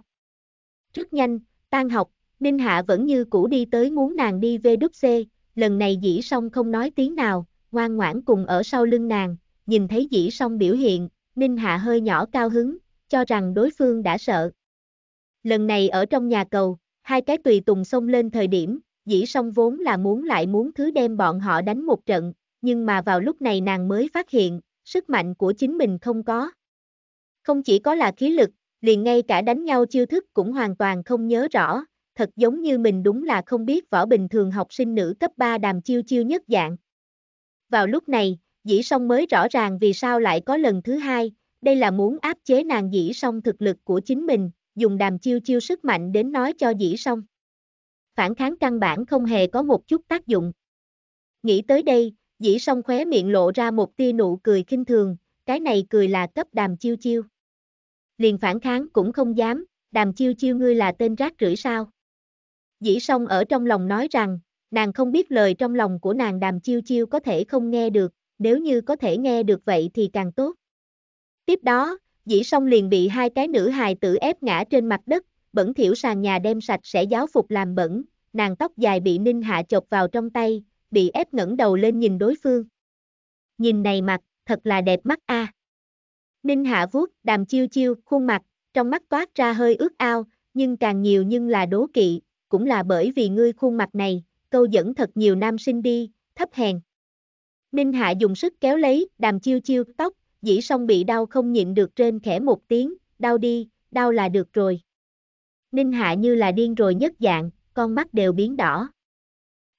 Rất nhanh, tan học, Ninh Hạ vẫn như cũ đi tới muốn nàng đi về đúc VWC, lần này dĩ song không nói tiếng nào, ngoan ngoãn cùng ở sau lưng nàng, nhìn thấy dĩ song biểu hiện, Ninh Hạ hơi nhỏ cao hứng, cho rằng đối phương đã sợ. Lần này ở trong nhà cầu, hai cái tùy tùng xông lên thời điểm, dĩ song vốn là muốn lại muốn thứ đem bọn họ đánh một trận, nhưng mà vào lúc này nàng mới phát hiện, sức mạnh của chính mình không có. Không chỉ có là khí lực, liền ngay cả đánh nhau chiêu thức cũng hoàn toàn không nhớ rõ, thật giống như mình đúng là không biết võ bình thường học sinh nữ cấp 3 đàm chiêu chiêu nhất dạng. Vào lúc này, dĩ song mới rõ ràng vì sao lại có lần thứ hai, đây là muốn áp chế nàng dĩ song thực lực của chính mình, dùng đàm chiêu chiêu sức mạnh đến nói cho dĩ song. Phản kháng căn bản không hề có một chút tác dụng. Nghĩ tới đây, dĩ song khóe miệng lộ ra một tia nụ cười kinh thường, cái này cười là cấp đàm chiêu chiêu. Liền phản kháng cũng không dám, đàm chiêu chiêu ngươi là tên rác rưởi sao. Dĩ song ở trong lòng nói rằng, nàng không biết lời trong lòng của nàng đàm chiêu chiêu có thể không nghe được, nếu như có thể nghe được vậy thì càng tốt. Tiếp đó, dĩ song liền bị hai cái nữ hài tử ép ngã trên mặt đất, bẩn thiểu sàn nhà đem sạch sẽ giáo phục làm bẩn, nàng tóc dài bị ninh hạ chọc vào trong tay, bị ép ngẩng đầu lên nhìn đối phương. Nhìn này mặt, thật là đẹp mắt a. À. Ninh hạ vuốt, đàm chiêu chiêu, khuôn mặt, trong mắt toát ra hơi ướt ao, nhưng càng nhiều nhưng là đố kỵ, cũng là bởi vì ngươi khuôn mặt này, câu dẫn thật nhiều nam sinh đi, thấp hèn. Ninh Hạ dùng sức kéo lấy, đàm chiêu chiêu tóc, dĩ song bị đau không nhịn được trên khẽ một tiếng, đau đi, đau là được rồi. Ninh Hạ như là điên rồi nhất dạng, con mắt đều biến đỏ.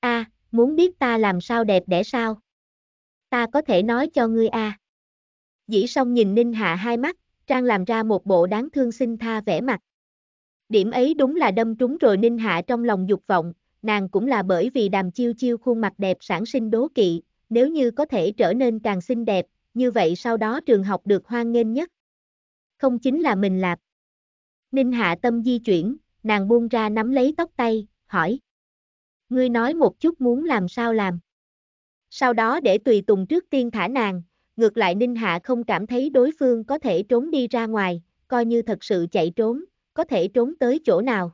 A, à, muốn biết ta làm sao đẹp để sao? Ta có thể nói cho ngươi a. À. Dĩ song nhìn Ninh Hạ hai mắt, Trang làm ra một bộ đáng thương xin tha vẻ mặt. Điểm ấy đúng là đâm trúng rồi Ninh Hạ trong lòng dục vọng, nàng cũng là bởi vì đàm chiêu chiêu khuôn mặt đẹp sản sinh đố kỵ, nếu như có thể trở nên càng xinh đẹp, như vậy sau đó trường học được hoan nghênh nhất. Không chính là mình lạp. Ninh Hạ tâm di chuyển, nàng buông ra nắm lấy tóc tay, hỏi. Ngươi nói một chút muốn làm sao làm. Sau đó để tùy tùng trước tiên thả nàng, ngược lại Ninh Hạ không cảm thấy đối phương có thể trốn đi ra ngoài, coi như thật sự chạy trốn, có thể trốn tới chỗ nào.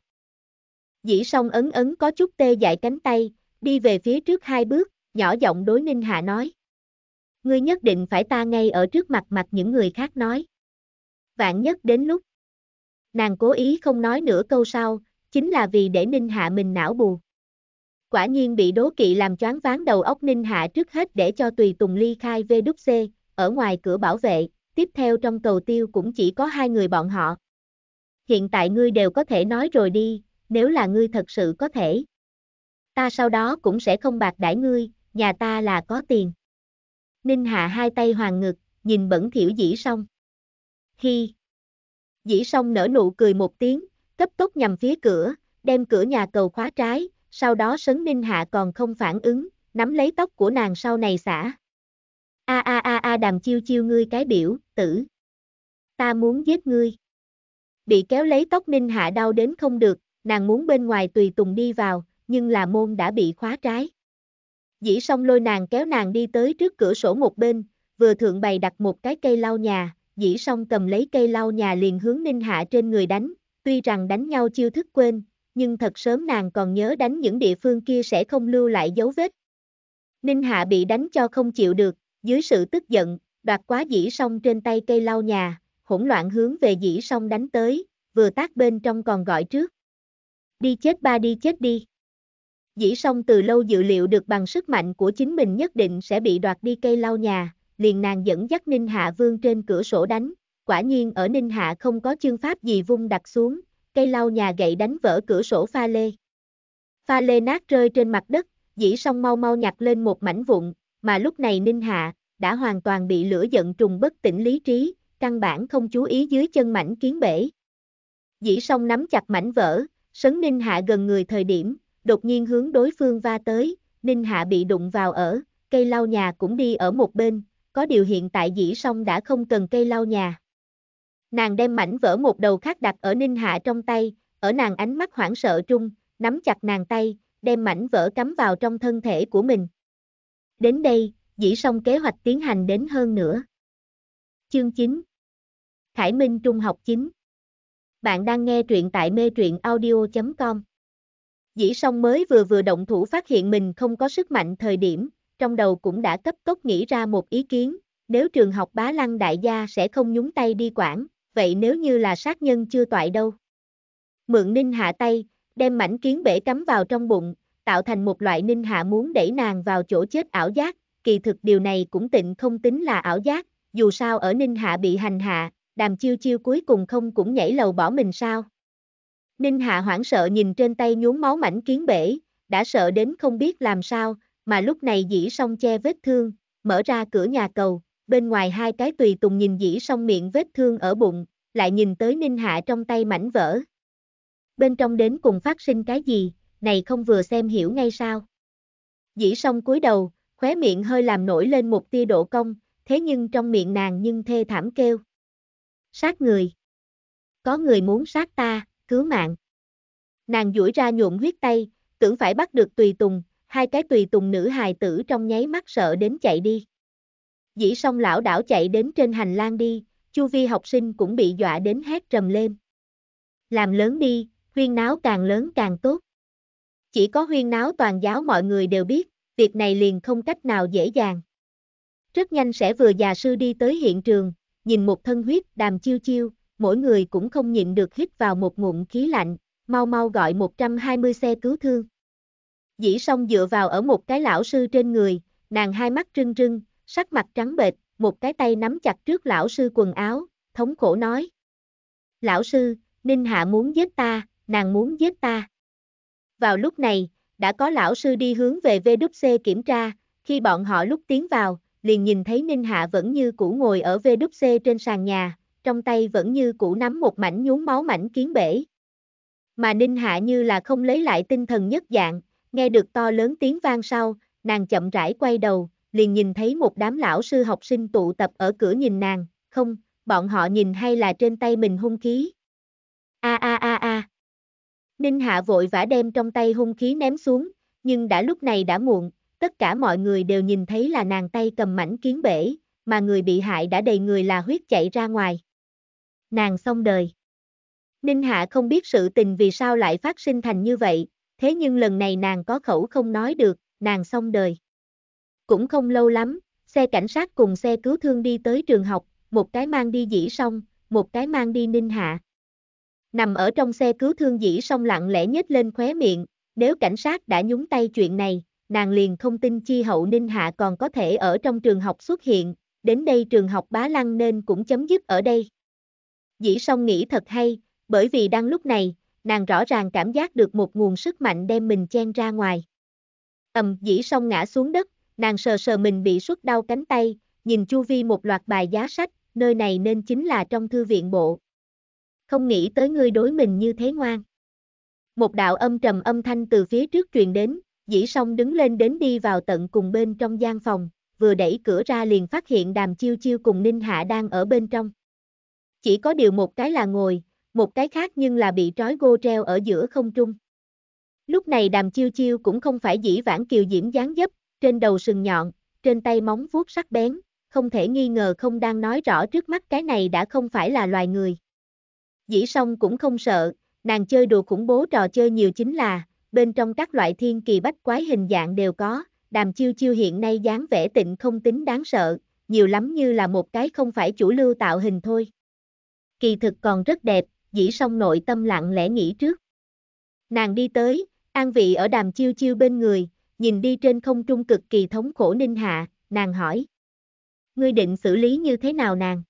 Dĩ song ấn ấn có chút tê dại cánh tay, đi về phía trước hai bước, nhỏ giọng đối Ninh Hạ nói. Ngươi nhất định phải ta ngay ở trước mặt mặt những người khác nói. Vạn nhất đến lúc. Nàng cố ý không nói nửa câu sau, chính là vì để Ninh Hạ mình não bù. Quả nhiên bị đố kỵ làm choáng váng đầu óc Ninh Hạ trước hết để cho Tùy Tùng ly khai VWC, ở ngoài cửa bảo vệ, tiếp theo trong cầu tiêu cũng chỉ có hai người bọn họ hiện tại ngươi đều có thể nói rồi đi, nếu là ngươi thật sự có thể. Ta sau đó cũng sẽ không bạc đãi ngươi, nhà ta là có tiền. Ninh Hạ hai tay hoàng ngực, nhìn bẩn thiểu dĩ song. Hi. Dĩ song nở nụ cười một tiếng, cấp tốc nhằm phía cửa, đem cửa nhà cầu khóa trái, sau đó sấn Ninh Hạ còn không phản ứng, nắm lấy tóc của nàng sau này xả. A a a a đàm chiêu chiêu ngươi cái biểu, tử. Ta muốn giết ngươi bị kéo lấy tóc Ninh Hạ đau đến không được, nàng muốn bên ngoài tùy tùng đi vào, nhưng là môn đã bị khóa trái. Dĩ song lôi nàng kéo nàng đi tới trước cửa sổ một bên, vừa thượng bày đặt một cái cây lau nhà, dĩ song cầm lấy cây lau nhà liền hướng Ninh Hạ trên người đánh, tuy rằng đánh nhau chiêu thức quên, nhưng thật sớm nàng còn nhớ đánh những địa phương kia sẽ không lưu lại dấu vết. Ninh Hạ bị đánh cho không chịu được, dưới sự tức giận, đoạt quá dĩ song trên tay cây lau nhà, hỗn loạn hướng về dĩ sông đánh tới, vừa tác bên trong còn gọi trước. Đi chết ba đi chết đi. Dĩ sông từ lâu dự liệu được bằng sức mạnh của chính mình nhất định sẽ bị đoạt đi cây lau nhà, liền nàng dẫn dắt Ninh Hạ Vương trên cửa sổ đánh, quả nhiên ở Ninh Hạ không có chương pháp gì vung đặt xuống, cây lau nhà gậy đánh vỡ cửa sổ pha lê. Pha lê nát rơi trên mặt đất, dĩ sông mau mau nhặt lên một mảnh vụn, mà lúc này Ninh Hạ, đã hoàn toàn bị lửa giận trùng bất tỉnh lý trí, căn bản không chú ý dưới chân mảnh kiến bể. Dĩ song nắm chặt mảnh vỡ, sấn Ninh Hạ gần người thời điểm, đột nhiên hướng đối phương va tới, Ninh Hạ bị đụng vào ở, cây lau nhà cũng đi ở một bên, có điều hiện tại dĩ song đã không cần cây lau nhà. Nàng đem mảnh vỡ một đầu khác đặt ở Ninh Hạ trong tay, ở nàng ánh mắt hoảng sợ trung, nắm chặt nàng tay, đem mảnh vỡ cắm vào trong thân thể của mình. Đến đây, dĩ song kế hoạch tiến hành đến hơn nữa. Chương 9 Khải Minh Trung học 9 Bạn đang nghe truyện tại mê truyện audio.com Dĩ song mới vừa vừa động thủ phát hiện mình không có sức mạnh thời điểm, trong đầu cũng đã cấp tốc nghĩ ra một ý kiến, nếu trường học bá lăng đại gia sẽ không nhúng tay đi quản, vậy nếu như là sát nhân chưa toại đâu. Mượn ninh hạ tay, đem mảnh kiến bể cắm vào trong bụng, tạo thành một loại ninh hạ muốn đẩy nàng vào chỗ chết ảo giác, kỳ thực điều này cũng tịnh không tính là ảo giác, dù sao ở Ninh Hạ bị hành hạ, đàm chiêu chiêu cuối cùng không cũng nhảy lầu bỏ mình sao. Ninh Hạ hoảng sợ nhìn trên tay nhuốm máu mảnh kiến bể, đã sợ đến không biết làm sao, mà lúc này dĩ song che vết thương, mở ra cửa nhà cầu, bên ngoài hai cái tùy tùng nhìn dĩ song miệng vết thương ở bụng, lại nhìn tới Ninh Hạ trong tay mảnh vỡ. Bên trong đến cùng phát sinh cái gì, này không vừa xem hiểu ngay sao. Dĩ song cúi đầu, khóe miệng hơi làm nổi lên một tia độ công thế nhưng trong miệng nàng nhưng thê thảm kêu. Sát người. Có người muốn sát ta, cứu mạng. Nàng duỗi ra nhuộm huyết tay, tưởng phải bắt được tùy tùng, hai cái tùy tùng nữ hài tử trong nháy mắt sợ đến chạy đi. Dĩ song lão đảo chạy đến trên hành lang đi, chu vi học sinh cũng bị dọa đến hét trầm lên. Làm lớn đi, huyên náo càng lớn càng tốt. Chỉ có huyên náo toàn giáo mọi người đều biết, việc này liền không cách nào dễ dàng. Rất nhanh sẽ vừa già sư đi tới hiện trường, nhìn một thân huyết đàm chiêu chiêu, mỗi người cũng không nhịn được hít vào một ngụm khí lạnh, mau mau gọi 120 xe cứu thương. Dĩ song dựa vào ở một cái lão sư trên người, nàng hai mắt trưng trưng, sắc mặt trắng bệch, một cái tay nắm chặt trước lão sư quần áo, thống khổ nói. Lão sư, Ninh Hạ muốn giết ta, nàng muốn giết ta. Vào lúc này, đã có lão sư đi hướng về VWC kiểm tra, khi bọn họ lúc tiến vào, liền nhìn thấy Ninh Hạ vẫn như cũ ngồi ở VWC trên sàn nhà, trong tay vẫn như cũ nắm một mảnh nhuốm máu mảnh kiến bể. Mà Ninh Hạ như là không lấy lại tinh thần nhất dạng, nghe được to lớn tiếng vang sau, nàng chậm rãi quay đầu, liền nhìn thấy một đám lão sư học sinh tụ tập ở cửa nhìn nàng, không, bọn họ nhìn hay là trên tay mình hung khí. A a a a. Ninh Hạ vội vã đem trong tay hung khí ném xuống, nhưng đã lúc này đã muộn, tất cả mọi người đều nhìn thấy là nàng tay cầm mảnh kiến bể, mà người bị hại đã đầy người là huyết chảy ra ngoài. Nàng xong đời. Ninh Hạ không biết sự tình vì sao lại phát sinh thành như vậy, thế nhưng lần này nàng có khẩu không nói được, nàng xong đời. Cũng không lâu lắm, xe cảnh sát cùng xe cứu thương đi tới trường học, một cái mang đi dĩ song, một cái mang đi Ninh Hạ. Nằm ở trong xe cứu thương dĩ song lặng lẽ nhếch lên khóe miệng, nếu cảnh sát đã nhúng tay chuyện này, nàng liền không tin Chi Hậu Ninh Hạ còn có thể ở trong trường học xuất hiện, đến đây trường học Bá Lăng nên cũng chấm dứt ở đây. Dĩ song nghĩ thật hay, bởi vì đang lúc này, nàng rõ ràng cảm giác được một nguồn sức mạnh đem mình chen ra ngoài. Ầm dĩ song ngã xuống đất, nàng sờ sờ mình bị sút đau cánh tay, nhìn chu vi một loạt bài giá sách, nơi này nên chính là trong thư viện bộ. Không nghĩ tới ngươi đối mình như thế ngoan. Một đạo âm trầm âm thanh từ phía trước truyền đến, Dĩ song đứng lên đến đi vào tận cùng bên trong gian phòng, vừa đẩy cửa ra liền phát hiện đàm chiêu chiêu cùng Ninh Hạ đang ở bên trong. Chỉ có điều một cái là ngồi, một cái khác nhưng là bị trói gô treo ở giữa không trung. Lúc này đàm chiêu chiêu cũng không phải dĩ vãng kiều diễm dáng dấp, trên đầu sừng nhọn, trên tay móng vuốt sắc bén, không thể nghi ngờ không đang nói rõ trước mắt cái này đã không phải là loài người. Dĩ song cũng không sợ, nàng chơi đùa khủng bố trò chơi nhiều chính là, bên trong các loại thiên kỳ bách quái hình dạng đều có, đàm chiêu chiêu hiện nay dáng vẻ tịnh không tính đáng sợ, nhiều lắm như là một cái không phải chủ lưu tạo hình thôi. Kỳ thực còn rất đẹp, dĩ song nội tâm lặng lẽ nghĩ trước. Nàng đi tới, an vị ở đàm chiêu chiêu bên người, nhìn đi trên không trung cực kỳ thống khổ ninh hạ, nàng hỏi. Ngươi định xử lý như thế nào nàng?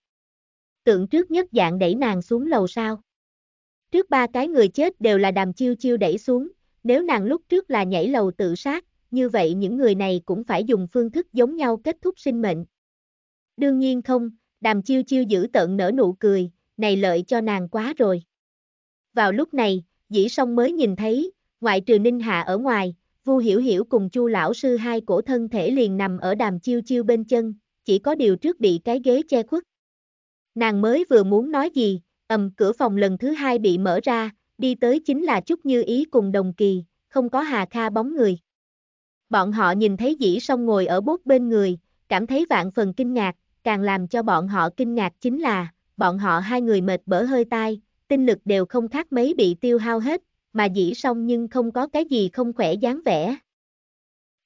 Tượng trước nhất dạng đẩy nàng xuống lầu sao? Trước ba cái người chết đều là đàm chiêu chiêu đẩy xuống, nếu nàng lúc trước là nhảy lầu tự sát, như vậy những người này cũng phải dùng phương thức giống nhau kết thúc sinh mệnh. Đương nhiên không, đàm chiêu chiêu giữ tận nở nụ cười, này lợi cho nàng quá rồi. Vào lúc này, dĩ song mới nhìn thấy, ngoại trừ Ninh Hạ ở ngoài, Vu Hiểu Hiểu cùng Chu lão sư hai cổ thân thể liền nằm ở đàm chiêu chiêu bên chân, chỉ có điều trước bị cái ghế che khuất. Nàng mới vừa muốn nói gì, ầm cửa phòng lần thứ hai bị mở ra, đi tới chính là Trúc Như Ý cùng Đồng Kỳ, không có Hà Kha bóng người. Bọn họ nhìn thấy dĩ song ngồi ở bốt bên người, cảm thấy vạn phần kinh ngạc, càng làm cho bọn họ kinh ngạc chính là, bọn họ hai người mệt bở hơi tai, tinh lực đều không khác mấy bị tiêu hao hết, mà dĩ song nhưng không có cái gì không khỏe dáng vẻ.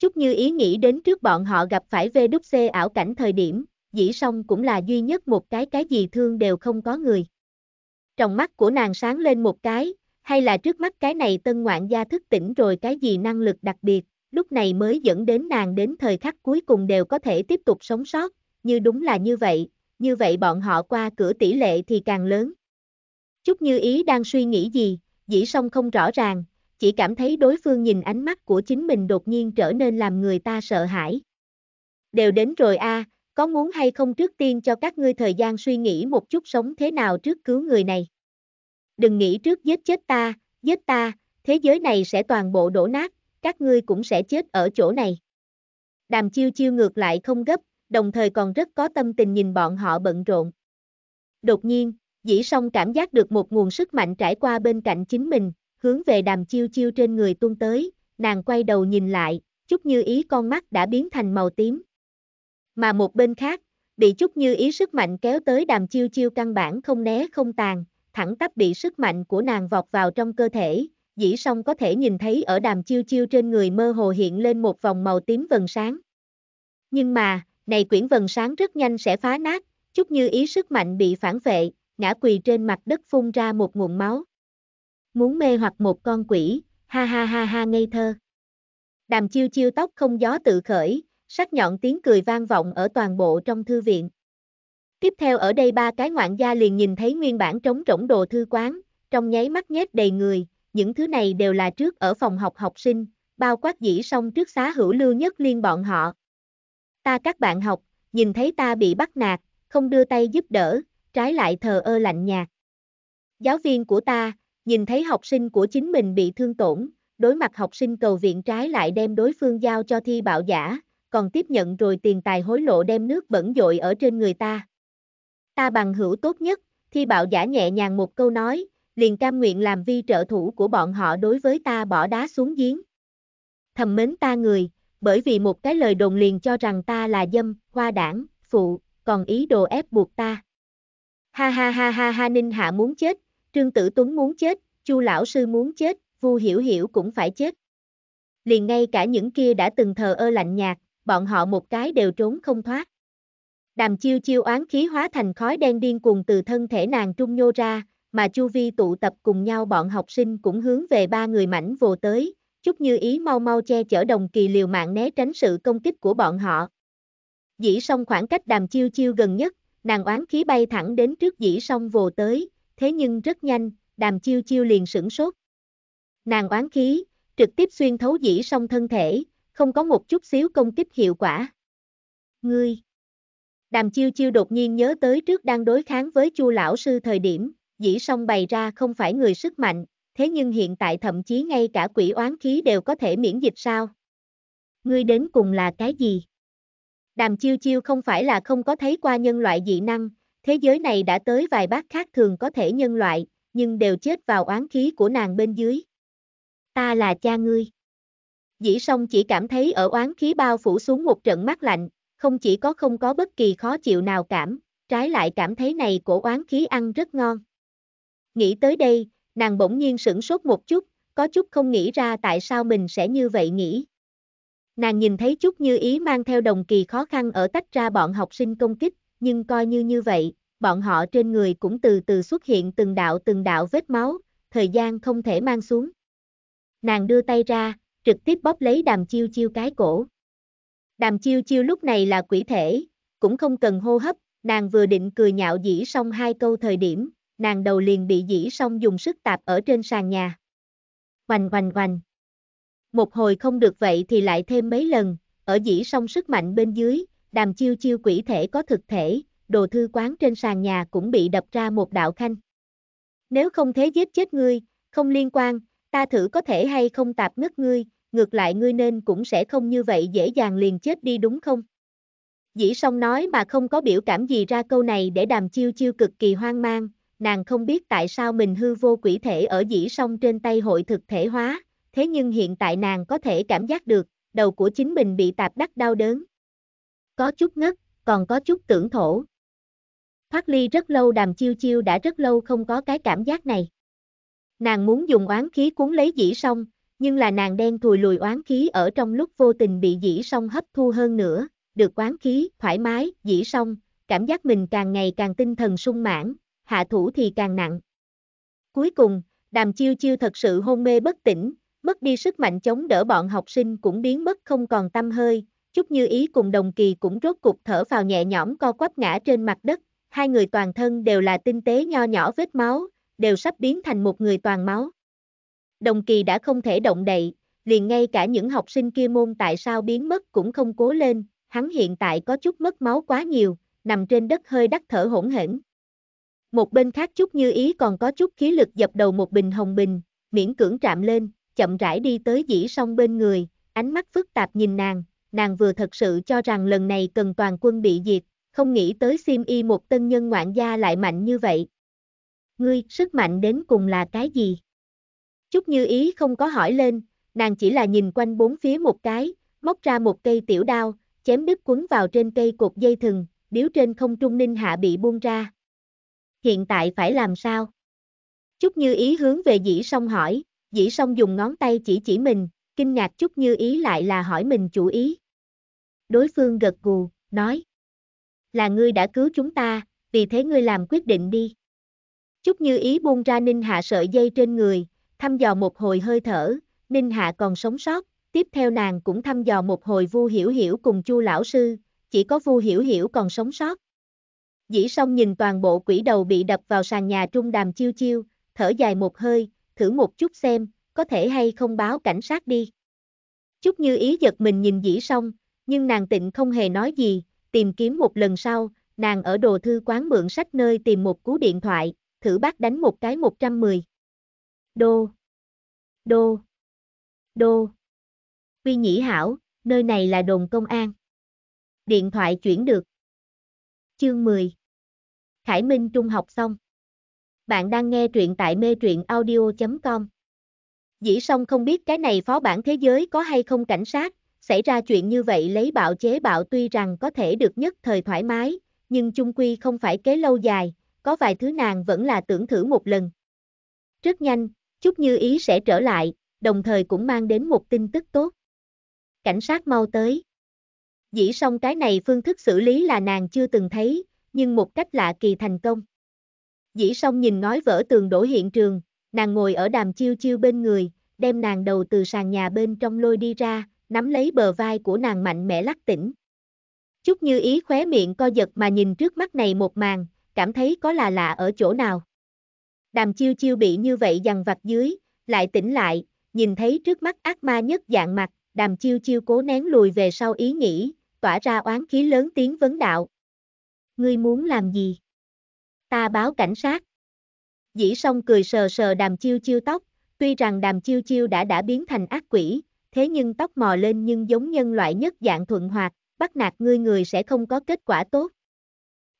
Chút như ý nghĩ đến trước bọn họ gặp phải VWC ảo cảnh thời điểm, dĩ song cũng là duy nhất một cái cái gì thương đều không có người. Trong mắt của nàng sáng lên một cái, hay là trước mắt cái này tân ngoạn gia thức tỉnh rồi cái gì năng lực đặc biệt, lúc này mới dẫn đến nàng đến thời khắc cuối cùng đều có thể tiếp tục sống sót, như đúng là như vậy, như vậy bọn họ qua cửa tỷ lệ thì càng lớn. Chúc Như Ý đang suy nghĩ gì, dĩ song không rõ ràng, chỉ cảm thấy đối phương nhìn ánh mắt của chính mình đột nhiên trở nên làm người ta sợ hãi. Đều đến rồi a, có muốn hay không trước tiên cho các ngươi thời gian suy nghĩ một chút sống thế nào trước cứu người này đừng nghĩ trước giết chết ta, giết ta, thế giới này sẽ toàn bộ đổ nát, các ngươi cũng sẽ chết ở chỗ này. Đàm chiêu chiêu ngược lại không gấp, đồng thời còn rất có tâm tình nhìn bọn họ bận rộn. Đột nhiên, dĩ song cảm giác được một nguồn sức mạnh trải qua bên cạnh chính mình, hướng về đàm chiêu chiêu trên người tuôn tới, nàng quay đầu nhìn lại, chút như ý con mắt đã biến thành màu tím. Mà một bên khác, bị chút như ý sức mạnh kéo tới đàm chiêu chiêu căn bản không né không tàn, thẳng tắp bị sức mạnh của nàng vọt vào trong cơ thể, dĩ song có thể nhìn thấy ở đàm chiêu chiêu trên người mơ hồ hiện lên một vòng màu tím vần sáng. Nhưng mà, này quyển vần sáng rất nhanh sẽ phá nát, chút như ý sức mạnh bị phản vệ, ngã quỳ trên mặt đất phun ra một nguồn máu. Muốn mê hoặc một con quỷ, ha ha ha ha ngây thơ. Đàm chiêu chiêu tóc không gió tự khởi, sắc nhọn tiếng cười vang vọng ở toàn bộ trong thư viện. Tiếp theo ở đây ba cái ngoạn gia liền nhìn thấy nguyên bản trống rỗng đồ thư quán, trong nháy mắt nhét đầy người, những thứ này đều là trước ở phòng học học sinh, bao quát dĩ xong trước xá hữu lưu nhất liên bọn họ. Ta các bạn học, nhìn thấy ta bị bắt nạt, không đưa tay giúp đỡ, trái lại thờ ơ lạnh nhạt. Giáo viên của ta, nhìn thấy học sinh của chính mình bị thương tổn, đối mặt học sinh cầu viện trái lại đem đối phương giao cho thi bạo giả, còn tiếp nhận rồi tiền tài hối lộ đem nước bẩn dội ở trên người ta ta bằng hữu tốt nhất, thi bạo giả nhẹ nhàng một câu nói, liền cam nguyện làm vi trợ thủ của bọn họ đối với ta bỏ đá xuống giếng. Thầm mến ta người, bởi vì một cái lời đồn liền cho rằng ta là dâm, hoa đảng, phụ, còn ý đồ ép buộc ta. Ha ha ha ha ha Ninh Hạ muốn chết, Trương Tử Tuấn muốn chết, Chu Lão Sư muốn chết, Vu Hiểu Hiểu cũng phải chết. Liền ngay cả những kia đã từng thờ ơ lạnh nhạt, bọn họ một cái đều trốn không thoát. Đàm chiêu chiêu oán khí hóa thành khói đen điên cuồng từ thân thể nàng trung nhô ra, mà chu vi tụ tập cùng nhau bọn học sinh cũng hướng về ba người mảnh vồ tới, chút như ý mau mau che chở đồng kỳ liều mạng né tránh sự công kích của bọn họ. Dĩ song khoảng cách đàm chiêu chiêu gần nhất, nàng oán khí bay thẳng đến trước dĩ song vồ tới, thế nhưng rất nhanh, đàm chiêu chiêu liền sửng sốt. Nàng oán khí, trực tiếp xuyên thấu dĩ song thân thể, không có một chút xíu công kích hiệu quả. Ngươi, Đàm chiêu chiêu đột nhiên nhớ tới trước đang đối kháng với chu lão sư thời điểm, dĩ song bày ra không phải người sức mạnh, thế nhưng hiện tại thậm chí ngay cả quỷ oán khí đều có thể miễn dịch sao? Ngươi đến cùng là cái gì? Đàm chiêu chiêu không phải là không có thấy qua nhân loại dị năng, thế giới này đã tới vài bác khác thường có thể nhân loại, nhưng đều chết vào oán khí của nàng bên dưới. Ta là cha ngươi. Dĩ song chỉ cảm thấy ở oán khí bao phủ xuống một trận mát lạnh, không chỉ có không có bất kỳ khó chịu nào cảm, trái lại cảm thấy này cổ oán khí ăn rất ngon. Nghĩ tới đây, nàng bỗng nhiên sửng sốt một chút, có chút không nghĩ ra tại sao mình sẽ như vậy nghĩ. Nàng nhìn thấy chút như ý mang theo đồng kỳ khó khăn ở tách ra bọn học sinh công kích, nhưng coi như như vậy, bọn họ trên người cũng từ từ xuất hiện từng đạo từng đạo vết máu, thời gian không thể mang xuống. Nàng đưa tay ra, trực tiếp bóp lấy đàm chiêu chiêu cái cổ. Đàm chiêu chiêu lúc này là quỷ thể, cũng không cần hô hấp, nàng vừa định cười nhạo dĩ xong hai câu thời điểm, nàng đầu liền bị dĩ xong dùng sức tạp ở trên sàn nhà. Hoành hoành hoành. Một hồi không được vậy thì lại thêm mấy lần, ở dĩ xong sức mạnh bên dưới, đàm chiêu chiêu quỷ thể có thực thể, đồ thư quán trên sàn nhà cũng bị đập ra một đạo khanh. Nếu không thế giết chết ngươi, không liên quan, ta thử có thể hay không tạp ngất ngươi, ngược lại ngươi nên cũng sẽ không như vậy dễ dàng liền chết đi đúng không? Dĩ song nói mà không có biểu cảm gì ra câu này để đàm chiêu chiêu cực kỳ hoang mang, nàng không biết tại sao mình hư vô quỷ thể ở dĩ song trên tay hội thực thể hóa, thế nhưng hiện tại nàng có thể cảm giác được, đầu của chính mình bị tạp đắc đau đớn. Có chút ngất, còn có chút tưởng thổ. Thoát ly rất lâu đàm chiêu chiêu đã rất lâu không có cái cảm giác này. Nàng muốn dùng oán khí cuốn lấy dĩ song, nhưng là nàng đen thùi lùi oán khí ở trong lúc vô tình bị dĩ song hấp thu hơn nữa, được oán khí, thoải mái, dĩ song, cảm giác mình càng ngày càng tinh thần sung mãn, hạ thủ thì càng nặng. Cuối cùng, đàm chiêu chiêu thật sự hôn mê bất tỉnh, mất đi sức mạnh chống đỡ bọn học sinh cũng biến mất không còn tâm hơi, chút như ý cùng đồng kỳ cũng rốt cục thở vào nhẹ nhõm co quắp ngã trên mặt đất, hai người toàn thân đều là tinh tế nho nhỏ vết máu, đều sắp biến thành một người toàn máu đồng kỳ đã không thể động đậy, liền ngay cả những học sinh kia môn tại sao biến mất cũng không cố lên, hắn hiện tại có chút mất máu quá nhiều, nằm trên đất hơi đắt thở hỗn hển. Một bên khác chút như ý còn có chút khí lực dập đầu một bình hồng bình, miễn cưỡng trạm lên, chậm rãi đi tới dĩ song bên người, ánh mắt phức tạp nhìn nàng, nàng vừa thật sự cho rằng lần này cần toàn quân bị diệt, không nghĩ tới sim y một tân nhân ngoạn gia lại mạnh như vậy. Ngươi, sức mạnh đến cùng là cái gì? Chúc như ý không có hỏi lên, nàng chỉ là nhìn quanh bốn phía một cái, móc ra một cây tiểu đao, chém đứt quấn vào trên cây cột dây thừng, điếu trên không trung ninh hạ bị buông ra. Hiện tại phải làm sao? Chúc như ý hướng về dĩ song hỏi, dĩ song dùng ngón tay chỉ chỉ mình, kinh ngạc Chúc như ý lại là hỏi mình chủ ý. Đối phương gật gù, nói. Là ngươi đã cứu chúng ta, vì thế ngươi làm quyết định đi. Chúc như ý buông ra ninh hạ sợi dây trên người, thăm dò một hồi hơi thở, Ninh Hạ còn sống sót, tiếp theo nàng cũng thăm dò một hồi Vu Hiểu Hiểu cùng Chu lão sư, chỉ có Vu Hiểu Hiểu còn sống sót. Dĩ song nhìn toàn bộ quỷ đầu bị đập vào sàn nhà trung đàm chiêu chiêu, thở dài một hơi, thử một chút xem, có thể hay không báo cảnh sát đi. Chút như ý giật mình nhìn dĩ song, nhưng nàng tịnh không hề nói gì, tìm kiếm một lần sau, nàng ở đồ thư quán mượn sách nơi tìm một cú điện thoại, thử bắt đánh một cái 110. Đô. Đô. Đô. Quy Nhĩ Hảo, nơi này là đồn công an. Điện thoại chuyển được. Chương 10. Khải Minh Trung học xong. Bạn đang nghe truyện tại mê truyện audio.com. Dĩ song không biết cái này phó bản thế giới có hay không cảnh sát, xảy ra chuyện như vậy lấy bạo chế bạo tuy rằng có thể được nhất thời thoải mái, nhưng chung quy không phải kế lâu dài, có vài thứ nàng vẫn là tưởng thử một lần. Rất nhanh, Chút Như Ý sẽ trở lại, đồng thời cũng mang đến một tin tức tốt. Cảnh sát mau tới. Dĩ song cái này phương thức xử lý là nàng chưa từng thấy, nhưng một cách lạ kỳ thành công. Dĩ song nhìn ngói vỡ tường đổ hiện trường, nàng ngồi ở đàm chiêu chiêu bên người, đem nàng đầu từ sàn nhà bên trong lôi đi ra, nắm lấy bờ vai của nàng mạnh mẽ lắc tỉnh. Chút như ý khóe miệng co giật mà nhìn trước mắt này một màn, cảm thấy có là lạ ở chỗ nào. Đàm chiêu chiêu bị như vậy dằn vặt dưới, lại tỉnh lại, nhìn thấy trước mắt ác ma nhất dạng mặt, đàm chiêu chiêu cố nén lùi về sau ý nghĩ, tỏa ra oán khí lớn tiếng vấn đạo. Ngươi muốn làm gì? Ta báo cảnh sát. Dĩ song cười sờ sờ đàm chiêu chiêu tóc, tuy rằng đàm chiêu chiêu đã đã biến thành ác quỷ, thế nhưng tóc mò lên nhưng giống nhân loại nhất dạng thuận hoạt, bắt nạt ngươi người sẽ không có kết quả tốt.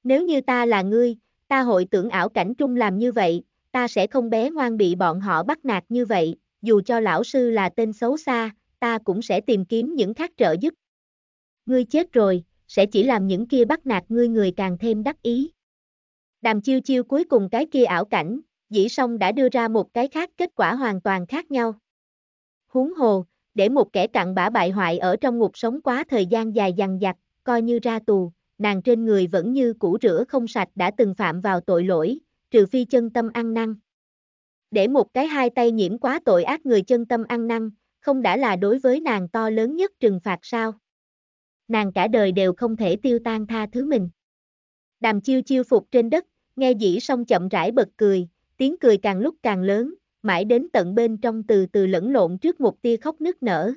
Nếu như ta là ngươi, ta hội tưởng ảo cảnh trung làm như vậy, ta sẽ không bé ngoan bị bọn họ bắt nạt như vậy, dù cho lão sư là tên xấu xa, ta cũng sẽ tìm kiếm những khác trợ giúp. Ngươi chết rồi, sẽ chỉ làm những kia bắt nạt ngươi người càng thêm đắc ý. Đàm chiêu chiêu cuối cùng cái kia ảo cảnh, dĩ song đã đưa ra một cái khác kết quả hoàn toàn khác nhau. Huống hồ, để một kẻ cặn bã bại hoại ở trong ngục sống quá thời gian dài dằng dặc, coi như ra tù, nàng trên người vẫn như cũ rửa không sạch đã từng phạm vào tội lỗi, trừ phi chân tâm ăn năn. Để một cái hai tay nhiễm quá tội ác người chân tâm ăn năn, không đã là đối với nàng to lớn nhất trừng phạt sao? Nàng cả đời đều không thể tiêu tan tha thứ mình. Đàm chiêu chiêu phục trên đất, nghe dĩ song chậm rãi bật cười, tiếng cười càng lúc càng lớn, mãi đến tận bên trong từ từ lẫn lộn trước một tia khóc nức nở.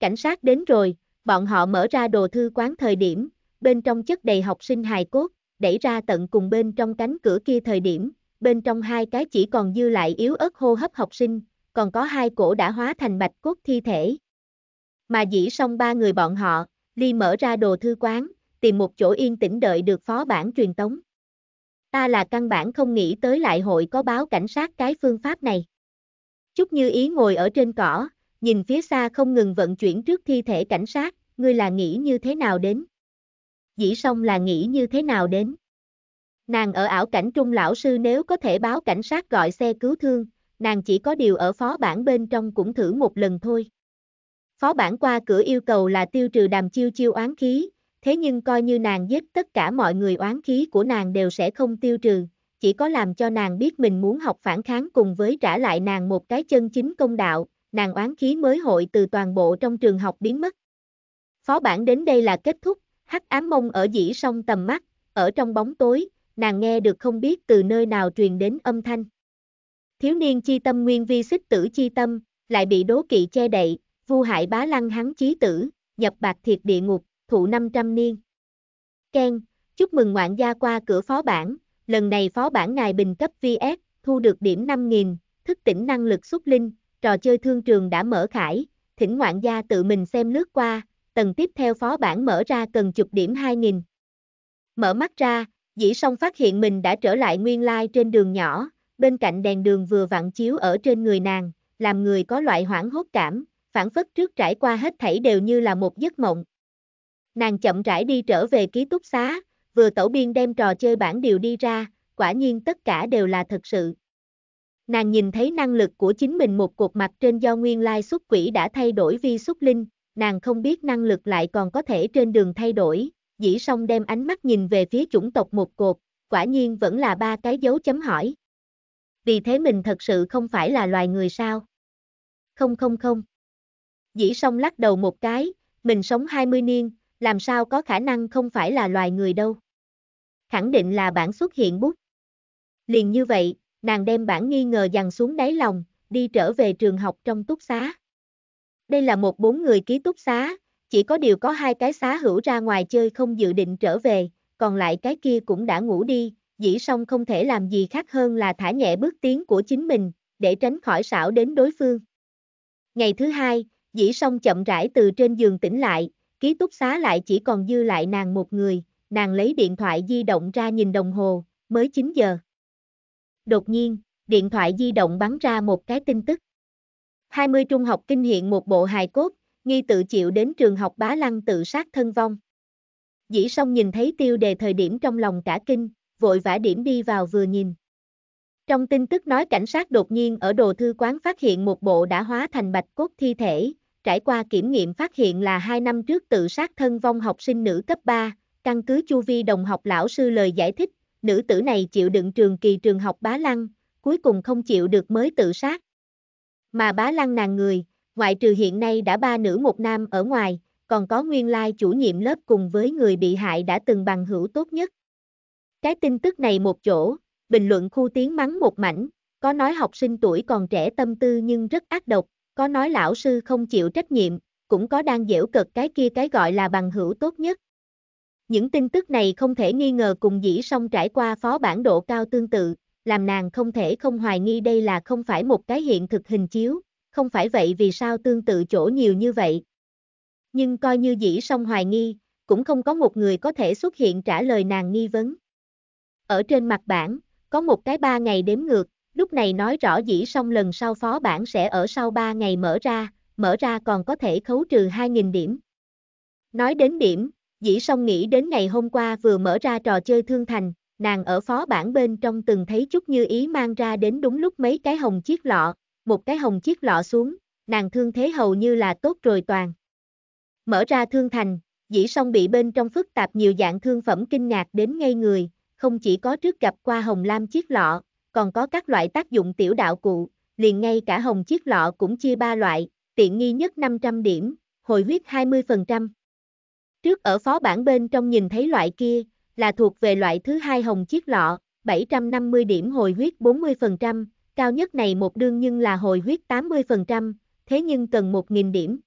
Cảnh sát đến rồi, bọn họ mở ra đồ thư quán thời điểm, bên trong chất đầy học sinh hài cốt đẩy ra tận cùng bên trong cánh cửa kia thời điểm, bên trong hai cái chỉ còn dư lại yếu ớt hô hấp học sinh, còn có hai cổ đã hóa thành bạch cốt thi thể. Mà dĩ xong ba người bọn họ, Ly mở ra đồ thư quán, tìm một chỗ yên tĩnh đợi được phó bản truyền tống. Ta là căn bản không nghĩ tới lại hội có báo cảnh sát cái phương pháp này. Chúc Như Ý ngồi ở trên cỏ, nhìn phía xa không ngừng vận chuyển trước thi thể cảnh sát, ngươi là nghĩ như thế nào đến dĩ song là nghĩ như thế nào đến. Nàng ở ảo cảnh trung lão sư nếu có thể báo cảnh sát gọi xe cứu thương, nàng chỉ có điều ở phó bản bên trong cũng thử một lần thôi. Phó bản qua cửa yêu cầu là tiêu trừ đàm chiêu chiêu oán khí, thế nhưng coi như nàng giết tất cả mọi người oán khí của nàng đều sẽ không tiêu trừ, chỉ có làm cho nàng biết mình muốn học phản kháng cùng với trả lại nàng một cái chân chính công đạo, nàng oán khí mới hội từ toàn bộ trong trường học biến mất. Phó bản đến đây là kết thúc, Hắc ám mông ở dĩ song tầm mắt, ở trong bóng tối, nàng nghe được không biết từ nơi nào truyền đến âm thanh. Thiếu niên chi tâm nguyên vi xích tử chi tâm, lại bị đố kỵ che đậy, vu hại bá lăng hắn chí tử, nhập bạc thiệt địa ngục, thụ 500 niên. Ken, chúc mừng ngoạn gia qua cửa phó bản, lần này phó bản ngài bình cấp VS, thu được điểm 5.000, thức tỉnh năng lực xuất linh, trò chơi thương trường đã mở khải, thỉnh ngoạn gia tự mình xem lướt qua, tầng tiếp theo phó bản mở ra cần chụp điểm 2.000. Mở mắt ra, dĩ song phát hiện mình đã trở lại nguyên lai trên đường nhỏ, bên cạnh đèn đường vừa vặn chiếu ở trên người nàng, làm người có loại hoảng hốt cảm, phản phất trước trải qua hết thảy đều như là một giấc mộng. Nàng chậm rãi đi trở về ký túc xá, vừa tẩu biên đem trò chơi bản điều đi ra, quả nhiên tất cả đều là thật sự. Nàng nhìn thấy năng lực của chính mình một cuộc mặt trên do nguyên lai xuất quỷ đã thay đổi vi xuất linh, nàng không biết năng lực lại còn có thể trên đường thay đổi, dĩ song đem ánh mắt nhìn về phía chủng tộc một cột, quả nhiên vẫn là ba cái dấu chấm hỏi. Vì thế mình thật sự không phải là loài người sao? Không không không. Dĩ song lắc đầu một cái, mình sống 20 niên, làm sao có khả năng không phải là loài người đâu. Khẳng định là bản xuất hiện bút. Liền như vậy, nàng đem bản nghi ngờ dằn xuống đáy lòng, đi trở về trường học trong túc xá. Đây là một bốn người ký túc xá, chỉ có điều có hai cái xá hữu ra ngoài chơi không dự định trở về, còn lại cái kia cũng đã ngủ đi, dĩ song không thể làm gì khác hơn là thả nhẹ bước tiến của chính mình, để tránh khỏi xảo đến đối phương. Ngày thứ hai, dĩ song chậm rãi từ trên giường tỉnh lại, ký túc xá lại chỉ còn dư lại nàng một người, nàng lấy điện thoại di động ra nhìn đồng hồ, mới 9 giờ. Đột nhiên, điện thoại di động bắn ra một cái tin tức. 20 trung học kinh hiện một bộ hài cốt, nghi tự chịu đến trường học bá lăng tự sát thân vong. Dĩ song nhìn thấy tiêu đề thời điểm trong lòng cả kinh, vội vã điểm đi vào vừa nhìn. Trong tin tức nói cảnh sát đột nhiên ở đồ thư quán phát hiện một bộ đã hóa thành bạch cốt thi thể, trải qua kiểm nghiệm phát hiện là 2 năm trước tự sát thân vong học sinh nữ cấp 3, căn cứ chu vi đồng học lão sư lời giải thích, nữ tử này chịu đựng trường kỳ trường học bá lăng, cuối cùng không chịu được mới tự sát, mà bá lăng nàng người, ngoại trừ hiện nay đã ba nữ một nam ở ngoài, còn có nguyên lai chủ nhiệm lớp cùng với người bị hại đã từng bằng hữu tốt nhất. Cái tin tức này một chỗ, bình luận khu tiếng mắng một mảnh, có nói học sinh tuổi còn trẻ tâm tư nhưng rất ác độc, có nói lão sư không chịu trách nhiệm, cũng có đang dễu cực cái kia cái gọi là bằng hữu tốt nhất. Những tin tức này không thể nghi ngờ cùng dĩ song trải qua phó bản độ cao tương tự, làm nàng không thể không hoài nghi đây là không phải một cái hiện thực hình chiếu, không phải vậy vì sao tương tự chỗ nhiều như vậy. Nhưng coi như dĩ song hoài nghi, cũng không có một người có thể xuất hiện trả lời nàng nghi vấn. Ở trên mặt bảng, có một cái ba ngày đếm ngược, lúc này nói rõ dĩ song lần sau phó bản sẽ ở sau ba ngày mở ra, mở ra còn có thể khấu trừ 2.000 điểm. Nói đến điểm, dĩ song nghĩ đến ngày hôm qua vừa mở ra trò chơi thương thành, nàng ở phó bản bên trong từng thấy chút như ý mang ra đến đúng lúc mấy cái hồng chiếc lọ, một cái hồng chiếc lọ xuống, nàng thương thế hầu như là tốt rồi toàn. Mở ra thương thành, dĩ song bị bên trong phức tạp nhiều dạng thương phẩm kinh ngạc đến ngay người, không chỉ có trước gặp qua hồng lam chiếc lọ, còn có các loại tác dụng tiểu đạo cụ, liền ngay cả hồng chiếc lọ cũng chia ba loại, tiện nghi nhất 500 điểm, hồi huyết 20%. Trước ở phó bản bên trong nhìn thấy loại kia, là thuộc về loại thứ hai hồng chiếc lọ, 750 điểm hồi huyết 40%, cao nhất này một đương nhưng là hồi huyết 80%, thế nhưng cần 1.000 điểm.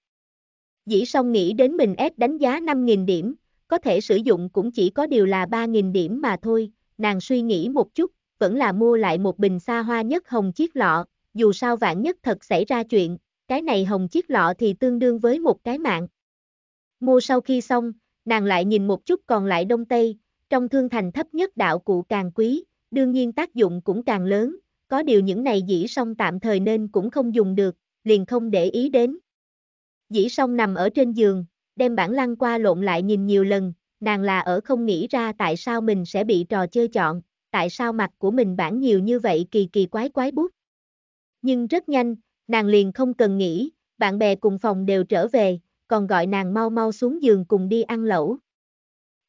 Dĩ song nghĩ đến mình ép đánh giá 5.000 điểm, có thể sử dụng cũng chỉ có điều là 3.000 điểm mà thôi, nàng suy nghĩ một chút, vẫn là mua lại một bình xa hoa nhất hồng chiếc lọ, dù sao vạn nhất thật xảy ra chuyện, cái này hồng chiếc lọ thì tương đương với một cái mạng. Mua sau khi xong, nàng lại nhìn một chút còn lại đông tây, trong thương thành thấp nhất đạo cụ càng quý, đương nhiên tác dụng cũng càng lớn, có điều những này dĩ song tạm thời nên cũng không dùng được, liền không để ý đến. Dĩ song nằm ở trên giường, đem bản lăng qua lộn lại nhìn nhiều lần, nàng là ở không nghĩ ra tại sao mình sẽ bị trò chơi chọn, tại sao mặt của mình bản nhiều như vậy kỳ kỳ quái quái bút. Nhưng rất nhanh, nàng liền không cần nghĩ, bạn bè cùng phòng đều trở về, còn gọi nàng mau mau xuống giường cùng đi ăn lẩu,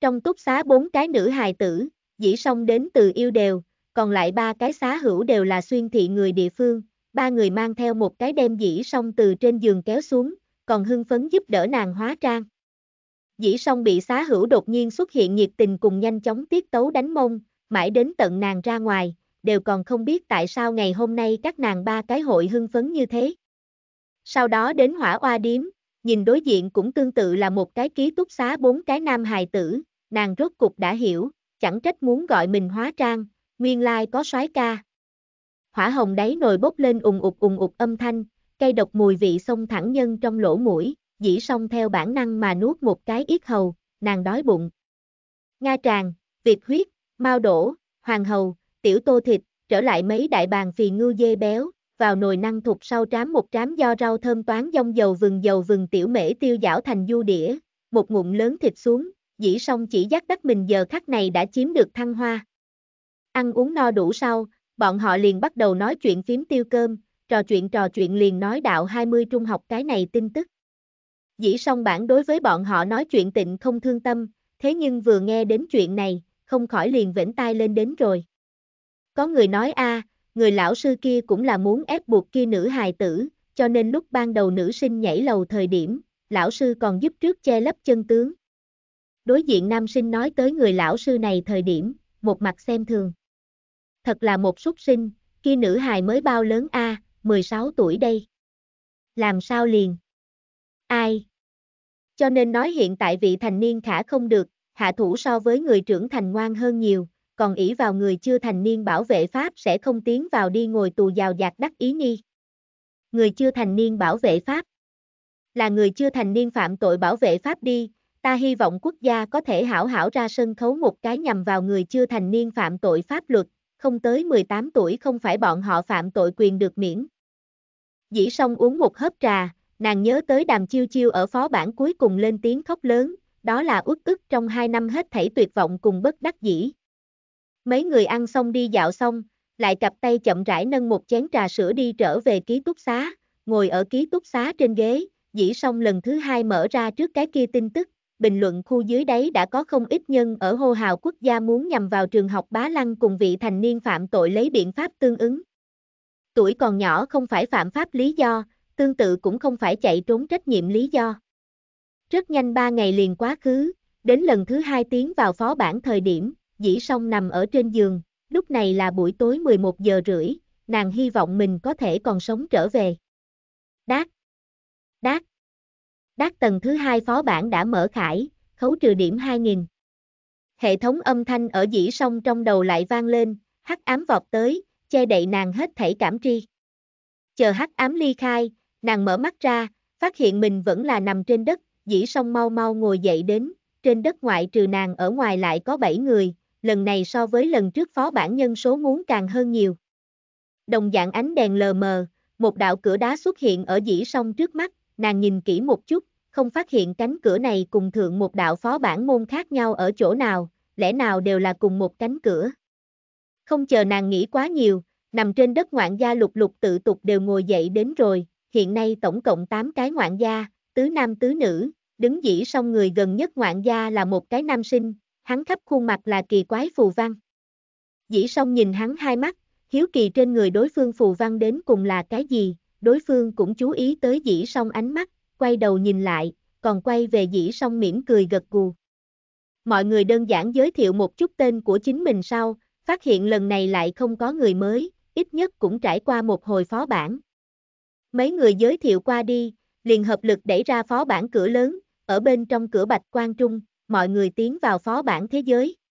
trong túc xá bốn cái nữ hài tử, dĩ song đến từ yêu đều, còn lại ba cái xá hữu đều là xuyên thị người địa phương, ba người mang theo một cái đem dĩ song từ trên giường kéo xuống, còn hưng phấn giúp đỡ nàng hóa trang. Dĩ song bị xá hữu đột nhiên xuất hiện nhiệt tình cùng nhanh chóng tiết tấu đánh mông, mãi đến tận nàng ra ngoài, đều còn không biết tại sao ngày hôm nay các nàng ba cái hội hưng phấn như thế. Sau đó đến hỏa oa điếm, nhìn đối diện cũng tương tự là một cái ký túc xá bốn cái nam hài tử, nàng rốt cục đã hiểu, chẳng trách muốn gọi mình hóa trang, nguyên lai có soái ca. Hỏa hồng đáy nồi bốc lên ùng ục ùng ục âm thanh, cây độc mùi vị xông thẳng nhân trong lỗ mũi, dĩ song theo bản năng mà nuốt một cái yết hầu, nàng đói bụng. Nga tràng, việt huyết, mau đổ, hoàng hầu, tiểu tô thịt, trở lại mấy đại bàn phì ngư dê béo, vào nồi năng thục sau trám một trám do rau thơm toán dông dầu vừng dầu vừng tiểu mễ tiêu dảo thành du đĩa, một ngụm lớn thịt xuống, dĩ song chỉ giác đất mình giờ khắc này đã chiếm được thăng hoa. Ăn uống no đủ sau, bọn họ liền bắt đầu nói chuyện phím tiêu cơm, trò chuyện trò chuyện liền nói đạo 20 trung học cái này tin tức. Dĩ song bản đối với bọn họ nói chuyện tịnh không thương tâm, thế nhưng vừa nghe đến chuyện này, không khỏi liền vĩnh tai lên đến rồi. Có người nói a, người lão sư kia cũng là muốn ép buộc kia nữ hài tử, cho nên lúc ban đầu nữ sinh nhảy lầu thời điểm, lão sư còn giúp trước che lấp chân tướng. Đối diện nam sinh nói tới người lão sư này thời điểm, một mặt xem thường. Thật là một súc sinh, kia nữ hài mới bao lớn a, à, 16 tuổi đây. Làm sao liền? Ai? Cho nên nói hiện tại vị thành niên khả không được, hạ thủ so với người trưởng thành ngoan hơn nhiều, còn ỷ vào người chưa thành niên bảo vệ pháp sẽ không tiến vào đi ngồi tù giàu dạt đắc ý ni. Người chưa thành niên bảo vệ pháp là người chưa thành niên phạm tội bảo vệ pháp đi, ta hy vọng quốc gia có thể hảo hảo ra sân khấu một cái nhằm vào người chưa thành niên phạm tội pháp luật, không tới 18 tuổi không phải bọn họ phạm tội quyền được miễn. Dĩ Song uống một hớp trà, nàng nhớ tới đàm chiêu chiêu ở phó bản cuối cùng lên tiếng khóc lớn, đó là ước ức trong hai năm hết thảy tuyệt vọng cùng bất đắc dĩ. Mấy người ăn xong đi dạo xong, lại cặp tay chậm rãi nâng một chén trà sữa đi trở về ký túc xá, ngồi ở ký túc xá trên ghế, dĩ Song lần thứ hai mở ra trước cái kia tin tức, bình luận khu dưới đáy đã có không ít nhân ở hô hào quốc gia muốn nhằm vào trường học Bá Lăng cùng vị thành niên phạm tội lấy biện pháp tương ứng. Tuổi còn nhỏ không phải phạm pháp lý do, tương tự cũng không phải chạy trốn trách nhiệm lý do. Rất nhanh ba ngày liền quá khứ, đến lần thứ hai tiến vào phó bản thời điểm, dĩ song nằm ở trên giường, lúc này là buổi tối 11 giờ rưỡi, nàng hy vọng mình có thể còn sống trở về. Đát! Đát! đát tầng thứ hai phó bản đã mở khải, khấu trừ điểm 2.000. Hệ thống âm thanh ở dĩ sông trong đầu lại vang lên, hắc ám vọt tới, che đậy nàng hết thảy cảm tri. Chờ hắc ám ly khai, nàng mở mắt ra, phát hiện mình vẫn là nằm trên đất, dĩ sông mau mau ngồi dậy đến, trên đất ngoại trừ nàng ở ngoài lại có 7 người, lần này so với lần trước phó bản nhân số muốn càng hơn nhiều. Đồng dạng ánh đèn lờ mờ, một đạo cửa đá xuất hiện ở dĩ sông trước mắt, nàng nhìn kỹ một chút, không phát hiện cánh cửa này cùng thượng một đạo phó bản môn khác nhau ở chỗ nào, lẽ nào đều là cùng một cánh cửa. Không chờ nàng nghĩ quá nhiều, nằm trên đất ngoạn gia lục lục tự tục đều ngồi dậy đến rồi, hiện nay tổng cộng 8 cái ngoạn gia, tứ nam tứ nữ, đứng dĩ song người gần nhất ngoạn gia là một cái nam sinh, hắn khắp khuôn mặt là kỳ quái phù văn. Dĩ song nhìn hắn hai mắt, hiếu kỳ trên người đối phương phù văn đến cùng là cái gì, đối phương cũng chú ý tới dĩ song ánh mắt, quay đầu nhìn lại, còn quay về dĩ song mỉm cười gật gù. Mọi người đơn giản giới thiệu một chút tên của chính mình sau, phát hiện lần này lại không có người mới, ít nhất cũng trải qua một hồi phó bản. Mấy người giới thiệu qua đi, liền hợp lực đẩy ra phó bản cửa lớn, ở bên trong cửa bạch quan trung, mọi người tiến vào phó bản thế giới.